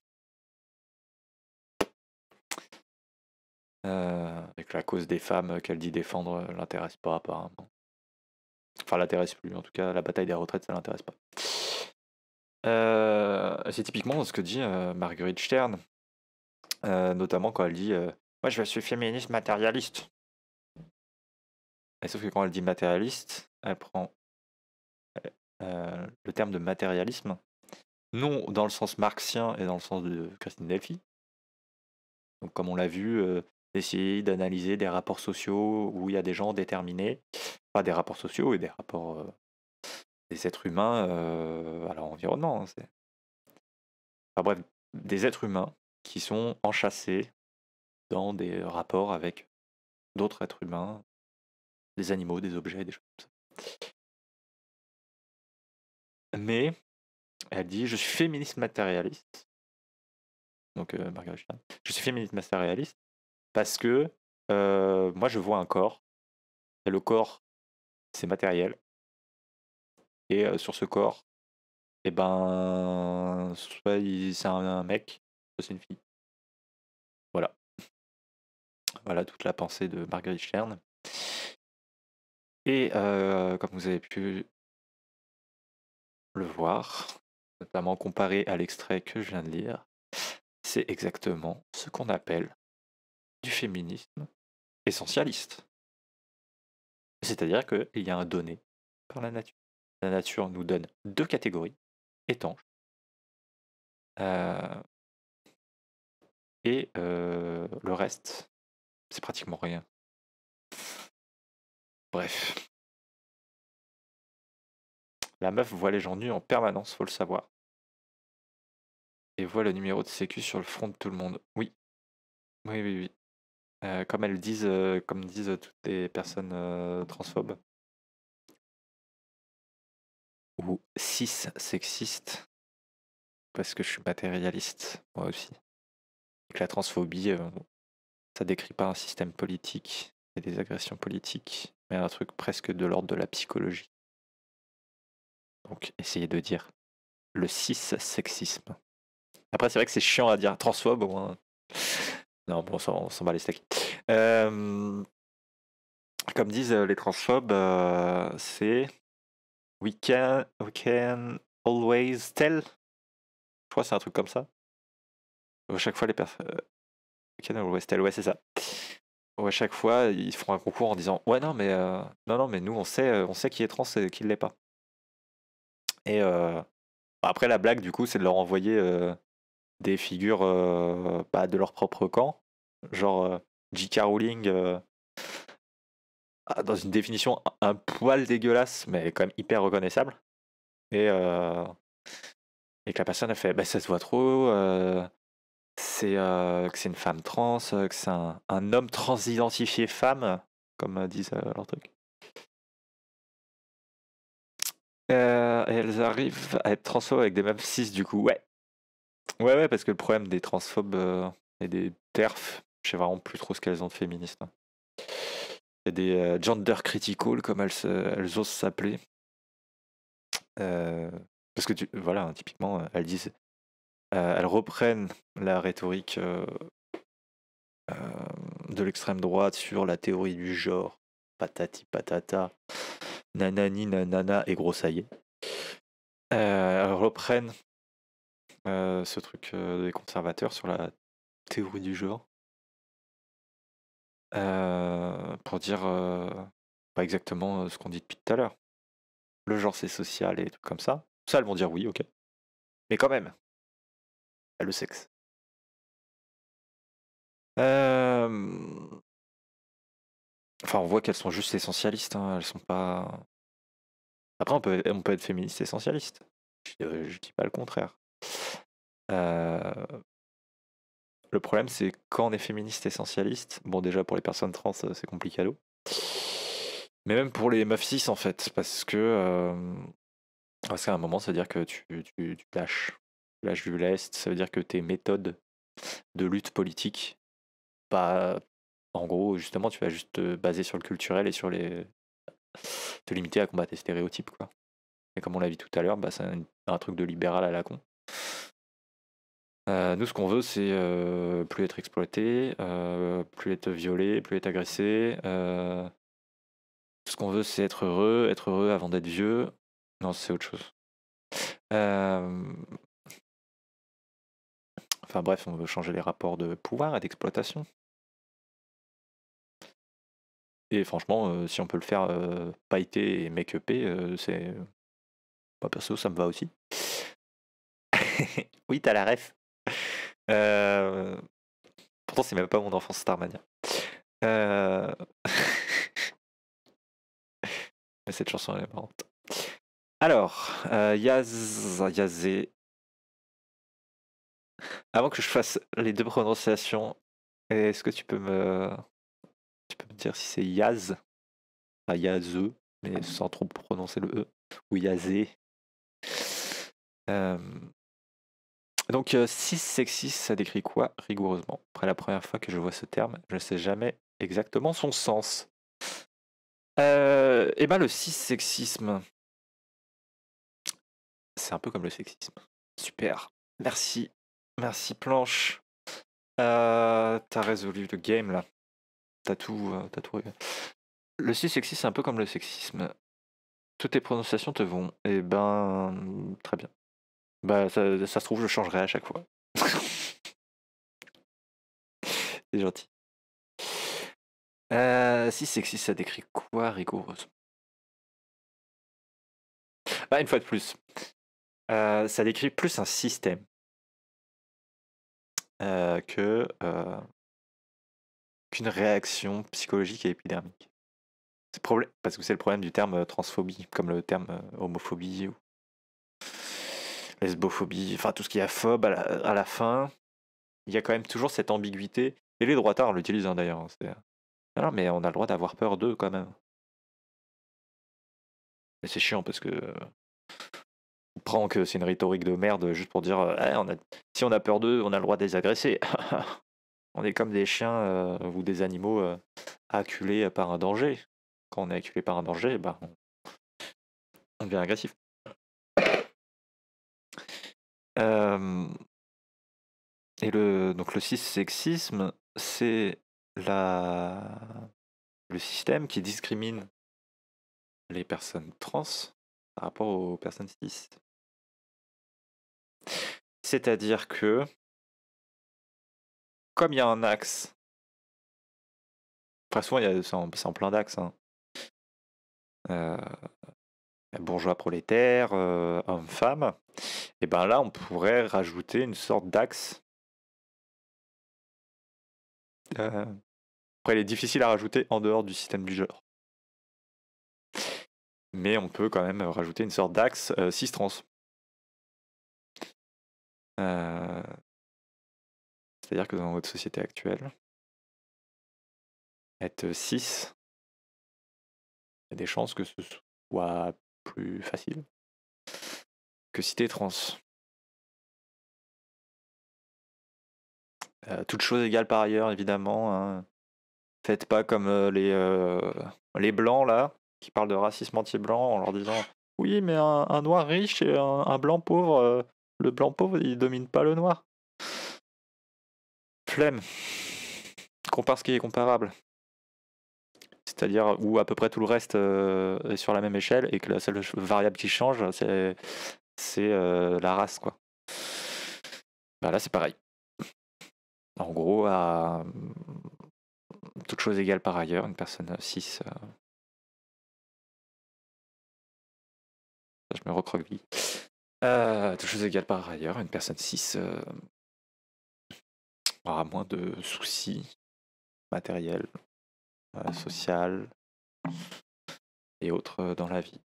avec la cause des femmes qu'elle dit défendre l'intéresse pas apparemment. Enfin, l'intéresse plus. En tout cas, la bataille des retraites, ça l'intéresse pas. Euh, c'est typiquement ce que dit euh, Marguerite Stern, euh, notamment quand elle dit Moi, je suis féministe matérialiste. Et sauf que quand elle dit matérialiste, elle prend le terme de matérialisme, non dans le sens marxien et dans le sens de Christine Delphi. Donc, comme on l'a vu, d'analyser des rapports sociaux où il y a des gens déterminés, pas des rapports sociaux et des rapports euh, des êtres humains euh, à leur environnement. Hein, enfin, bref, des êtres humains qui sont enchâssés dans des rapports avec d'autres êtres humains, des animaux, des objets, des choses comme Mais elle dit Je suis féministe matérialiste. Donc, euh, Marguerite Je suis féministe matérialiste parce que moi, je vois un corps. Et le corps, c'est matériel. Et sur ce corps, et eh ben, soit c'est un, mec, soit c'est une fille. Voilà. Voilà toute la pensée de Marguerite Stern. Et comme vous avez pu le voir, notamment comparé à l'extrait que je viens de lire, c'est exactement ce qu'on appelle du féminisme essentialiste. C'est-à-dire qu'il y a un donné par la nature. La nature nous donne deux catégories étanches euh, et euh, le reste, c'est pratiquement rien. Bref. La meuf voit les gens nus en permanence, faut le savoir. Et voit le numéro de sécu sur le front de tout le monde. Oui. Oui, oui, oui. Euh, comme elles disent, euh, comme disent toutes les personnes euh, transphobes. Ou cis sexistes. Parce que je suis matérialiste, moi aussi. Et que la transphobie, ça décrit pas un système politique et des agressions politiques, mais un truc presque de l'ordre de la psychologie. Donc essayez de dire le cis sexisme. Après, c'est vrai que c'est chiant à dire transphobe au moins. Non, bon, on s'en bat les steaks. comme disent euh, les transphobes, euh, c'est we can, always tell. Je crois que c'est un truc comme ça. À chaque fois, les personnes. Euh, we can always tell, ouais, c'est ça. Ou à chaque fois, ils font un concours en disant Ouais, non, mais, non, non, mais nous, on sait, on sait qui est trans et qui ne l'est pas. Et après, la blague, du coup, c'est de leur envoyer des figures pas euh, bah, de leur propre camp, genre euh, J.K. Rowling euh, ah, dans une définition un poil dégueulasse, mais quand même hyper reconnaissable. Et, et que la personne a fait bah, ça se voit trop, c'est que c'est une femme trans, que c'est un, un, homme transidentifié femme, comme disent leurs trucs et elles arrivent à être transphobes avec des mêmes cis du coup, ouais, Ouais, ouais, parce que le problème des transphobes euh, et des terfs je sais vraiment plus trop ce qu'elles ont de féministes. et hein. des euh, gender critical, comme elles, elles osent s'appeler. Euh, parce que, tu, voilà, hein, typiquement, elles disent. elles reprennent la rhétorique de l'extrême droite sur la théorie du genre, patati patata, nanani nanana, et gros ça y est. elles reprennent euh, ce truc euh, des conservateurs sur la théorie du genre. Euh, pour dire pas exactement ce qu'on dit depuis tout à l'heure. Le genre c'est social et tout comme ça. Ça, elles vont dire oui, ok. Mais quand même, le sexe. Enfin, on voit qu'elles sont juste essentialistes, hein. elles sont pas. Après, on peut, on peut être féministe essentialiste. Je, je dis pas le contraire le problème, c'est quand on est féministe essentialiste, bon, déjà pour les personnes trans, c'est compliqué à l'eau. Mais même pour les meufs cis, en fait, parce que. parce qu'à un moment, ça veut dire que tu, lâches. Tu lâches du lest, ça veut dire que tes méthodes de lutte politique, pas. Bah, en gros, justement, tu vas juste te baser sur le culturel et sur les. te limiter à combattre les stéréotypes, quoi. Et comme on l'a vu tout à l'heure, bah, c'est un, truc de libéral à la con. Euh, nous, ce qu'on veut, c'est euh, plus être exploité, euh, plus être violé, plus être agressé. ce qu'on veut, c'est être heureux, être heureux avant d'être vieux. Non, c'est autre chose. Enfin bref, on veut changer les rapports de pouvoir et d'exploitation. Et franchement, si on peut le faire pailleter et make-upé, c'est. pas bah, perso, ça me va aussi. oui, t'as la ref. Euh, pourtant, c'est même pas mon enfance Starmania. Euh, mais cette chanson, elle est marrante. Alors, euh, Yaz... Yazé. Avant que je fasse les deux prononciations, est-ce que tu peux me. Tu peux me dire si c'est Yaz Enfin, Yazé, mais sans trop prononcer le E. Ou Yazé. Euh... Donc, cis euh, sexisme, ça décrit quoi rigoureusement Après la première fois que je vois ce terme, je ne sais jamais exactement son sens. Euh, eh ben le sexisme, c'est un peu comme le sexisme. Super. Merci. Merci Planche. Euh, t'as résolu le game là. T'as tout, euh, t'as tout. Le sexisme, c'est un peu comme le sexisme. Toutes tes prononciations te vont. Eh ben, très bien. Bah, ça, se trouve, je changerai à chaque fois. c'est gentil. Euh, si sexy, ça décrit quoi rigoureusement Bah, une fois de plus, euh, ça décrit plus un système euh, que euh, qu'une réaction psychologique et épidermique. Parce que c'est le problème du terme transphobie, comme le terme homophobie ou lesbophobie, enfin tout ce qui est phobe à la, fin, il y a quand même toujours cette ambiguïté. Et les droitards l'utilisent hein, d'ailleurs. Hein, Alors, ah mais on a le droit d'avoir peur d'eux quand même. Mais c'est chiant parce que. On prend que c'est une rhétorique de merde juste pour dire eh, si on a peur d'eux, on a le droit de les agresser. on est comme des chiens euh, ou des animaux euh, acculés par un danger. Quand on est acculé par un danger, bah, on devient agressif et le, donc le cissexisme, c'est la, le système qui discrimine les personnes trans par rapport aux personnes cis. C'est-à-dire que, comme il y a un axe, y souvent, c'est en, plein d'axes, hein, euh, bourgeois prolétaire, hommes euh, homme-femme, et eh ben là on pourrait rajouter une sorte d'axe. Euh, après, il est difficile à rajouter en dehors du système du genre. Mais on peut quand même rajouter une sorte d'axe euh, six trans cest C'est-à-dire que dans votre société actuelle, être 6, il y a des chances que ce soit plus facile que si t'es trans. Euh, toute chose égale par ailleurs, évidemment. Hein. Faites pas comme euh, les, euh, les blancs, là, qui parlent de racisme anti-blanc en leur disant Oui, mais un, noir riche et un, un blanc pauvre, euh, le blanc pauvre, il domine pas le noir. Flemme. Compare ce qui est comparable c'est-à-dire où à peu près tout le reste euh, est sur la même échelle et que la seule variable qui change, c'est, c'est euh, la race. Quoi. Bah, là, c'est pareil. En gros, à toute chose égale par ailleurs, une personne 6. Euh. Je me recroqueville. Euh, toute chose égale par ailleurs, une personne 6 aura moins de soucis matériels, euh, social et autres euh, dans la vie.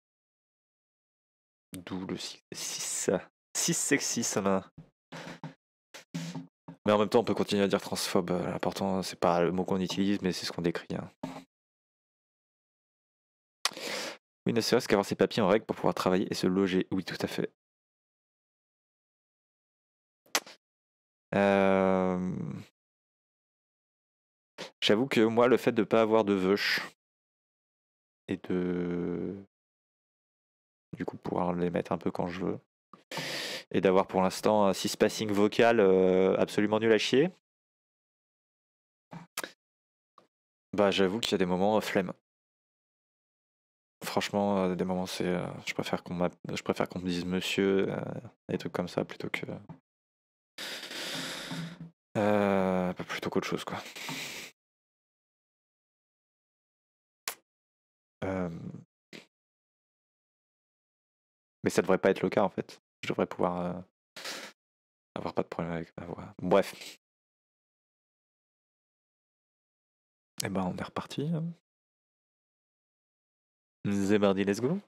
D'où le 6. 6 euh, sexisme. Mais en même temps, on peut continuer à dire transphobe. L'important, c'est pas le mot qu'on utilise, mais c'est ce qu'on décrit. Hein. Oui, ne serait-ce qu'avoir ses papiers en règle pour pouvoir travailler et se loger. Oui, tout à fait. Euh... J'avoue que moi, le fait de ne pas avoir de veuche et de. Du coup, pouvoir les mettre un peu quand je veux. Et d'avoir pour l'instant un six passing vocal euh, absolument nul à chier. Bah, j'avoue qu'il y a des moments euh, flemme. Franchement, euh, des moments, c'est. je préfère qu'on me dise monsieur et trucs comme ça plutôt que. Euh, plutôt qu'autre chose, quoi. Euh, mais ça devrait pas être le cas en fait. Je devrais pouvoir euh, avoir pas de problème avec ma voix. Bref. Et eh ben on est reparti. Hein. Zébardi, let's go.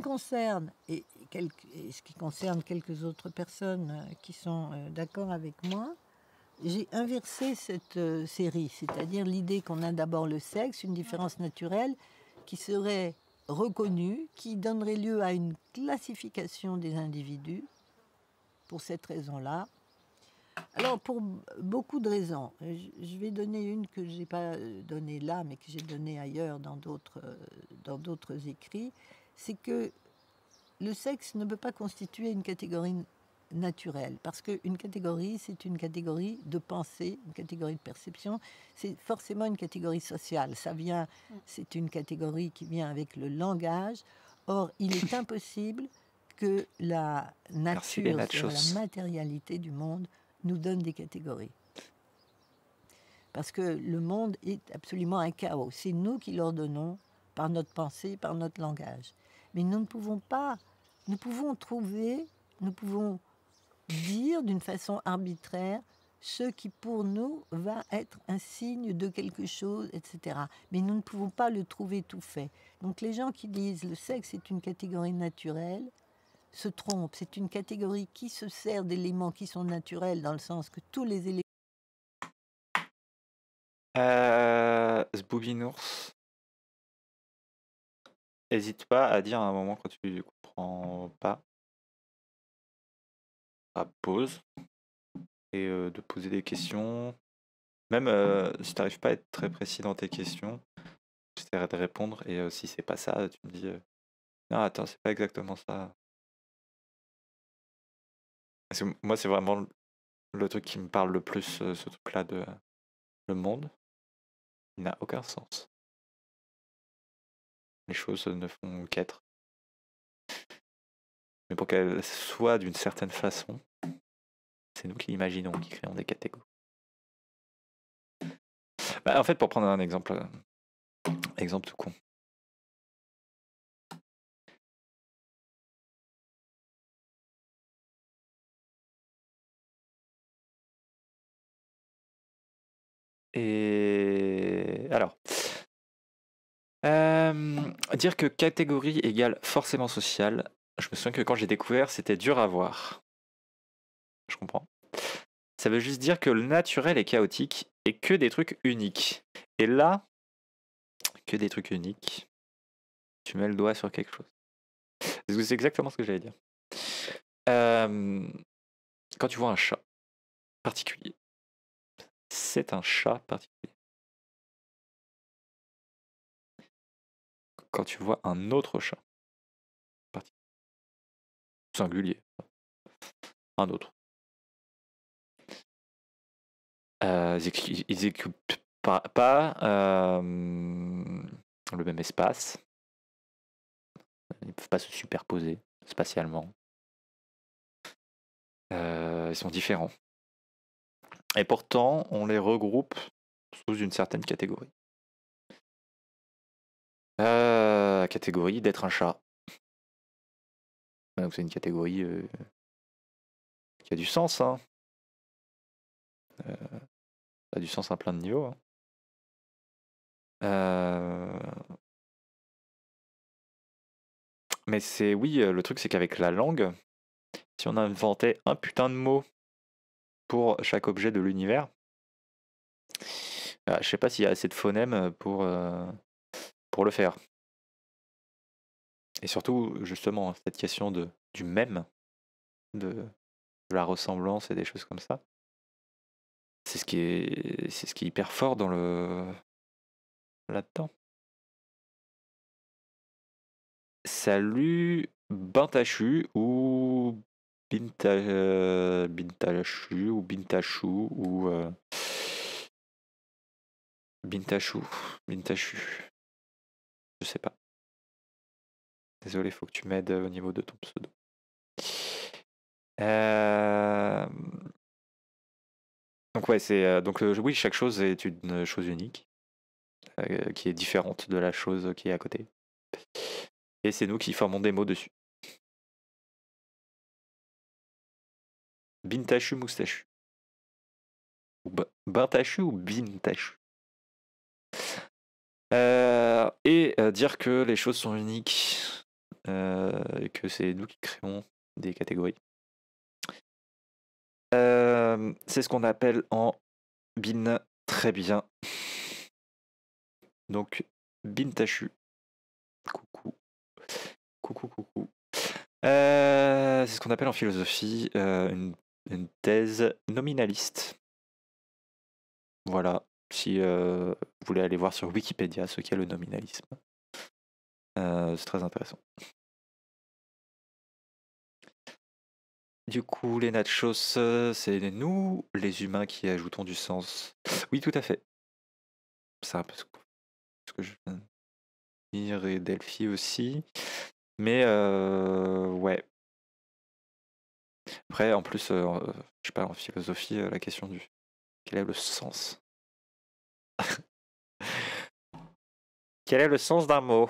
concerne, et et ce qui concerne quelques autres personnes euh, qui sont euh, d'accord avec moi, j'ai inversé cette euh, série, c'est-à-dire l'idée qu'on a d'abord le sexe, une différence naturelle, qui serait reconnue, qui donnerait lieu à une classification des individus, pour cette raison-là. Alors, pour beaucoup de raisons, je vais donner une que je n'ai pas donnée là, mais que j'ai donnée ailleurs dans d'autres écrits, c'est que le sexe ne peut pas constituer une catégorie naturelle, parce qu'une catégorie, c'est une catégorie de pensée, une catégorie de perception, c'est forcément une catégorie sociale, ça vient, mm. c'est une catégorie qui vient avec le langage, or il est impossible que la nature, la matérialité du monde nous donne des catégories. Parce que le monde est absolument un chaos, c'est nous qui l'ordonnons par notre pensée, par notre langage. Mais nous ne pouvons pas, nous pouvons trouver, nous pouvons dire d'une façon arbitraire ce qui pour nous va être un signe de quelque chose, etc. Mais nous ne pouvons pas le trouver tout fait. Donc les gens qui disent le sexe est une catégorie naturelle se trompent. C'est une catégorie qui se sert d'éléments qui sont naturels dans le sens que tous les éléments... Euh, N'hésite pas à dire à un moment quand tu ne comprends pas à pause et de poser des questions. Même si tu n'arrives pas à être très précis dans tes questions, tu j'essaierai de répondre et si c'est pas ça, tu me dis non, attends, c'est pas exactement ça. moi, c'est vraiment le truc qui me parle le plus, ce truc-là de le monde. Il n'a aucun sens les choses ne font qu'être. Mais pour qu'elles soient d'une certaine façon, c'est nous qui l'imaginons, qui créons des catégories. Bah, en fait, pour prendre un exemple, euh, exemple tout con. Et alors, euh, dire que catégorie égale forcément social je me souviens que quand j'ai découvert, c'était dur à voir. Je comprends. Ça veut juste dire que le naturel est chaotique et que des trucs uniques. Et là, que des trucs uniques. Tu mets le doigt sur quelque chose. C'est exactement ce que j'allais dire. Euh, quand tu vois un chat particulier, c'est un chat particulier. quand tu vois un autre chat. Singulier. Un autre. Euh, ils n'occupent pas, euh, le même espace. Ils ne peuvent pas se superposer spatialement. Euh, ils sont différents. Et pourtant, on les regroupe sous une certaine catégorie. Euh, catégorie d'être un chat. Donc c'est une catégorie euh, qui a du sens. ça hein. euh, a du sens à plein de niveaux. Hein. Mais c'est oui, le truc c'est qu'avec la langue, si on inventait un putain de mot pour chaque objet de l'univers, je sais pas s'il y a assez de phonèmes pour pour le faire. Et surtout, justement, cette question de, du même, de, la ressemblance et des choses comme ça, c'est ce qui est, c'est ce qui est hyper fort dans le, là-dedans. Salut Bintachu ou Binta, euh, Bintachu ou bintachu ou Bintachu, euh, Bintachu. Je sais pas. Désolé, faut que tu m'aides euh, au niveau de ton pseudo. Donc ouais, c'est euh, donc euh, oui, chaque chose est une chose unique qui est différente de la chose qui est à côté. Et c'est nous qui formons des mots dessus. Bintachu moustachu. Ou bintachu ou bintachu euh, et euh, dire que les choses sont uniques, euh, et que c'est nous qui créons des catégories. c'est ce qu'on appelle en bin très bien. Donc, bin tachu, Coucou. Coucou, coucou. c'est ce qu'on appelle en philosophie une, une, thèse nominaliste. Voilà, si vous voulez aller voir sur Wikipédia ce qu'est le nominalisme. c'est très intéressant. Du coup, les nachos, c'est nous, les humains, qui ajoutons du sens. Oui, tout à fait. Ça, parce que, que je viens de dire, et Delphi aussi. Mais, ouais. Après, en plus, je sais pas, en philosophie, la question du. Quel est le sens Quel est le sens d'un mot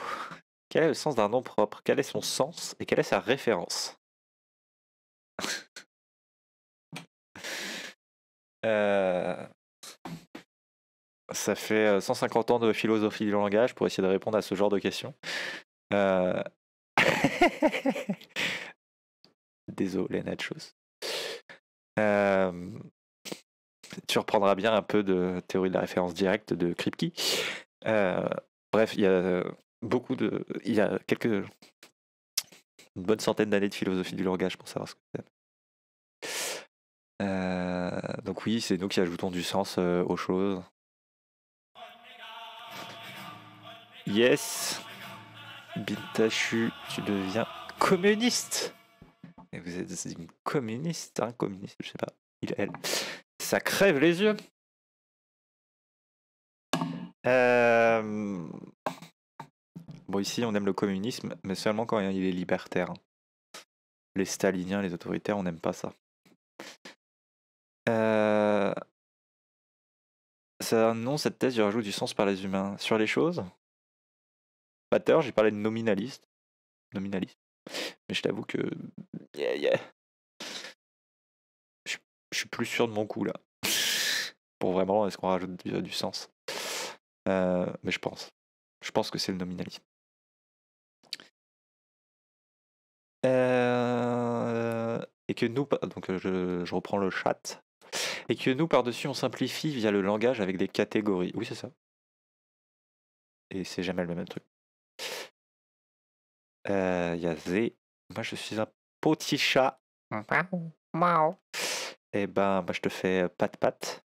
Quel est le sens d'un nom propre Quel est son sens et quelle est sa référence euh, Ça fait 150 euh, ans de philosophie du langage pour essayer de répondre à ce genre de questions. Euh... Désolé, Nachos. Euh... tu reprendras bien un peu de théorie de la référence directe de Kripke. Euh, bref, il y a beaucoup de. Il y a quelques. Une bonne centaine d'années de philosophie du langage pour savoir ce que c'est. Euh, donc oui, c'est nous qui ajoutons du sens euh, aux choses. Yes Bintachu, tu deviens communiste Et vous êtes une communiste, un hein, communiste, je sais pas, il, elle ça crève les yeux. Euh, bon, ici, on aime le communisme, mais seulement quand il est libertaire. Hein. Les staliniens, les autoritaires, on n'aime pas ça. Euh, ça, non, cette thèse, je rajoute du sens par les humains. Sur les choses, Pater, j'ai parlé de nominaliste. Nominaliste. Mais je t'avoue que. Yeah, yeah je suis plus sûr de mon coup là. Pour vraiment, est-ce qu'on rajoute du, sens euh, Mais je pense. Je pense que c'est le nominalisme. Euh, et que nous, donc euh, je, reprends le chat, et que nous, par-dessus, on simplifie via le langage avec des catégories. Oui, c'est ça. Et c'est jamais le même truc. Il y a Z. Moi, je suis un petit chat. Wow. Eh ben, bah, je te fais Pat Pat.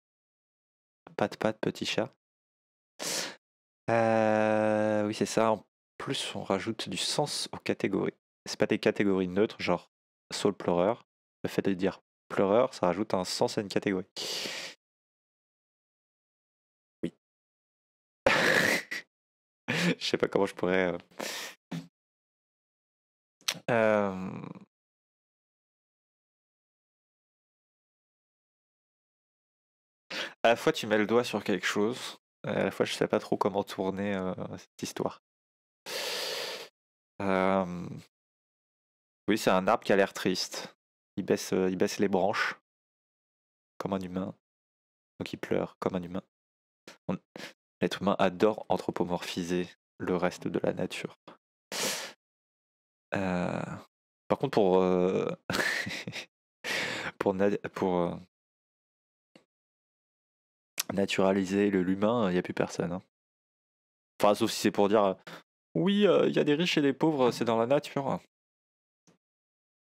Pat Pat, petit chat. Euh, oui, c'est ça. En plus, on rajoute du sens aux catégories. C'est pas des catégories neutres, genre soul pleureur. Le fait de dire pleureur, ça rajoute un sens à une catégorie. Oui. Je sais pas comment je pourrais. Euh, à la fois tu mets le doigt sur quelque chose, à la fois je ne sais pas trop comment tourner euh, cette histoire. Oui, c'est un arbre qui a l'air triste. Il baisse, euh, il baisse les branches, comme un humain. Donc il pleure, comme un humain. L'être humain adore anthropomorphiser le reste de la nature. Euh, par contre, pour, pour, pour naturaliser l'humain, il n'y a plus personne. Hein. Enfin, sauf si c'est pour dire euh, oui, euh, il y a des riches et des pauvres, euh, c'est dans la nature.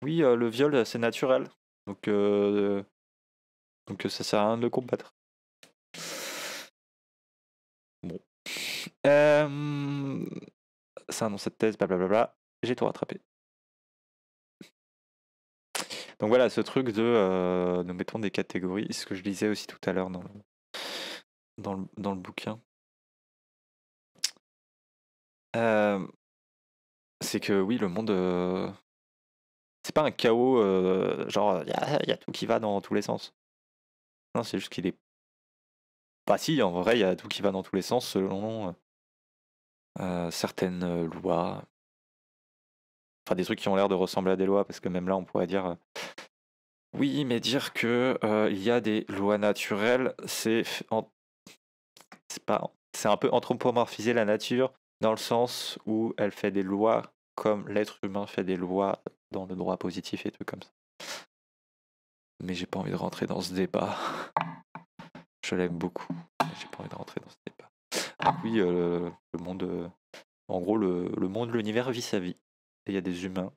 Oui, le viol, c'est naturel. Donc, donc ça sert à rien de le combattre. Bon. ça annonce cette thèse, blablabla. J'ai tout rattrapé. Donc voilà, ce truc de nous mettons des catégories, ce que je disais aussi tout à l'heure dans le dans le, dans le bouquin, euh, c'est que oui, le monde. Euh, c'est pas un chaos, euh, genre, il y, a, tout qui va dans tous les sens. Non, c'est juste qu'il est. Bah, si, en vrai, il y a tout qui va dans tous les sens selon certaines lois. Enfin, des trucs qui ont l'air de ressembler à des lois, parce que même là, on pourrait dire. oui, mais dire que il y a des lois naturelles, c'est en c'est pas, c'est un peu anthropomorphiser la nature dans le sens où elle fait des lois comme l'être humain fait des lois dans le droit positif et tout comme ça. Mais j'ai pas envie de rentrer dans ce débat. Je l'aime beaucoup. J'ai pas envie de rentrer dans ce débat. oui, le monde, euh, en gros, le, le monde, l'univers vit sa vie. Et il y a des humains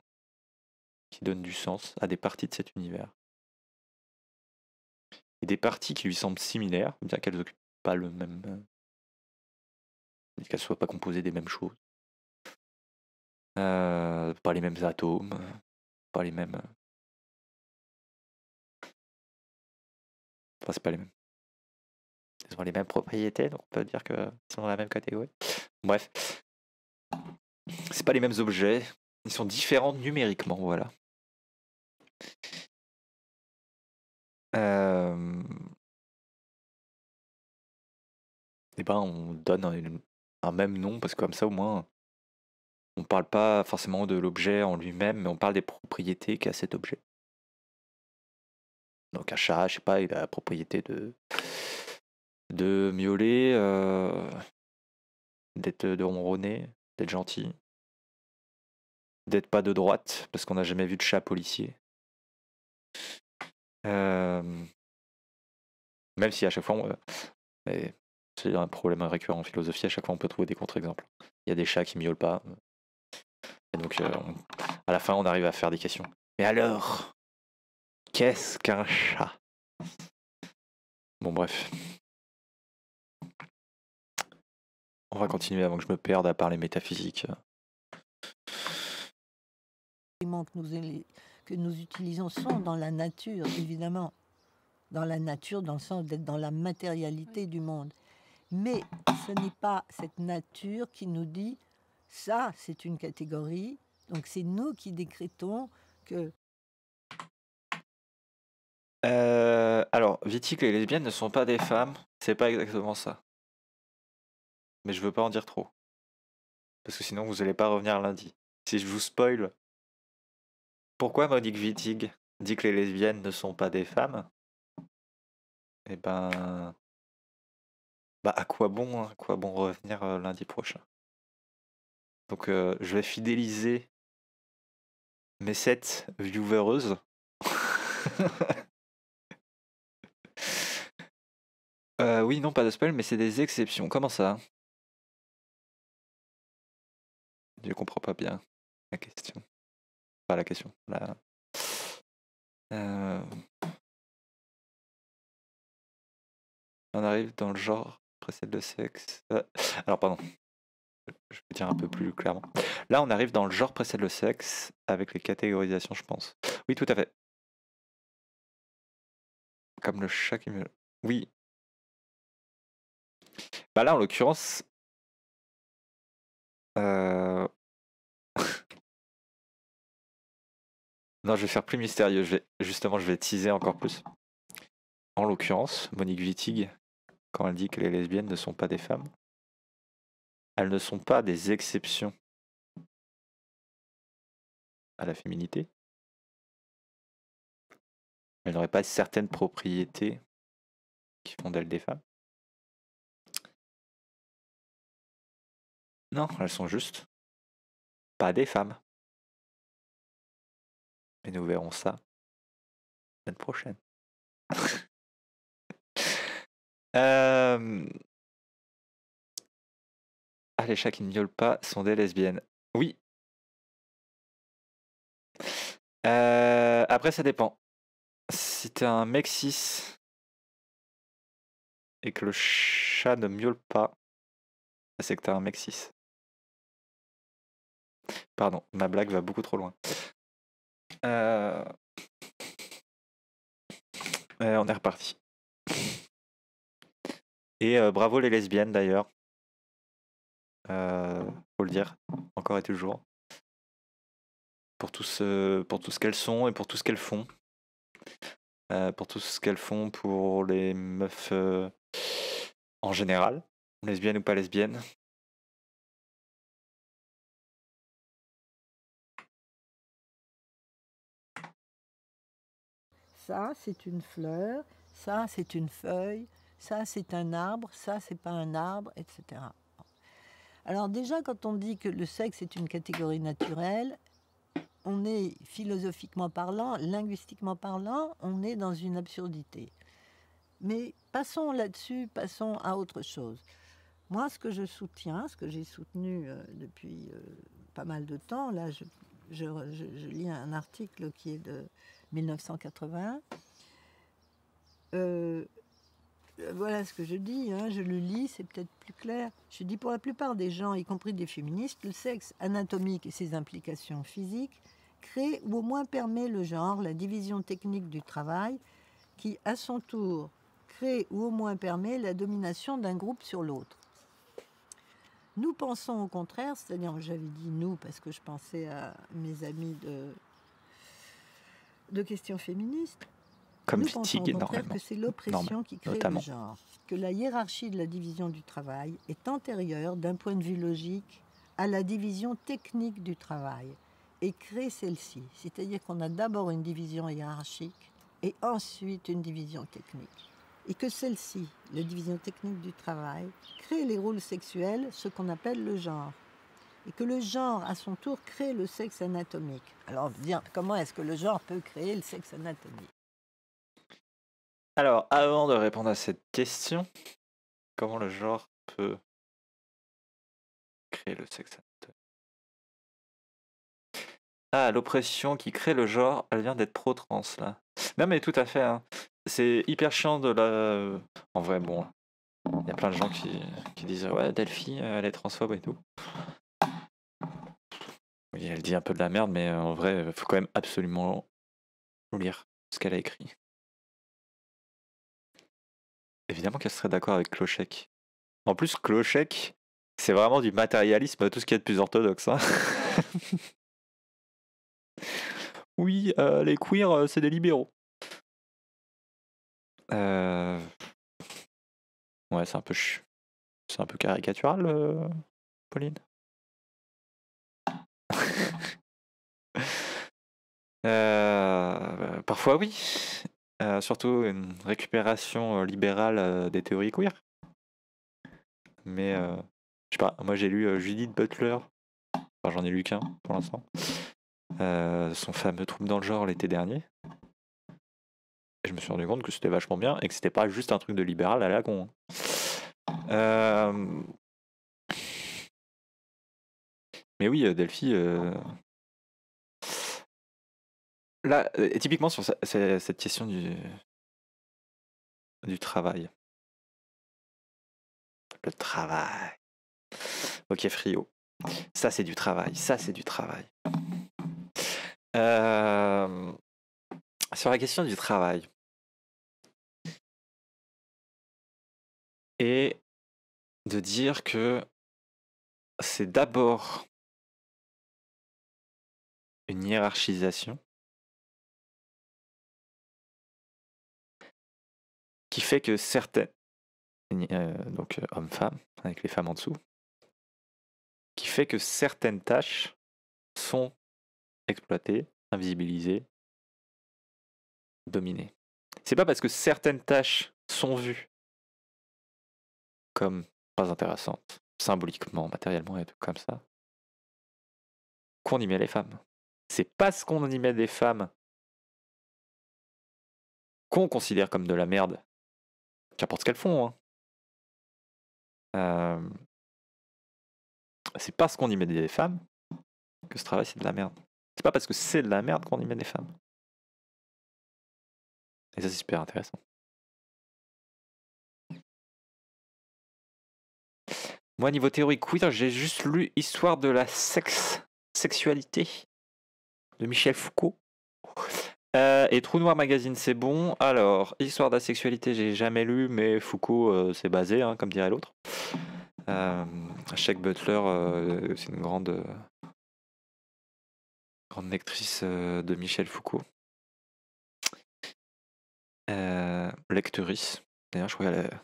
qui donnent du sens à des parties de cet univers. Et des parties qui lui semblent similaires, bien qu'elles occupent pas le même. Euh, qu'elles ne soient pas composées des mêmes choses. Euh, pas les mêmes atomes, euh, pas les mêmes. Enfin, c'est pas les mêmes. elles ont les mêmes propriétés, donc on peut dire que sont dans la même catégorie. Bref. C'est pas les mêmes objets. Ils sont différents numériquement, voilà. Euh... ben, on donne un, même nom, parce que comme ça, au moins, on ne parle pas forcément de l'objet en lui-même, mais on parle des propriétés qu'a cet objet. Donc un chat, je sais pas, il a la propriété de, de miauler, euh, d'être de ronronner, d'être gentil, d'être pas de droite, parce qu'on n'a jamais vu de chat policier. Euh, même si à chaque fois, euh, c'est un problème récurrent en philosophie. À chaque fois, on peut trouver des contre-exemples. Il y a des chats qui miaulent pas. Et donc, euh, à la fin, on arrive à faire des questions. Mais alors, qu'est-ce qu'un chat Bon, bref. On va continuer avant que je me perde à parler métaphysique. Les éléments que nous utilisons sont dans la nature, évidemment. Dans la nature, dans le sens d'être dans la matérialité du monde. Mais ce n'est pas cette nature qui nous dit ça, c'est une catégorie. Donc c'est nous qui décrétons que. Euh, alors, Vitig, les lesbiennes ne sont pas des femmes, c'est pas exactement ça. Mais je veux pas en dire trop. Parce que sinon, vous n'allez pas revenir lundi. Si je vous spoil, pourquoi Monique Wittig dit que les lesbiennes ne sont pas des femmes Eh ben, bah à quoi bon, hein, quoi bon revenir lundi prochain Donc je vais fidéliser mes 7 viewereuses. euh, oui, non, pas de spell mais c'est des exceptions. Comment ça Je comprends pas bien la question. Pas la question. Euh, On arrive dans le genre celle de sexe. Euh, alors, pardon. Je vais dire un peu plus clairement. Là, on arrive dans le genre précède le sexe avec les catégorisations, je pense. Oui, tout à fait. Comme le chat qui me. Oui. Bah là, en l'occurrence. Euh, non, je vais faire plus mystérieux. Je vais... Justement, je vais teaser encore plus. En l'occurrence, Monique Wittig quand elle dit que les lesbiennes ne sont pas des femmes. Elles ne sont pas des exceptions à la féminité. Elles n'auraient pas certaines propriétés qui font d'elles des femmes. Non, elles sont juste pas des femmes. Et nous verrons ça la semaine prochaine. Ah, les chats qui ne miaulent pas sont des lesbiennes. Oui. Après, ça dépend. Si t'es un mec 6 et que le chat ne miaule pas, c'est que t'es un mec 6. Pardon, ma blague va beaucoup trop loin. on est reparti. Et euh, bravo les lesbiennes d'ailleurs. Euh, faut le dire, encore et toujours. Pour tout ce, pour tout ce qu'elles sont et pour tout ce qu'elles font. Euh, pour tout ce qu'elles font pour les meufs en général, lesbiennes ou pas lesbiennes. ça c'est une fleur, ça c'est une feuille, ça c'est un arbre, ça c'est pas un arbre, etc. Alors déjà, quand on dit que le sexe est une catégorie naturelle, on est philosophiquement parlant, linguistiquement parlant, on est dans une absurdité. Mais passons là-dessus, passons à autre chose. Moi, ce que je soutiens, ce que j'ai soutenu euh, depuis euh, pas mal de temps, là, je, lis un article qui est de 1980, euh, euh, voilà ce que je dis, hein, je le lis, c'est peut-être plus clair. Je dis pour la plupart des gens, y compris des féministes, le sexe anatomique et ses implications physiques crée ou au moins permet le genre, la division technique du travail, qui à son tour crée ou au moins permet la domination d'un groupe sur l'autre. Nous pensons au contraire, c'est-à-dire j'avais dit nous parce que je pensais à mes amis de questions féministes, comme nous fatigue énormément. que c'est l'oppression qui crée le genre, que la hiérarchie de la division du travail est antérieure d'un point de vue logique à la division technique du travail et crée celle-ci. C'est-à-dire qu'on a d'abord une division hiérarchique et ensuite une division technique. Et que celle-ci, la division technique du travail, crée les rôles sexuels, ce qu'on appelle le genre. Et que le genre, à son tour, crée le sexe anatomique. Alors, comment est-ce que le genre peut créer le sexe anatomique alors, avant de répondre à cette question, comment le genre peut créer le sexe Ah, l'oppression qui crée le genre, elle vient d'être pro-trans, là. Non, mais tout à fait. Hein. C'est hyper chiant de la... Euh, en vrai, bon, il y a plein de gens qui, qui disent « Ouais, Delphi, euh, elle est transphobe et tout. » Oui, elle dit un peu de la merde, mais euh, en vrai, faut quand même absolument lire ce qu'elle a écrit évidemment qu'elle serait d'accord avec Clochec. En plus, Clochec, c'est vraiment du matérialisme, tout ce qui est de plus orthodoxe. Hein. oui, euh, les queers, euh, c'est des libéraux. Euh, ouais, c'est un peu c'est un peu caricatural, Pauline. parfois oui, euh, surtout une récupération euh, libérale euh, des théories queer. Mais je sais pas, moi j'ai lu Judith Butler, enfin j'en ai lu qu'un pour l'instant, son fameux Troupe dans le genre l'été dernier. Et je me suis rendu compte que c'était vachement bien et que c'était pas juste un truc de libéral à la con. Hein. Mais oui, Delphi, là, euh, typiquement sur cette question du, du travail. Le travail. Ok, Frio. Ça, c'est du travail. Ça, c'est du travail. Euh, sur la question du travail. Et de dire que c'est d'abord une hiérarchisation qui fait que certaines, euh, donc euh, hommes-femmes, avec les femmes en dessous, qui fait que certaines tâches sont exploitées, invisibilisées, dominées. C'est pas parce que certaines tâches sont vues comme pas intéressantes, symboliquement, matériellement et tout comme ça, qu'on y met les femmes. C'est parce qu'on y met des femmes qu'on considère comme de la merde qu'importe ce qu'elles font. Hein. C'est parce qu'on y met des femmes que ce travail c'est de la merde. C'est pas parce que c'est de la merde qu'on y met des femmes. Et ça c'est super intéressant. Moi niveau théorique, queer j'ai juste lu Histoire de la sexe, sexualité de Michel Foucault. Euh, et Trou Noir Magazine, c'est bon. Alors, Histoire de la sexualité, j'ai jamais lu, mais Foucault, euh, c'est basé, hein, comme dirait l'autre. Euh, Butler, euh, c'est une grande, grande lectrice de Michel Foucault. lectrice. D'ailleurs, je crois qu'elle a,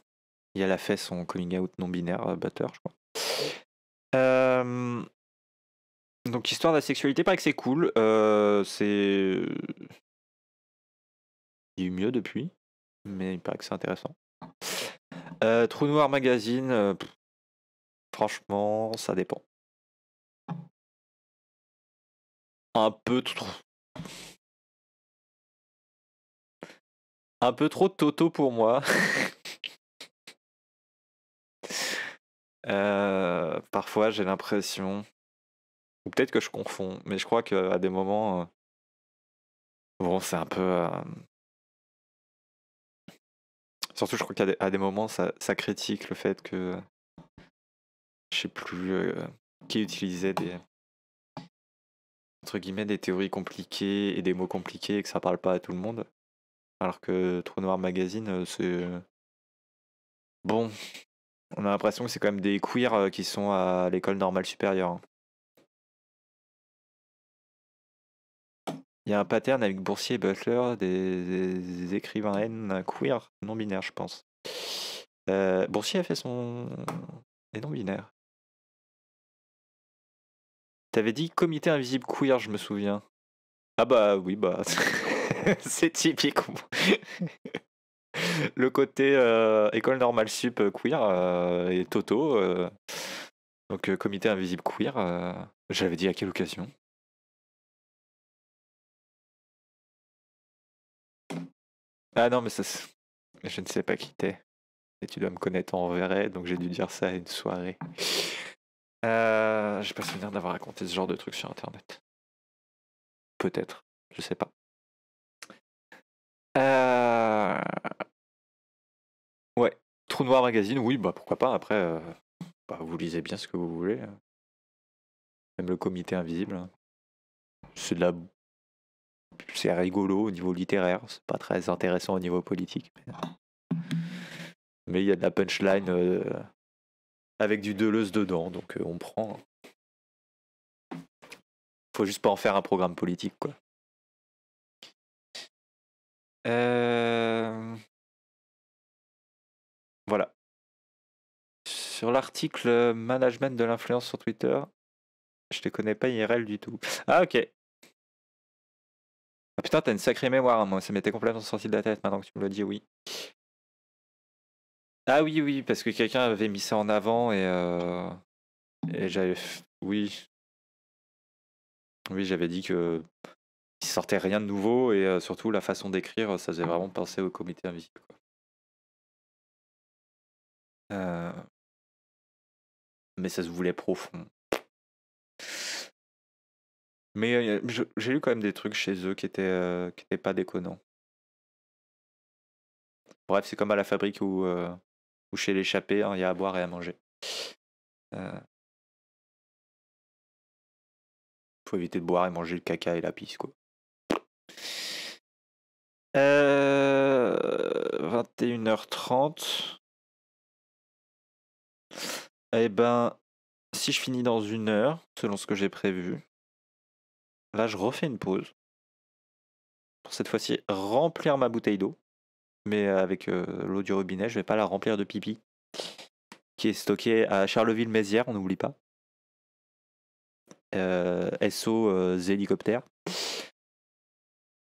il a fait son coming out non-binaire, Butter, je crois. donc, Histoire de la sexualité, paraît que c'est cool. c'est il y a eu mieux depuis, mais il paraît que c'est intéressant. Euh, Trou Noir Magazine, euh, franchement, ça dépend. Un peu trop. Un peu trop de Toto pour moi. Euh, parfois, j'ai l'impression. Ou peut-être que je confonds, mais je crois qu'à des moments. Bon, c'est un peu. Surtout, je crois qu'à des, des moments, ça, critique le fait que. Je sais plus. Euh, qui utilisait des. Entre guillemets, des théories compliquées et des mots compliqués et que ça parle pas à tout le monde. Alors que Trou Noir Magazine, euh, c'est. Euh, bon. On a l'impression que c'est quand même des queers qui sont à l'école normale supérieure. Hein. Il y a un pattern avec Boursier et Butler, des, écrivains N queer, non-binaire, je pense. Euh, Boursier a fait son. et non-binaire. T'avais dit comité invisible queer, je me souviens. Ah bah oui, bah. c'est typique. Le côté euh, école normale sup euh, queer et Toto. donc comité invisible queer. J'avais dit à quelle occasion Ah non, mais ça, je ne sais pas qui t'es. Et tu dois me connaître en vrai, donc j'ai dû dire ça à une soirée. Euh, j'ai pas souvenir d'avoir raconté ce genre de truc sur internet. Peut-être, je sais pas. Euh, ouais, Trou Noir Magazine, oui, bah pourquoi pas. Après, euh, bah, vous lisez bien ce que vous voulez. Hein. Même le comité invisible. Hein. C'est de la c'est rigolo au niveau littéraire, c'est pas très intéressant au niveau politique. Mais il y a de la punchline euh, avec du Deleuze dedans, donc euh, on prend. Faut juste pas en faire un programme politique, quoi. Euh. Voilà. Sur l'article management de l'influence sur Twitter, je te connais pas IRL du tout. Ah ok, putain, t'as une sacrée mémoire, moi, ça m'était complètement sorti de la tête maintenant que tu me le dis, oui. Ah oui, oui, parce que quelqu'un avait mis ça en avant et, euh, et j'avais. Oui. Oui, j'avais dit que il sortait rien de nouveau et euh, surtout la façon d'écrire, ça faisait vraiment penser au comité invisible. Euh, mais ça se voulait profond. Mais j'ai lu quand même des trucs chez eux qui étaient, qui pas déconnants. Bref, c'est comme à la fabrique ou chez l'échappée, hein, il y a à boire et à manger. Il euh. faut éviter de boire et manger le caca et la pisse, quoi. Euh, 21h30. Eh ben, si je finis dans une heure, selon ce que j'ai prévu, Là, je refais une pause. Pour cette fois-ci, remplir ma bouteille d'eau. Mais euh, avec euh, l'eau du robinet, je ne vais pas la remplir de pipi. Qui est stockée à Charleville-Mézières, on n'oublie pas. Euh, SO euh, hélicoptère.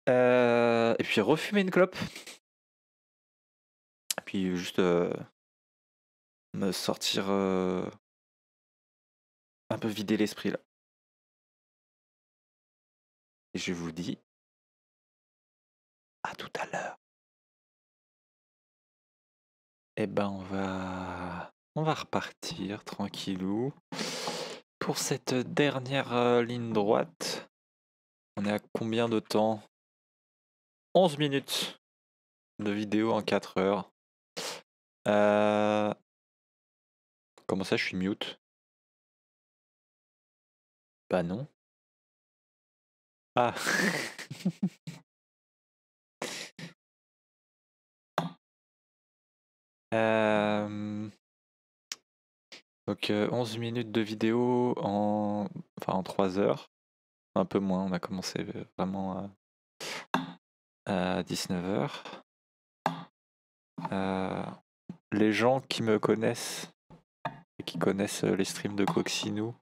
et puis refumer une clope. Et puis juste me sortir un peu vider l'esprit là. Et je vous dis à tout à l'heure. Eh ben on va on va repartir tranquillou pour cette dernière euh, ligne droite. On est à combien de temps 11 minutes de vidéo en 4 heures. Euh, comment ça, je suis mute Bah non. Ah. Donc 11 minutes de vidéo en, enfin, en 3 heures. Un peu moins, on a commencé vraiment à, à 19 heures Les gens qui me connaissent et qui connaissent les streams de Coxinou,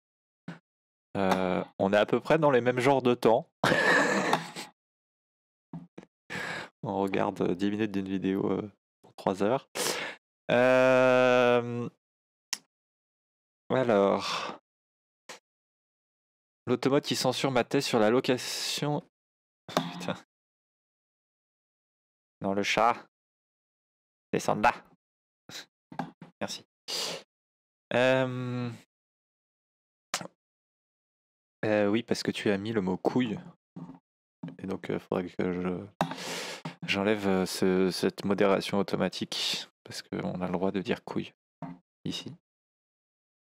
euh, on est à peu près dans les mêmes genres de temps. on regarde 10 euh, minutes d'une vidéo euh, pour 3 heures. Alors. l'automote qui censure ma thèse sur la location. Oh, putain. Non, le chat. Descends là. Merci. Euh... Euh, oui, parce que tu as mis le mot couille. Et donc, il euh, faudrait que je j'enlève euh, cette modération automatique. Parce qu'on a le droit de dire couille ici.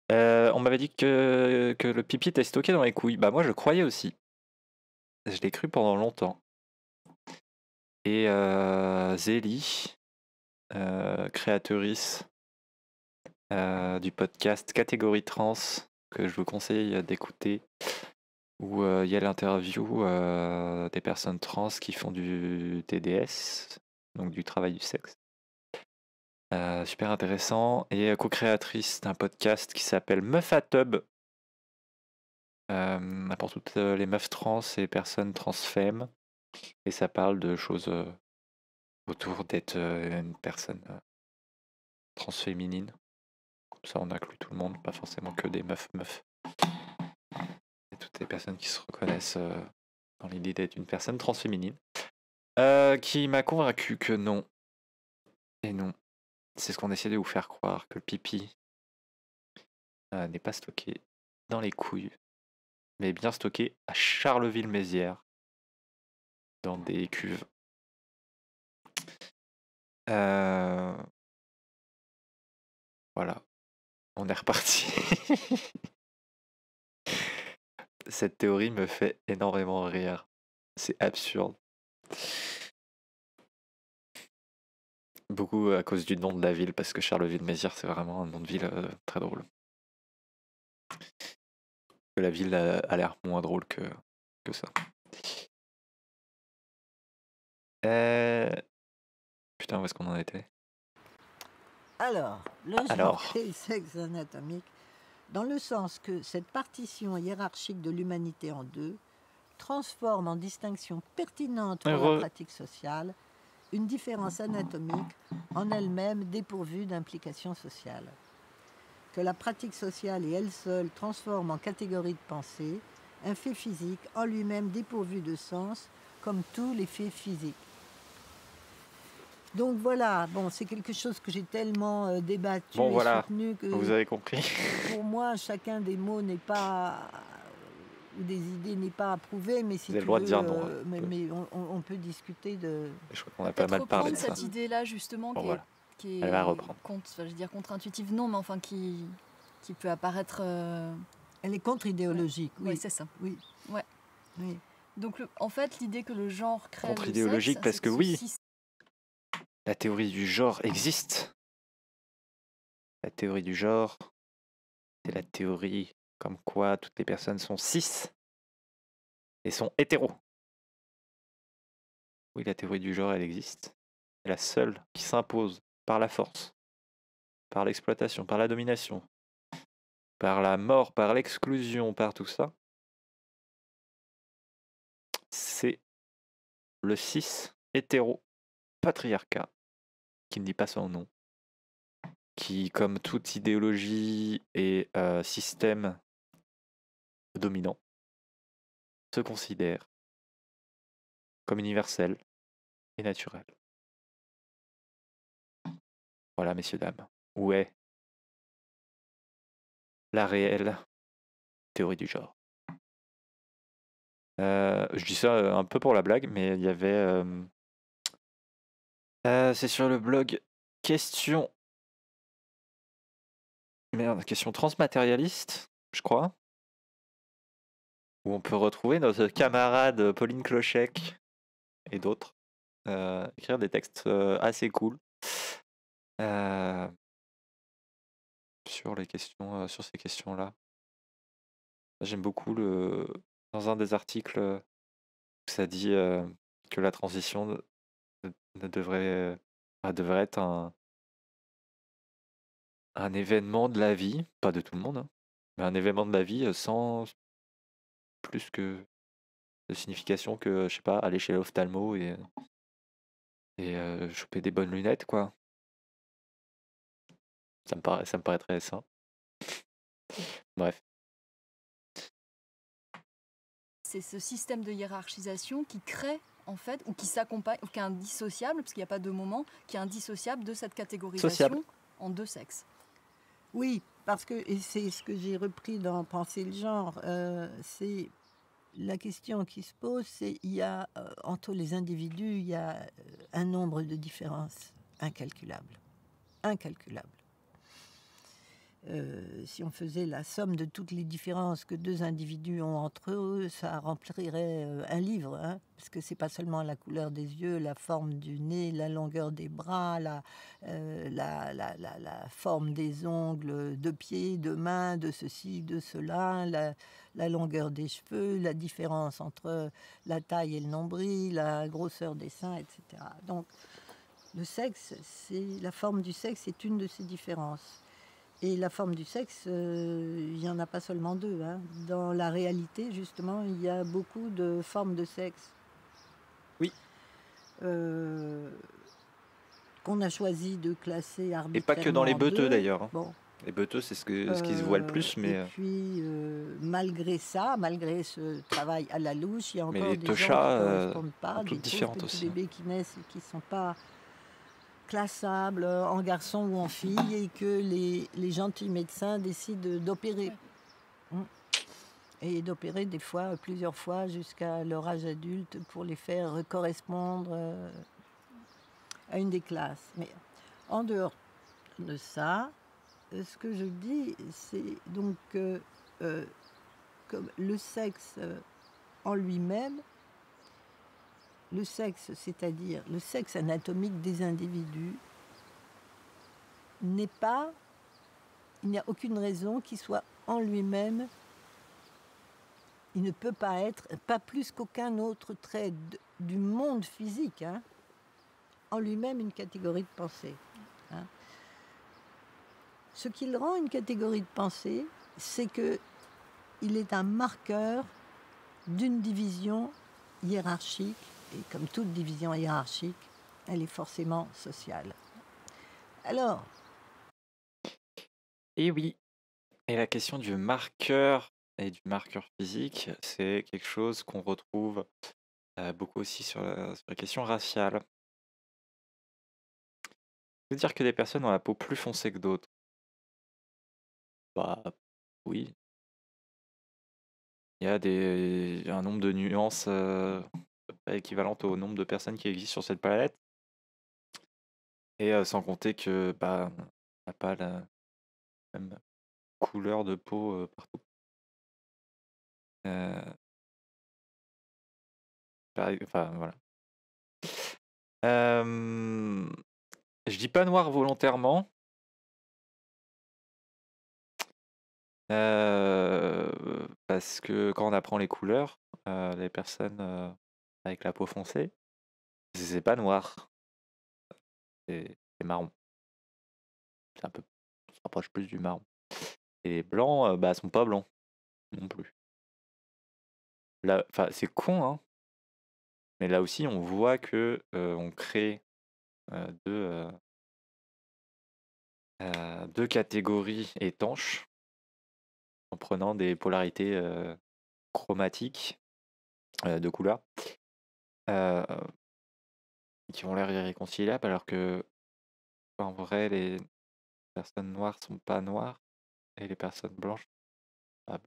on m'avait dit que, que le pipi était stocké dans les couilles. Bah, moi, je croyais aussi. Je l'ai cru pendant longtemps. Et Zélie, créatrice du podcast Catégorie Trans, que je vous conseille d'écouter où euh, il y a l'interview euh, des personnes trans qui font du TDS, donc du travail du sexe. Euh, super intéressant. Et co-créatrice d'un podcast qui s'appelle Meuf à Tub. pour toutes les meufs trans et personnes transfemmes. Et ça parle de choses autour d'être une personne transféminine ça, on inclut tout le monde, pas forcément que des meufs-meufs. Et toutes les personnes qui se reconnaissent euh, dans l'idée d'être une personne transféminine. Euh, qui m'a convaincu que non. Et non. C'est ce qu'on essaie de vous faire croire, que le pipi euh, n'est pas stocké dans les couilles, mais bien stocké à Charleville-Mézières, dans des cuves. Voilà on est reparti. Cette théorie me fait énormément rire. C'est absurde. Beaucoup à cause du nom de la ville, parce que Charleville-Mézières, c'est vraiment un nom de ville euh, très drôle. la ville a, l'air moins drôle que, que ça. Euh, putain, où est-ce qu'on en était alors, le sexe anatomique, dans le sens que cette partition hiérarchique de l'humanité en deux transforme en distinction pertinente pour la pratique sociale une différence anatomique en elle-même dépourvue d'implication sociale. Que la pratique sociale et elle seule transforme en catégorie de pensée un fait physique en lui-même dépourvu de sens comme tous les faits physiques. Donc voilà, bon, c'est quelque chose que j'ai tellement euh, débattu et soutenu que. Vous avez compris. pour moi, chacun des mots n'est pas ou des idées n'est pas approuvé mais si tu veux, dire non. Euh, hein. mais, on, peut discuter de. Je crois qu'on a pas mal parlé de cette idée-là justement qui, est, qui, est, Contre, je veux dire contre-intuitive, non, mais enfin qui qui peut apparaître. Euh, Elle est contre-idéologique. Oui, c'est ça. Oui. Ouais. Donc, en fait, l'idée que le genre crée. Contre-idéologique, parce que oui, la théorie du genre existe. La théorie du genre, c'est la théorie comme quoi toutes les personnes sont cis et sont hétéros. Oui, la théorie du genre, elle existe. C'est la seule qui s'impose par la force, par l'exploitation, par la domination, par la mort, par l'exclusion, par tout ça. C'est le cis hétéro patriarcat qui ne dit pas son nom, qui, comme toute idéologie et euh, système dominant, se considère comme universel et naturel. Voilà, messieurs, dames, où est la réelle théorie du genre euh, Je dis ça euh, un peu pour la blague, mais il y avait... Euh, c'est sur le blog Question. Merde, question transmatérialiste, je crois. Où on peut retrouver notre camarade Pauline Clochec et d'autres euh, écrire des textes euh, assez cool sur les questions sur ces questions-là. J'aime beaucoup le dans un des articles ça dit que la transition ne devrait, devrait être un, un événement de la vie, pas de tout le monde, hein, mais un événement de la vie sans plus que de signification que, je sais pas, aller chez l'ophtalmo et, et choper des bonnes lunettes, quoi. Ça me, paraît, ça me paraîtrait sain. Bref. C'est ce système de hiérarchisation qui crée en fait, ou qui s'accompagne, ou qui est indissociable, parce qu'il n'y a pas de moment, qui est indissociable de cette catégorisation en deux sexes. Oui, parce que, et c'est ce que j'ai repris dans Penser le genre, euh, c'est la question qui se pose, c'est il y a, euh, entre les individus, il y a euh, un nombre de différences incalculables. Incalculables. Euh, si on faisait la somme de toutes les différences que deux individus ont entre eux, ça remplirait euh, un livre, hein, parce que ce n'est pas seulement la couleur des yeux, la forme du nez, la longueur des bras, la, euh, forme des ongles, de pieds, de mains, de ceci, de cela, la, longueur des cheveux, la différence entre la taille et le nombril, la grosseur des seins, etc. Donc, le sexe, la forme du sexe est une de ces différences. Et la forme du sexe, euh, il n'y en a pas seulement deux. Hein. Dans la réalité, justement, il y a beaucoup de formes de sexe. Oui. Euh, qu'on a choisi de classer arbitrairement. Et pas que dans les beuteux d'ailleurs. Hein. Bon. Les beuteux, c'est ce, qui se voit le euh, plus. Mais... Et puis, malgré ça, malgré ce travail à la louche, il y a encore des gens qui ne pas, des, des hein. bébés qui naissent et qui ne sont pas classable euh, en garçon ou en fille et que les, gentils médecins décident d'opérer. Hum. Et d'opérer des fois, euh, plusieurs fois, jusqu'à leur âge adulte pour les faire correspondre euh, à une des classes. Mais en dehors de ça, ce que je dis, c'est donc que comme le sexe en lui-même le sexe, c'est-à-dire le sexe anatomique des individus, n'est pas, il n'y a aucune raison qu'il soit en lui-même, il ne peut pas être, pas plus qu'aucun autre trait du monde physique, hein. en lui-même une catégorie de pensée. Hein. Ce qui le rend une catégorie de pensée, c'est que il est un marqueur d'une division hiérarchique et comme toute division hiérarchique, elle est forcément sociale. Alors Et eh oui, et la question du marqueur et du marqueur physique, c'est quelque chose qu'on retrouve euh, beaucoup aussi sur la, question raciale. question raciale. Dire que des personnes ont la peau plus foncée que d'autres. Bah oui. Il y a des, un nombre de nuances euh, équivalente au nombre de personnes qui existent sur cette palette Et sans compter que bah, on n'a pas la même couleur de peau partout. Euh enfin, voilà. Je dis pas noir volontairement. parce que quand on apprend les couleurs, les personnes avec la peau foncée, c'est pas noir. C'est marron. C'est un peu. On plus du marron. Et les blancs, euh, bah, sont pas blancs non plus. Là, c'est con, hein. Mais là aussi, on voit que euh, on crée euh, deux, deux catégories étanches en prenant des polarités chromatiques de couleurs euh, qui ont l'air irréconciliables, alors que en vrai, les personnes noires sont pas noires et les personnes blanches pas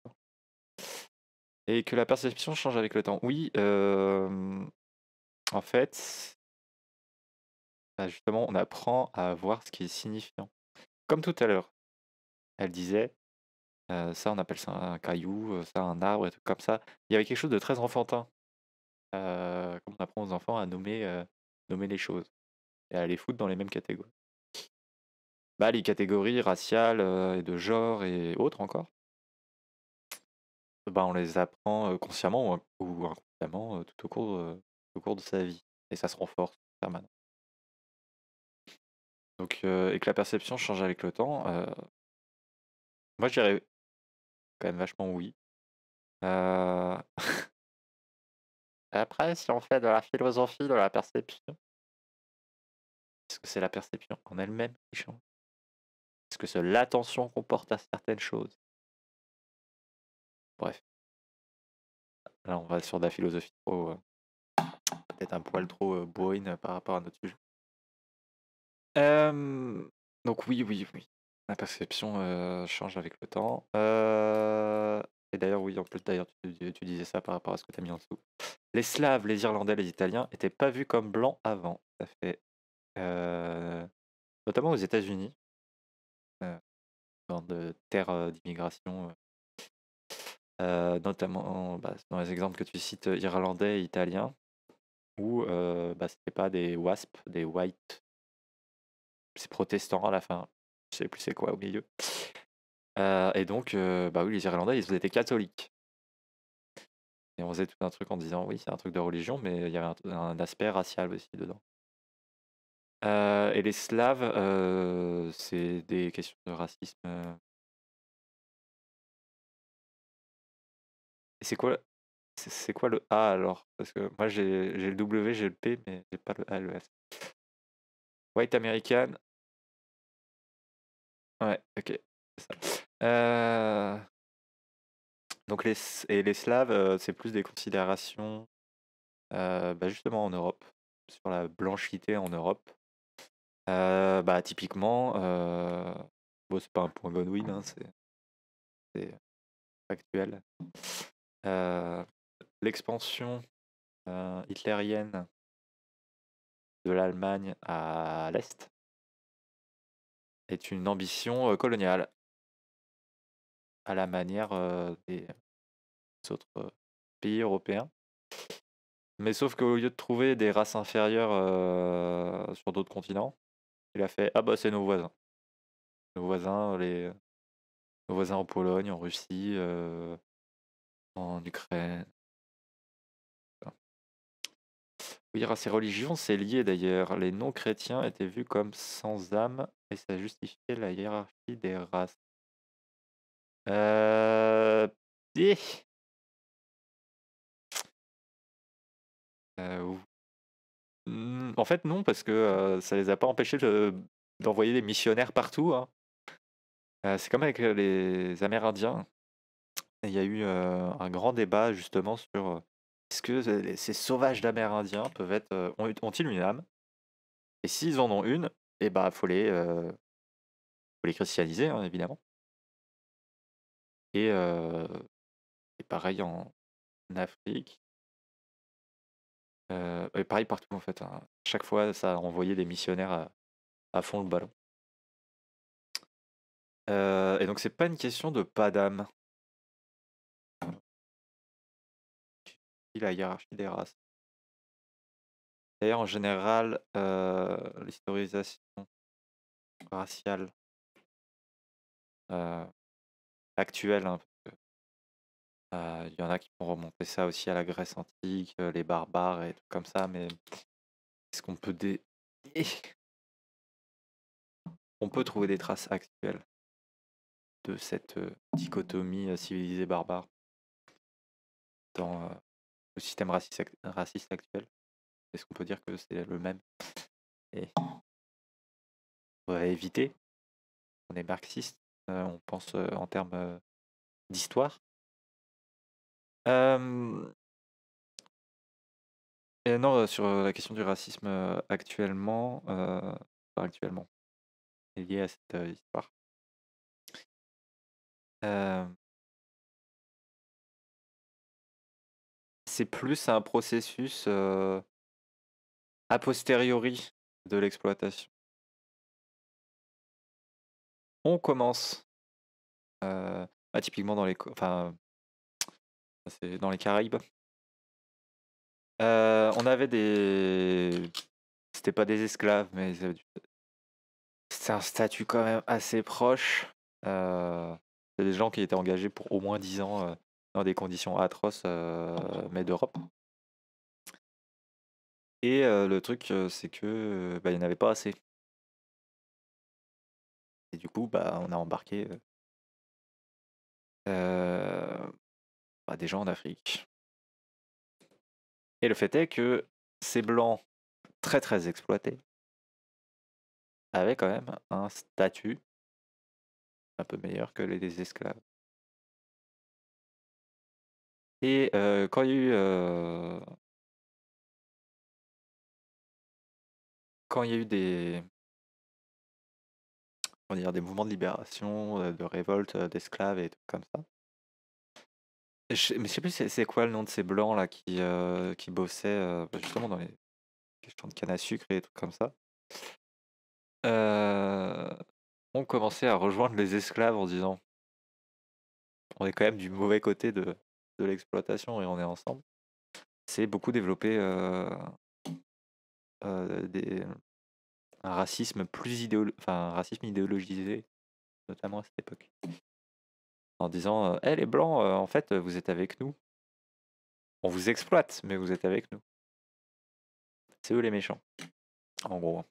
Et que la perception change avec le temps. Oui, en fait, bah, justement, on apprend à voir ce qui est signifiant. Comme tout à l'heure, elle disait ça, on appelle ça un caillou, ça, un arbre, et tout comme ça. Il y avait quelque chose de très enfantin comment euh, on apprend aux enfants à nommer, euh, nommer les choses et à les foutre dans les mêmes catégories. Bah, les catégories raciales euh, et de genre et autres encore, bah, on les apprend consciemment ou inconsciemment tout, au cours, au cours de sa vie. Et ça se renforce permanent. Donc, et que la perception change avec le temps, moi je dirais quand même vachement oui. après, si on fait de la philosophie de la perception, est-ce que c'est la perception en elle-même qui change Est-ce que c'est l'attention qu'on porte à certaines choses Bref. Là, on va sur de la philosophie trop. Euh, peut-être un poil trop euh, boine par rapport à notre sujet. donc, oui, oui, oui. La perception euh, change avec le temps. et d'ailleurs, oui, en plus, d'ailleurs, tu, tu, disais ça par rapport à ce que tu as mis en dessous les Slaves, les Irlandais, les Italiens n'étaient pas vus comme blancs avant. Ça fait. notamment aux États-Unis, dans de terres d'immigration. notamment bah, dans les exemples que tu cites, irlandais et italiens, où bah, c'était pas des wasps, des whites, c'est protestant à la fin, je sais plus c'est quoi au milieu. et donc, bah oui, les Irlandais, ils étaient catholiques. Et on faisait tout un truc en disant oui, c'est un truc de religion, mais il y avait un, aspect racial aussi dedans. Euh, et les Slaves, euh, c'est des questions de racisme. Euh. Et c'est quoi, c'est quoi le A alors Parce que moi j'ai, j'ai le W, j'ai le P, mais j'ai pas le A et le F. White American. Ouais, ok. C'est ça. Donc les, et les Slaves, c'est plus des considérations bah justement en Europe, sur la blanchité en Europe. bah, typiquement, bon, c'est pas un point Godwin, hein, c'est factuel. L'expansion hitlérienne de l'Allemagne à l'Est est une ambition coloniale à la manière des autres pays européens. Mais sauf qu'au lieu de trouver des races inférieures sur d'autres continents, il a fait Ah bah c'est nos voisins. Nos voisins, les... nos voisins en Pologne, en Russie, en Ukraine. Oui, race et religion, c'est lié d'ailleurs. Les non-chrétiens étaient vus comme sans âme et ça justifiait la hiérarchie des races. Euh... Eh. euh mmh, en fait, non, parce que ça les a pas empêchés d'envoyer des missionnaires partout. Hein. c'est comme avec les Amérindiens. Il y a eu un grand débat justement sur est-ce que ces sauvages d'Amérindiens peuvent être ont- ils une âme Et s'ils en ont une, eh ben faut les euh, christianiser hein, évidemment. Et, euh, pareil en, Afrique. et pareil partout en fait. Hein. Chaque fois, ça a envoyé des missionnaires à, fond le ballon. et donc, c'est pas une question de pas d'âme. La hiérarchie des races. D'ailleurs, en général, l'historisation raciale actuelle. Hein, euh, il y en a qui vont remonter ça aussi à la Grèce antique, euh, les barbares et tout comme ça, mais est-ce qu'on peut On peut trouver des traces actuelles de cette euh, dichotomie civilisée-barbare dans le système raciste, actuel. Est-ce qu'on peut dire que c'est le même Et on va éviter. On est marxiste, euh, on pense euh, en termes euh, d'histoire. Et non, sur la question du racisme actuellement, euh, actuellement, lié à cette histoire. c'est plus un processus a posteriori de l'exploitation on commence. Euh, atypiquement bah, typiquement dans les, enfin, c'est dans les Caraïbes. Euh, on avait des. C'était pas des esclaves, mais c'est un statut quand même assez proche. Euh, c'est des gens qui étaient engagés pour au moins 10 ans dans des conditions atroces, mais d'Europe. Et le truc, c'est que bah, il n'y en avait pas assez. Et du coup, bah, on a embarqué bah, des gens en Afrique. Et le fait est que ces blancs très très exploités avaient quand même un statut un peu meilleur que les des esclaves. Et quand il y a eu quand il y a eu des dire, des mouvements de libération, de révolte d'esclaves et tout comme ça. je, mais sais plus c'est, quoi le nom de ces blancs là qui, qui bossaient bah, justement dans les questions de canne à sucre et des trucs comme ça. On commençait à rejoindre les esclaves en disant on est quand même du mauvais côté de, de l'exploitation et on est ensemble. C'est beaucoup développé des, un racisme plus idéolo... enfin, un racisme idéologisé, notamment à cette époque. En disant elle euh, «Eh, hey, les blancs, euh, en fait, vous êtes avec nous. On vous exploite, mais vous êtes avec nous. C'est eux les méchants, en gros. Hein.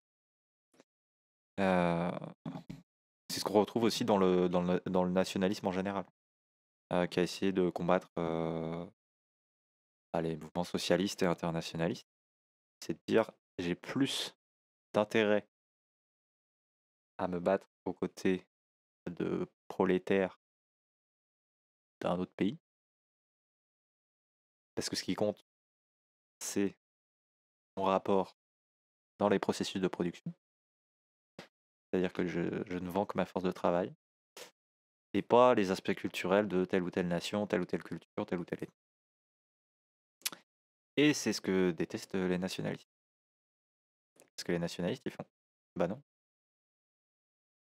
Euh, c'est ce qu'on retrouve aussi dans le, dans le, dans le nationalisme en général, qui a essayé de combattre bah, les mouvements socialistes et internationalistes. C'est de dire j'ai plus d'intérêt à me battre aux côtés de prolétaires d'un autre pays. Parce que ce qui compte, c'est mon rapport dans les processus de production. C'est-à-dire que je, ne vends que ma force de travail et pas les aspects culturels de telle ou telle nation, telle ou telle culture, telle ou telle ethnie. Et c'est ce que détestent les nationalistes que les nationalistes, ils font. Bah non.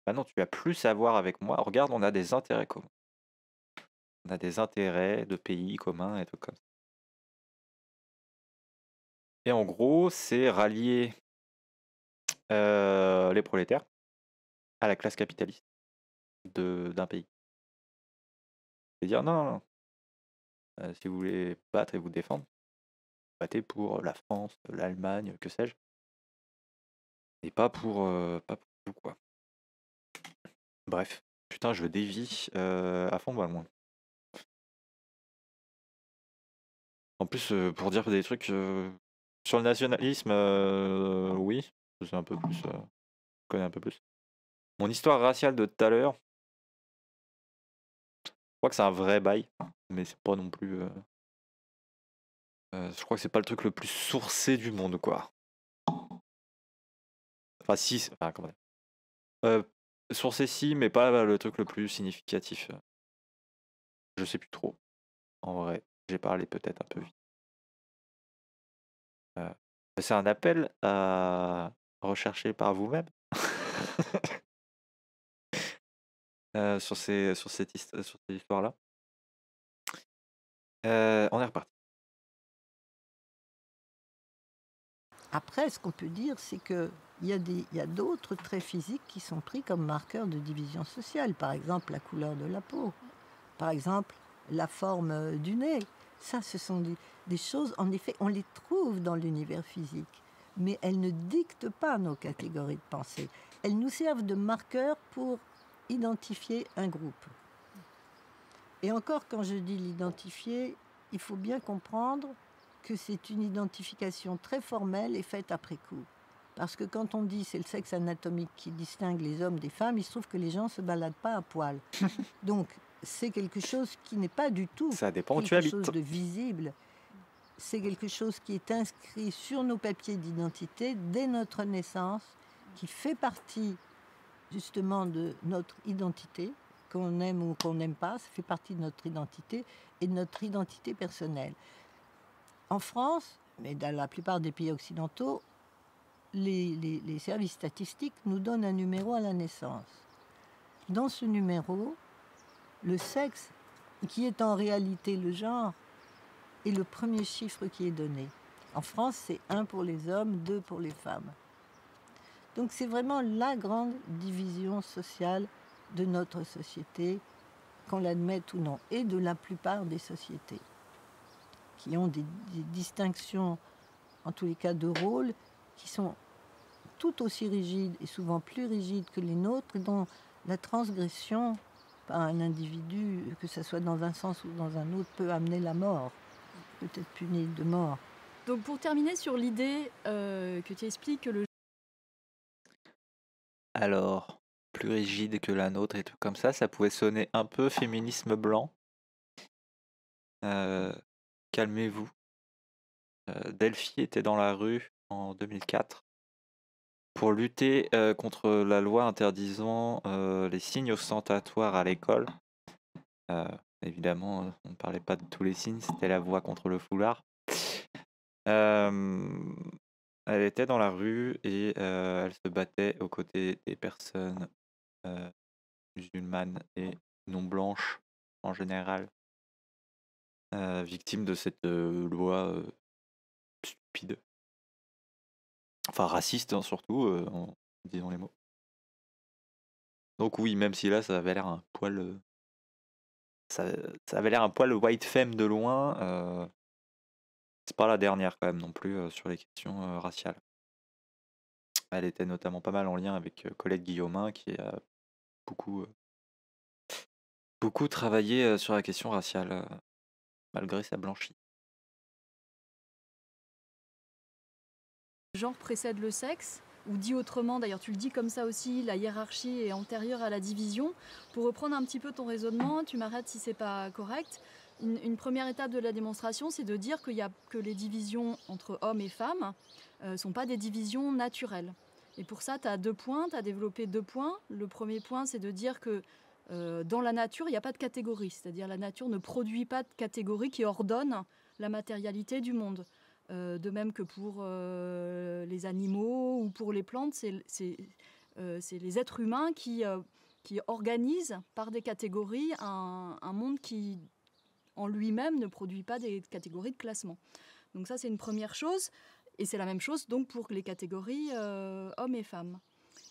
Bah non, tu as plus à voir avec moi. Regarde, on a des intérêts communs. On a des intérêts de pays communs et tout comme ça. Et en gros, c'est rallier les prolétaires à la classe capitaliste d'un pays. C'est dire non, euh, si vous voulez battre et vous défendre, battez pour la France, l'Allemagne, que sais-je et pas pour, pas pour quoi. Bref, putain, je dévie à fond, bah, moi. En plus, pour dire des trucs sur le nationalisme, oui, c'est un peu plus. je connais un peu plus. Mon histoire raciale de tout à l'heure, je crois que c'est un vrai bail, mais c'est pas non plus. je crois que c'est pas le truc le plus sourcé du monde, quoi. Enfin, six, enfin, comment dire. Euh, ces mais pas bah, le truc le plus significatif. Euh. Je sais plus trop. En vrai, j'ai parlé peut-être un peu vite. Euh, c'est un appel à rechercher par vous-même. Euh, sur, ces, sur, cette histoire, sur cette histoire-là. on est reparti. Après, ce qu'on peut dire, c'est que il y a d'autres traits physiques qui sont pris comme marqueurs de division sociale. Par exemple, la couleur de la peau. Par exemple, la forme euh, du nez. Ça, ce sont des, choses, en effet, on les trouve dans l'univers physique. Mais elles ne dictent pas nos catégories de pensée. Elles nous servent de marqueurs pour identifier un groupe. Et encore, quand je dis l'identifier, il faut bien comprendre que c'est une identification très formelle et faite après coup. Parce que quand on dit c'est le sexe anatomique qui distingue les hommes des femmes, il se trouve que les gens ne se baladent pas à poil. Donc c'est quelque chose qui n'est pas du tout Ça quelque chose de visible. C'est quelque chose qui est inscrit sur nos papiers d'identité dès notre naissance, qui fait partie justement de notre identité, qu'on aime ou qu'on n'aime pas, ça fait partie de notre identité et de notre identité personnelle. En France, mais dans la plupart des pays occidentaux, les, services statistiques nous donnent un numéro à la naissance. Dans ce numéro, le sexe, qui est en réalité le genre, est le premier chiffre qui est donné. En France, c'est 1 pour les hommes, 2 pour les femmes. Donc c'est vraiment la grande division sociale de notre société, qu'on l'admette ou non, et de la plupart des sociétés, qui ont des, des distinctions, en tous les cas de rôle, qui sont tout aussi rigides et souvent plus rigides que les nôtres, dont la transgression par un individu, que ce soit dans un sens ou dans un autre, peut amener la mort, peut être puni de mort. Donc pour terminer sur l'idée euh, que tu expliques que le... Alors, plus rigide que la nôtre et tout comme ça, ça pouvait sonner un peu féminisme blanc. Euh, calmez-vous. Delphie Delphi était dans la rue en 2004 pour lutter euh, contre la loi interdisant euh, les signes ostentatoires à l'école, euh, évidemment, on ne parlait pas de tous les signes, c'était la voix contre le foulard. elle était dans la rue et elle se battait aux côtés des personnes musulmanes et non blanches en général, victimes de cette loi stupide Enfin, raciste, hein, surtout, euh, en disant les mots. Donc oui, même si là, ça avait l'air un poil... Euh, ça, avait l'air un poil white femme de loin. euh, c'est pas la dernière, quand même, non plus, euh, sur les questions euh, raciales. Elle était notamment pas mal en lien avec Colette Guillaumin, qui a beaucoup, beaucoup travaillé sur la question raciale, malgré sa blanchie. genre précède le sexe, ou dit autrement, d'ailleurs tu le dis comme ça aussi, la hiérarchie est antérieure à la division. Pour reprendre un petit peu ton raisonnement, tu m'arrêtes si c'est pas correct. Une, première étape de la démonstration, c'est de dire qu'il y a, que les divisions entre hommes et femmes ne euh, sont pas des divisions naturelles. Et pour ça, tu as deux points, tu as développé deux points. Le premier point, c'est de dire que euh, dans la nature, il n'y a pas de catégorie, c'est-à-dire la nature ne produit pas de catégorie qui ordonne la matérialité du monde. Euh, de même que pour euh, les animaux ou pour les plantes, c'est euh, les êtres humains qui, qui organisent par des catégories un, monde qui, en lui-même, ne produit pas des catégories de classement. Donc ça, c'est une première chose. Et c'est la même chose donc pour les catégories hommes et femmes.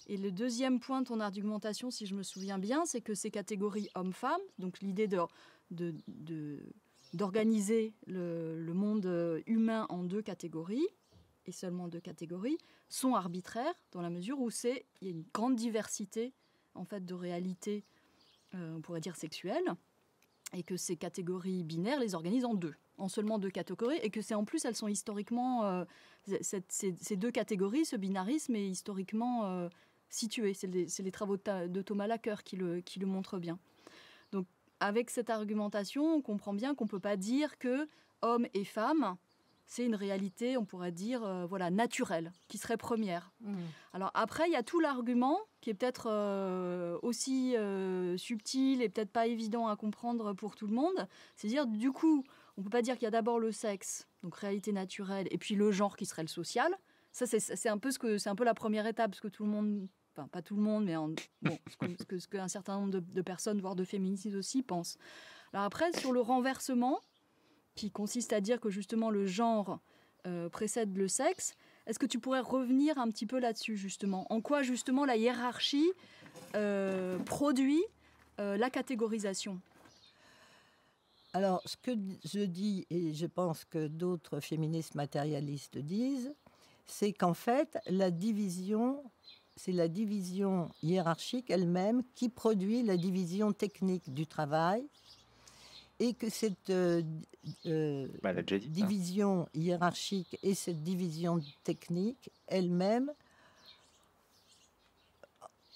Et le deuxième point de ton argumentation, si je me souviens bien, c'est que ces catégories hommes-femmes, donc l'idée de, d'organiser le, monde humain en deux catégories, et seulement deux catégories, sont arbitraires dans la mesure où c'est, il y a une grande diversité en fait, de réalités, euh, on pourrait dire sexuelles, et que ces catégories binaires les organisent en deux, en seulement deux catégories, et que c'est en plus, elles sont historiquement, euh, ces, deux catégories, ce binarisme est historiquement... Euh, situé. C'est les, travaux de, Thomas Lacker qui qui le montrent bien. Avec cette argumentation, on comprend bien qu'on ne peut pas dire que homme et femme c'est une réalité, on pourrait dire, euh, voilà, naturelle, qui serait première. Mmh. Alors après, il y a tout l'argument qui est peut-être euh, aussi euh, subtil et peut-être pas évident à comprendre pour tout le monde. C'est à dire, du coup, on peut pas dire qu'il y a d'abord le sexe, donc réalité naturelle, et puis le genre qui serait le social. Ça, c'est un peu ce que c'est un peu la première étape, ce que tout le monde pas tout le monde, mais en, bon, ce qu'un que, certain nombre de, personnes, voire de féministes aussi, pensent. Alors après, sur le renversement, qui consiste à dire que justement le genre euh, précède le sexe, est-ce que tu pourrais revenir un petit peu là-dessus, justement En quoi, justement, la hiérarchie euh, produit euh, la catégorisation Alors, ce que je dis, et je pense que d'autres féministes matérialistes disent, c'est qu'en fait, la division c'est la division hiérarchique elle-même qui produit la division technique du travail et que cette euh, euh, bah, hein. division hiérarchique et cette division technique elle-même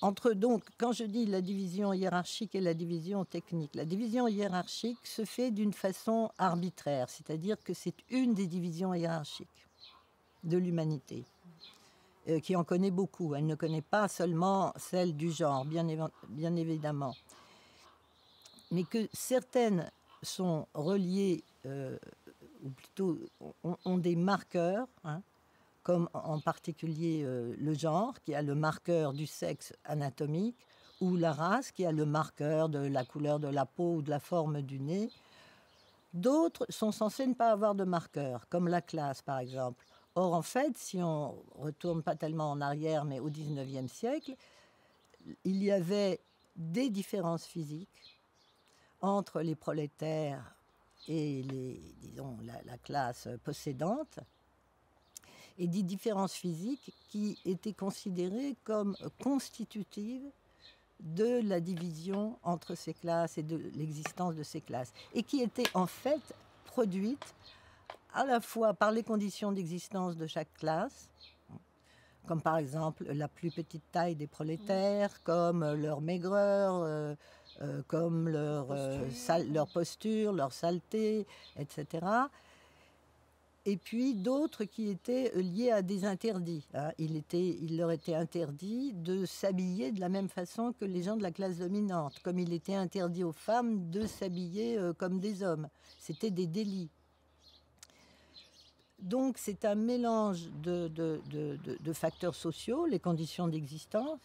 entre donc, quand je dis la division hiérarchique et la division technique, la division hiérarchique se fait d'une façon arbitraire, c'est-à-dire que c'est une des divisions hiérarchiques de l'humanité. Euh, qui en connaît beaucoup. Elle ne connaît pas seulement celle du genre, bien, évidemment. Mais que certaines sont reliées, euh, ou plutôt ont, des marqueurs, hein, comme en particulier euh, le genre, qui a le marqueur du sexe anatomique, ou la race, qui a le marqueur de la couleur de la peau ou de la forme du nez. D'autres sont censées ne pas avoir de marqueurs comme la classe par exemple, Or, en fait, si on retourne pas tellement en arrière, mais au 19e siècle, il y avait des différences physiques entre les prolétaires et les, disons, la classe possédante, et des différences physiques qui étaient considérées comme constitutives de la division entre ces classes et de l'existence de ces classes, et qui étaient en fait produites à la fois par les conditions d'existence de chaque classe, comme par exemple la plus petite taille des prolétaires, comme leur maigreur, euh, euh, comme leur, euh, leur posture, leur saleté, etc. Et puis d'autres qui étaient liés à des interdits. Hein. Il, il leur était interdit de s'habiller de la même façon que les gens de la classe dominante, comme il était interdit aux femmes de s'habiller comme des hommes. C'était des délits. Donc c'est un mélange de, facteurs sociaux, les conditions d'existence,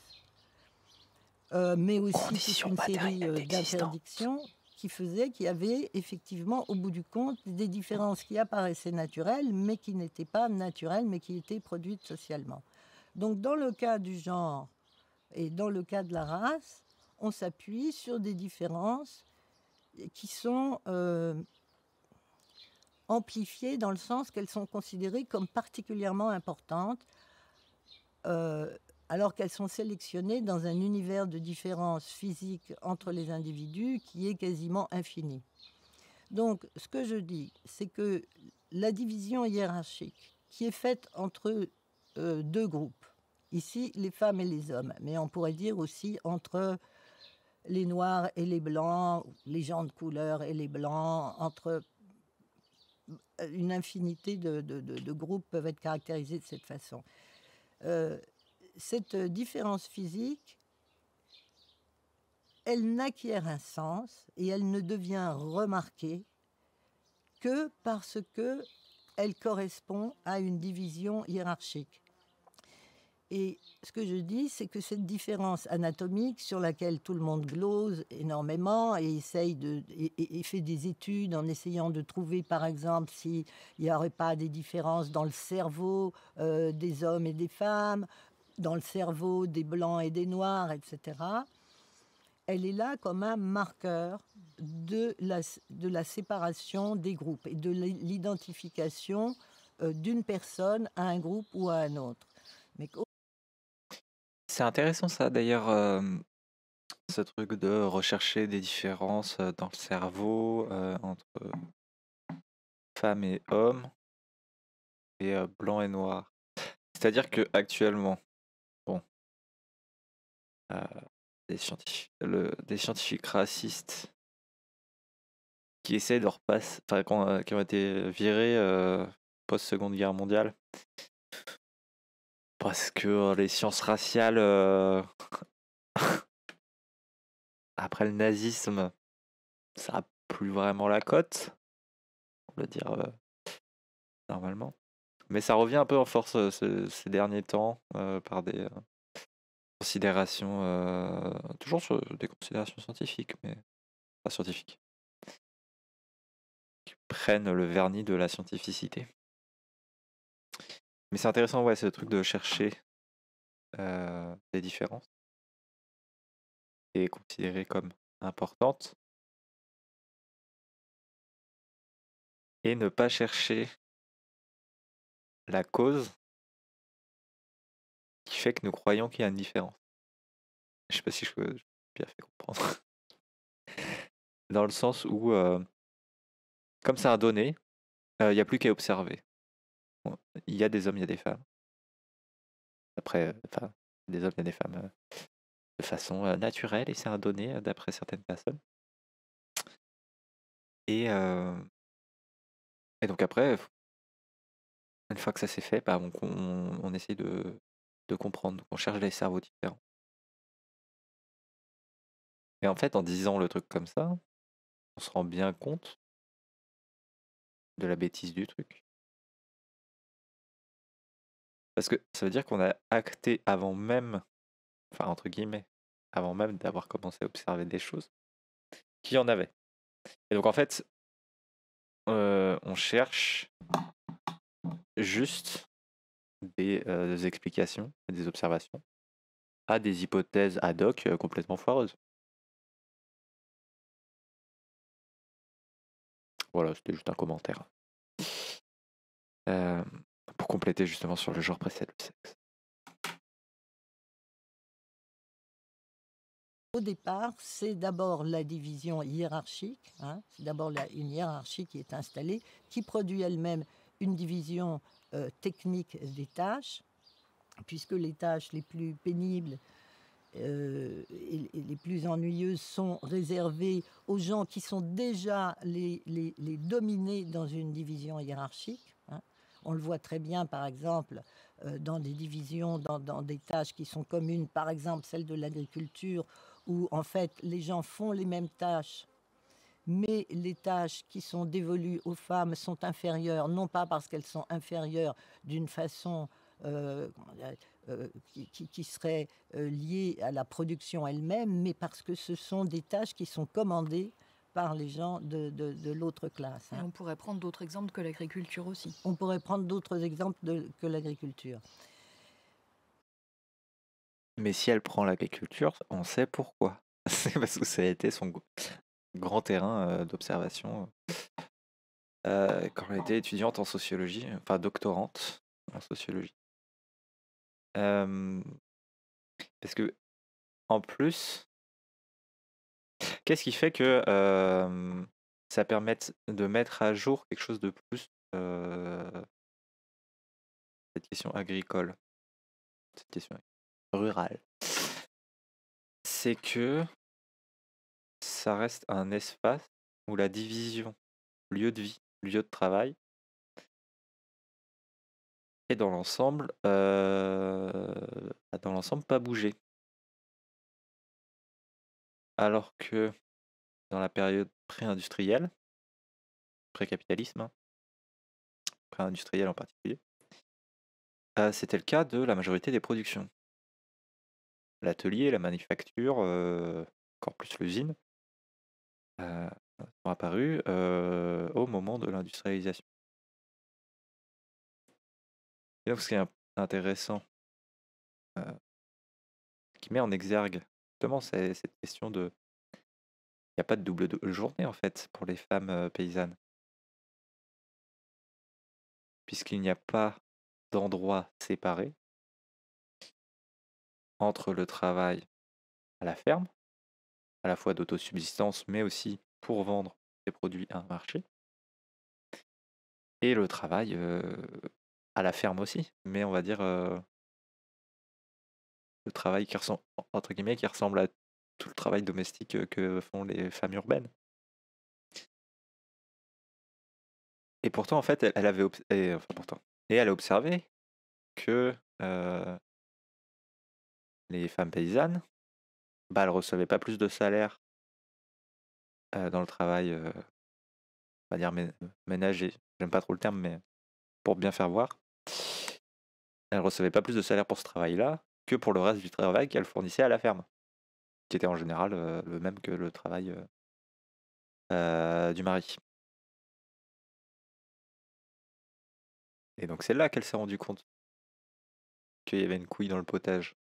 euh, mais aussi une série euh, d'interdictions qui faisait qu'il y avait effectivement au bout du compte des différences qui apparaissaient naturelles mais qui n'étaient pas naturelles mais qui étaient produites socialement. Donc dans le cas du genre et dans le cas de la race, on s'appuie sur des différences qui sont euh, amplifiées dans le sens qu'elles sont considérées comme particulièrement importantes, euh, alors qu'elles sont sélectionnées dans un univers de différences physiques entre les individus qui est quasiment infini. Donc, ce que je dis, c'est que la division hiérarchique qui est faite entre euh, deux groupes, ici les femmes et les hommes, mais on pourrait dire aussi entre les noirs et les blancs, les gens de couleur et les blancs, entre une infinité de, groupes peuvent être caractérisés de cette façon. Euh, cette différence physique, elle n'acquiert un sens et elle ne devient remarquée que parce que elle correspond à une division hiérarchique. Et ce que je dis, c'est que cette différence anatomique sur laquelle tout le monde glose énormément et de fait des études en essayant de trouver, par exemple, s'il n'y aurait pas des différences dans le cerveau euh, des hommes et des femmes, dans le cerveau des blancs et des noirs, etc. Elle est là comme un marqueur de la, de la séparation des groupes et de l'identification euh, d'une personne à un groupe ou à un autre. C'est intéressant ça d'ailleurs, ce truc de rechercher des différences dans le cerveau entre femmes et hommes et blanc et noir. C'est-à-dire que actuellement, bon, euh, des, scientifiques, racistes qui essaient de repasser, enfin, qui ont, été virés post-seconde guerre mondiale, parce que euh, les sciences raciales, euh, après le nazisme, ça a plus vraiment la cote. On va dire euh, normalement. Mais ça revient un peu en force ces derniers temps par des considérations, toujours des considérations scientifiques, mais pas scientifiques, qui prennent le vernis de la scientificité. Mais c'est intéressant, ouais, ce truc de chercher des différences et considérer comme importantes Et ne pas chercher la cause qui fait que nous croyons qu'il y a une différence. Je sais pas si je peux bien faire comprendre. Dans le sens où, comme c'est un donné, il n'y a plus qu'à observer il y a des hommes, il y a des femmes. Après, euh, enfin, des hommes, il y a des femmes euh, de façon euh, naturelle et c'est un donné d'après certaines personnes. Et, et donc après, une fois que ça s'est fait, bah, on, essaie de, de comprendre, on cherche les cerveaux différents. Et en fait, en disant le truc comme ça, on se rend bien compte de la bêtise du truc. Parce que ça veut dire qu'on a acté avant même, enfin entre guillemets, avant même d'avoir commencé à observer des choses, qu'il y en avait. Et donc en fait, euh, on cherche juste des, euh, explications des observations à des hypothèses ad hoc euh, complètement foireuses. Voilà, c'était juste un commentaire. Euh, pour compléter justement sur le genre précédent. sexe. Au départ, c'est d'abord la division hiérarchique, hein. c'est d'abord une hiérarchie qui est installée, qui produit elle-même une division euh, technique des tâches, puisque les tâches les plus pénibles euh, et, les plus ennuyeuses sont réservées aux gens qui sont déjà les dominés dans une division hiérarchique. On le voit très bien, par exemple, euh, dans des divisions, dans, des tâches qui sont communes, par exemple celle de l'agriculture, où en fait les gens font les mêmes tâches, mais les tâches qui sont dévolues aux femmes sont inférieures, non pas parce qu'elles sont inférieures d'une façon euh, euh, qui, serait liée à la production elle-même, mais parce que ce sont des tâches qui sont commandées par les gens de, l'autre classe. Hein. on pourrait prendre d'autres exemples que l'agriculture aussi. On pourrait prendre d'autres exemples que l'agriculture. Mais si elle prend l'agriculture, on sait pourquoi. C'est parce que ça a été son grand terrain euh, d'observation. Euh, quand elle était étudiante en sociologie, enfin doctorante en sociologie. Euh, parce que, en plus, Qu'est-ce qui fait que ça permette de mettre à jour quelque chose de plus cette question agricole, cette question rurale C'est que ça reste un espace où la division lieu de vie, lieu de travail est dans l'ensemble, bah, dans l'ensemble pas bougé. Alors que dans la période pré-industrielle, pré-capitalisme, hein, pré-industrielle en particulier, euh, c'était le cas de la majorité des productions. L'atelier, la manufacture, euh, encore plus l'usine, euh, sont apparus au moment de l'industrialisation. Et donc ce qui est intéressant, qui met en exergue cette question de. Il n'y a pas de double journée en fait pour les femmes paysannes. Puisqu'il n'y a pas d'endroit séparé entre le travail à la ferme, à la fois d'autosubsistance, mais aussi pour vendre ses produits à un marché, et le travail à la ferme aussi, mais on va dire le travail qui ressemble, entre guillemets, qui ressemble à tout le travail domestique que font les femmes urbaines. Et pourtant, en fait, elle, avait pourtant, et elle a observé que les femmes paysannes, bah, elles recevaient pas plus de salaire dans le travail, on va dire ménager. J'aime pas trop le terme, mais pour bien faire voir, elles recevaient pas plus de salaire pour ce travail-là que pour le reste du travail qu'elle fournissait à la ferme, qui était en général euh, le même que le travail euh, euh, du mari. Et donc c'est là qu'elle s'est rendue compte qu'il y avait une couille dans le potage.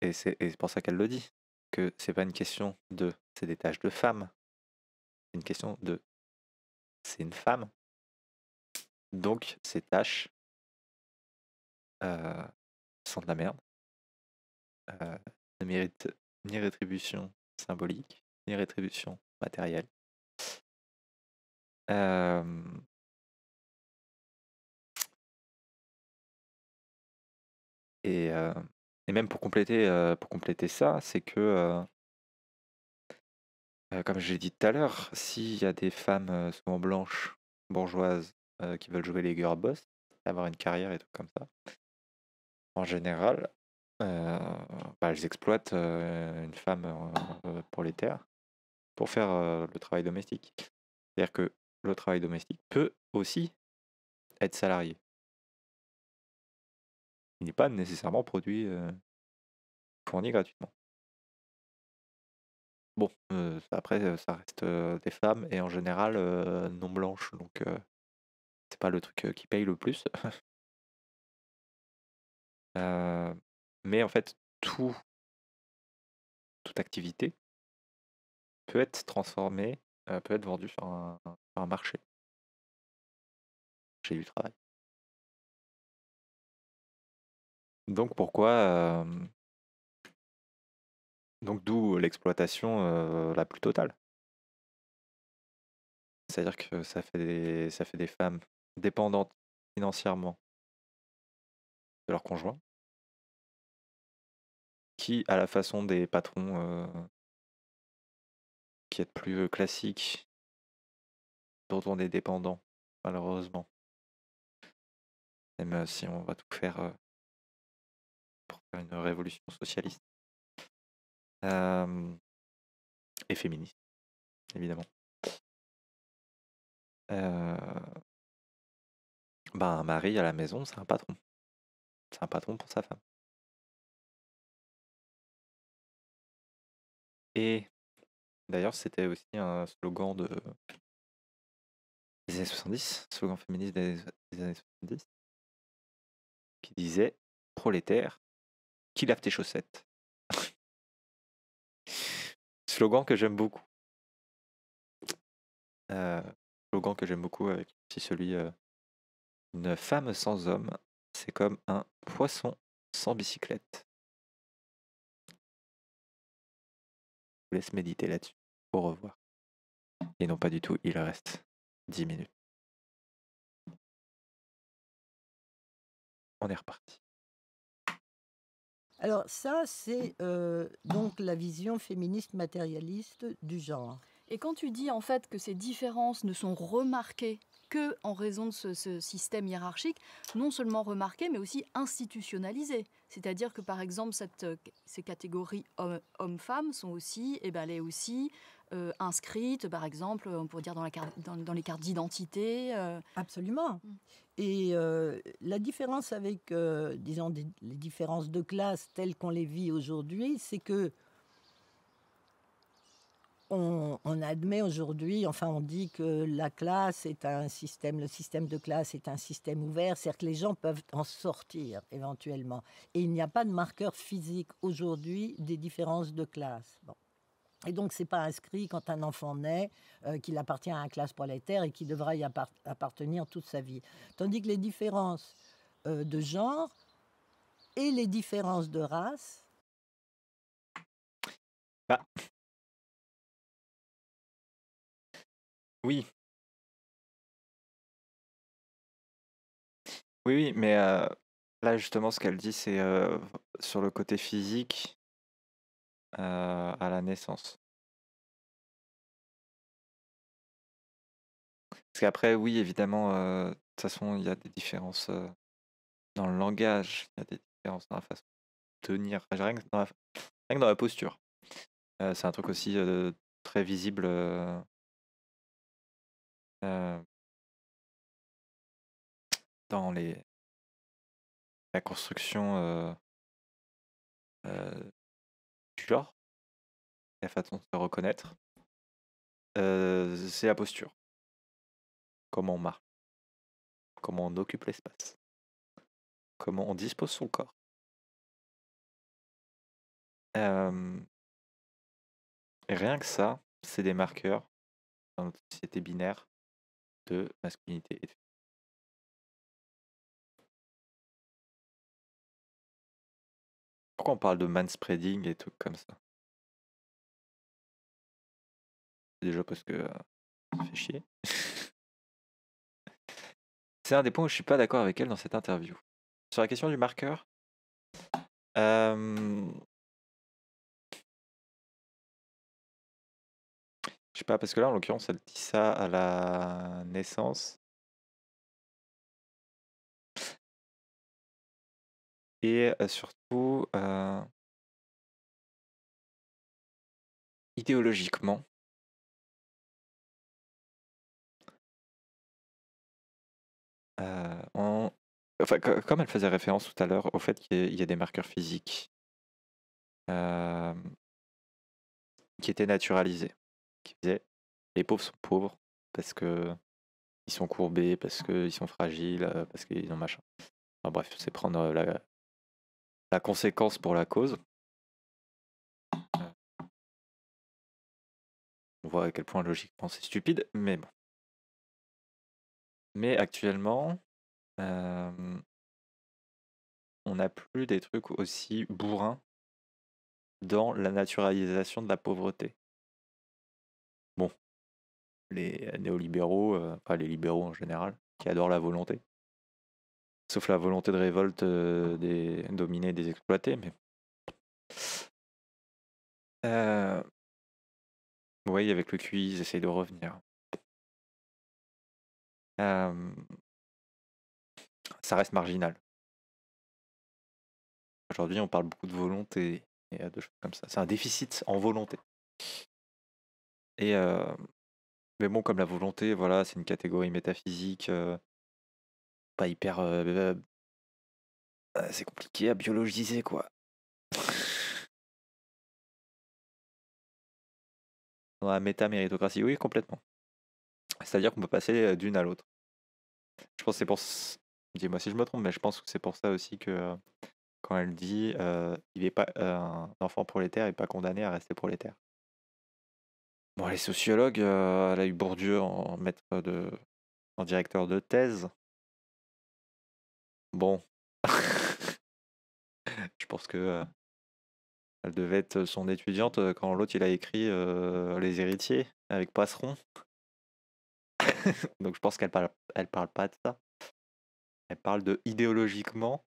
Et c'est pour ça qu'elle le dit, que c'est pas une question de c'est des tâches de femme, c'est une question de c'est une femme. Donc ces tâches euh, sont de la merde. Euh, ne mérite ni rétribution symbolique, ni rétribution matérielle. Et, euh, et, même pour compléter, pour compléter ça, c'est que comme j'ai dit tout à l'heure, s'il y a des femmes souvent blanches, bourgeoises, qui veulent jouer les girl boss, avoir une carrière et tout comme ça, en général, euh, bah, elles exploitent euh, une femme euh, pour les terres pour faire le travail domestique. C'est-à-dire que le travail domestique peut aussi être salarié. Il n'est pas nécessairement produit fourni gratuitement. Bon, après, ça reste des femmes et en général non blanches, donc c'est pas le truc qui paye le plus, mais en fait, tout, toute activité peut être transformée, peut être vendue sur un, sur un marché. J'ai du travail. Donc pourquoi Donc d'où l'exploitation la plus totale. C'est-à-dire que ça fait des, ça fait des femmes dépendantes financièrement de leur conjoint qui, à la façon des patrons euh, qui est plus euh, classique, dont on est dépendant, malheureusement. Même euh, si on va tout faire pour faire une révolution socialiste. et féministe, évidemment. Ben, un mari à la maison, c'est un patron. C'est un patron pour sa femme. Et d'ailleurs, c'était aussi un slogan des années 70, slogan féministe des années, 70, qui disait prolétaire, qui lave tes chaussettes Slogan que j'aime beaucoup. Euh, slogan que j'aime beaucoup avec aussi celui euh, Une femme sans homme, c'est comme un poisson sans bicyclette. vous laisse méditer là-dessus. Au revoir. Et non pas du tout, il reste 10 minutes. On est reparti. Alors ça, c'est euh, donc la vision féministe matérialiste du genre. Et quand tu dis en fait que ces différences ne sont remarquées que en raison de ce, système hiérarchique, non seulement remarqué, mais aussi institutionnalisé. C'est-à-dire que, par exemple, cette, euh, ces catégories hommes-femmes sont aussi, eh ben, aussi euh, par exemple, on pourrait dire dans, la dans, les cartes d'identité. Euh. Absolument. Mm. Et la différence avec, disons, les différences de classe telles qu'on les vit aujourd'hui, c'est que on, admet aujourd'hui, enfin on dit que la classe est un système, le système de classe est un système ouvert, Certes, les gens peuvent en sortir éventuellement. Et il n'y a pas de marqueur physique aujourd'hui des différences de classe. Et donc, c'est pas inscrit quand un enfant naît euh, qu'il appartient à une classe prolétaire et qu'il devra y appartenir toute sa vie. Tandis que les différences euh, de genre et les différences de race. Bah, Oui. Oui, oui, mais là justement ce qu'elle dit c'est, sur le côté physique à la naissance. Parce qu'après oui évidemment, de toute façon il y a des différences, dans le langage, il y a des différences dans la façon de tenir, rien que dans la dans la posture. c'est un truc mmh. aussi, très visible, euh, dans les, la construction euh, euh, du genre, la façon de se reconnaître, c'est la posture. Comment on marche, comment on occupe l'espace, comment on dispose son corps. rien que ça, c'est des marqueurs dans notre société binaire masculinité et Pourquoi on parle de manspreading et tout comme ça Déjà parce que chier. C'est un des points où je suis pas d'accord avec elle dans cette interview. Sur la question du marqueur, Je sais pas, parce que là, en l'occurrence, elle dit ça à la naissance. Et surtout, idéologiquement, enfin, comme elle faisait référence tout à l'heure au fait qu'il y, a des marqueurs physiques qui étaient naturalisés qui disait les pauvres sont pauvres parce que ils sont courbés, parce qu'ils sont fragiles, euh, parce qu'ils ont machin. bref, c'est prendre euh, la, conséquence pour la cause. On voit à quel point logiquement c'est stupide, mais bon. Mais actuellement, euh, on n'a plus des trucs aussi bourrins dans la naturalisation de la pauvreté bon, les euh, néolibéraux, euh, enfin pas les libéraux en général, qui adorent la volonté. Sauf la volonté de révolte euh, des dominés des exploités, mais. Oui, avec le QI, ils essayent de revenir. Ça reste marginal. Aujourd'hui, on parle beaucoup de volonté et de choses comme ça. C'est un déficit en volonté. Et mais bon, comme la volonté, voilà, c'est une catégorie métaphysique, pas hyper, bah, c'est compliqué à biologiser, quoi. Dans la métaméritocratie, oui, complètement. C'est-à-dire qu'on peut passer, d'une à l'autre. Je pense c'est pour dis-moi si je me trompe, mais je pense que c'est pour ça aussi que, quand elle dit, «Il est pas, un enfant prolétaire n'est pas condamné à rester prolétaire». Bon, les sociologues, euh, elle a eu Bourdieu en maître de. en directeur de thèse. Bon. Je pense que. Euh, elle devait être son étudiante euh, quand l'autre il a écrit Les héritiers avec Passeron. Donc je pense qu'elle parle, elle parle pas de ça. Elle parle de idéologiquement,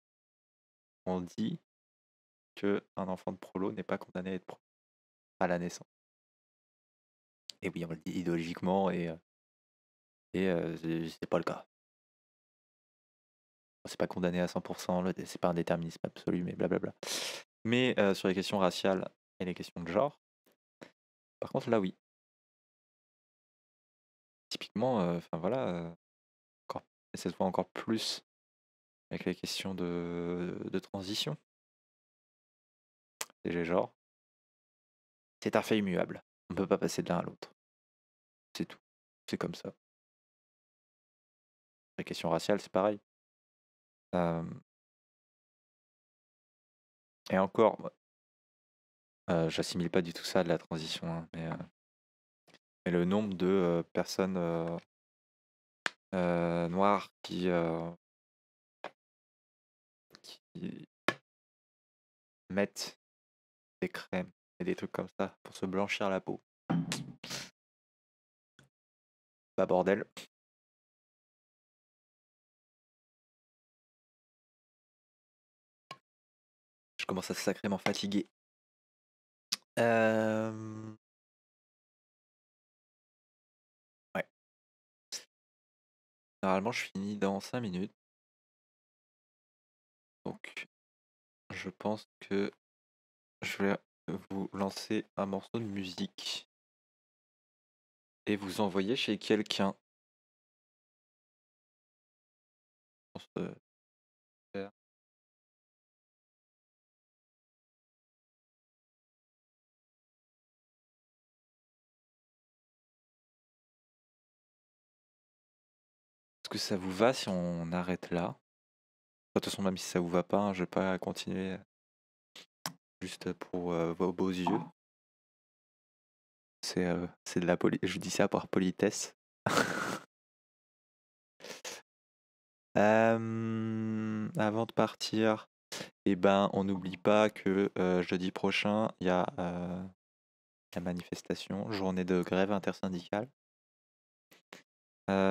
on dit que un enfant de prolo n'est pas condamné à être à la naissance. Et oui, on le dit idéologiquement et, et c'est pas le cas. C'est pas condamné à 100%, c'est pas un déterminisme absolu, mais blablabla. Mais sur les questions raciales et les questions de genre, par contre, là oui. Typiquement, enfin voilà, et ça se encore plus avec les questions de, de transition. genre, c'est un fait immuable. On peut pas passer de l'un à l'autre. C'est tout. C'est comme ça. les questions raciales c'est pareil. Et encore, j'assimile pas du tout ça de la transition, hein, mais, le nombre de personnes noires qui, qui mettent des crèmes des trucs comme ça pour se blanchir la peau. Bah bordel. Je commence à sacrément fatiguer. Ouais. Normalement, je finis dans cinq minutes. Donc, je pense que je vais vous lancez un morceau de musique et vous envoyez chez quelqu'un. Est-ce que ça vous va si on arrête là De toute façon, même si ça vous va pas, hein, je vais pas continuer juste pour vos beaux yeux. C'est de la Je dis ça par politesse. avant de partir, eh ben, on n'oublie pas que jeudi prochain, il y a la manifestation, journée de grève intersyndicale.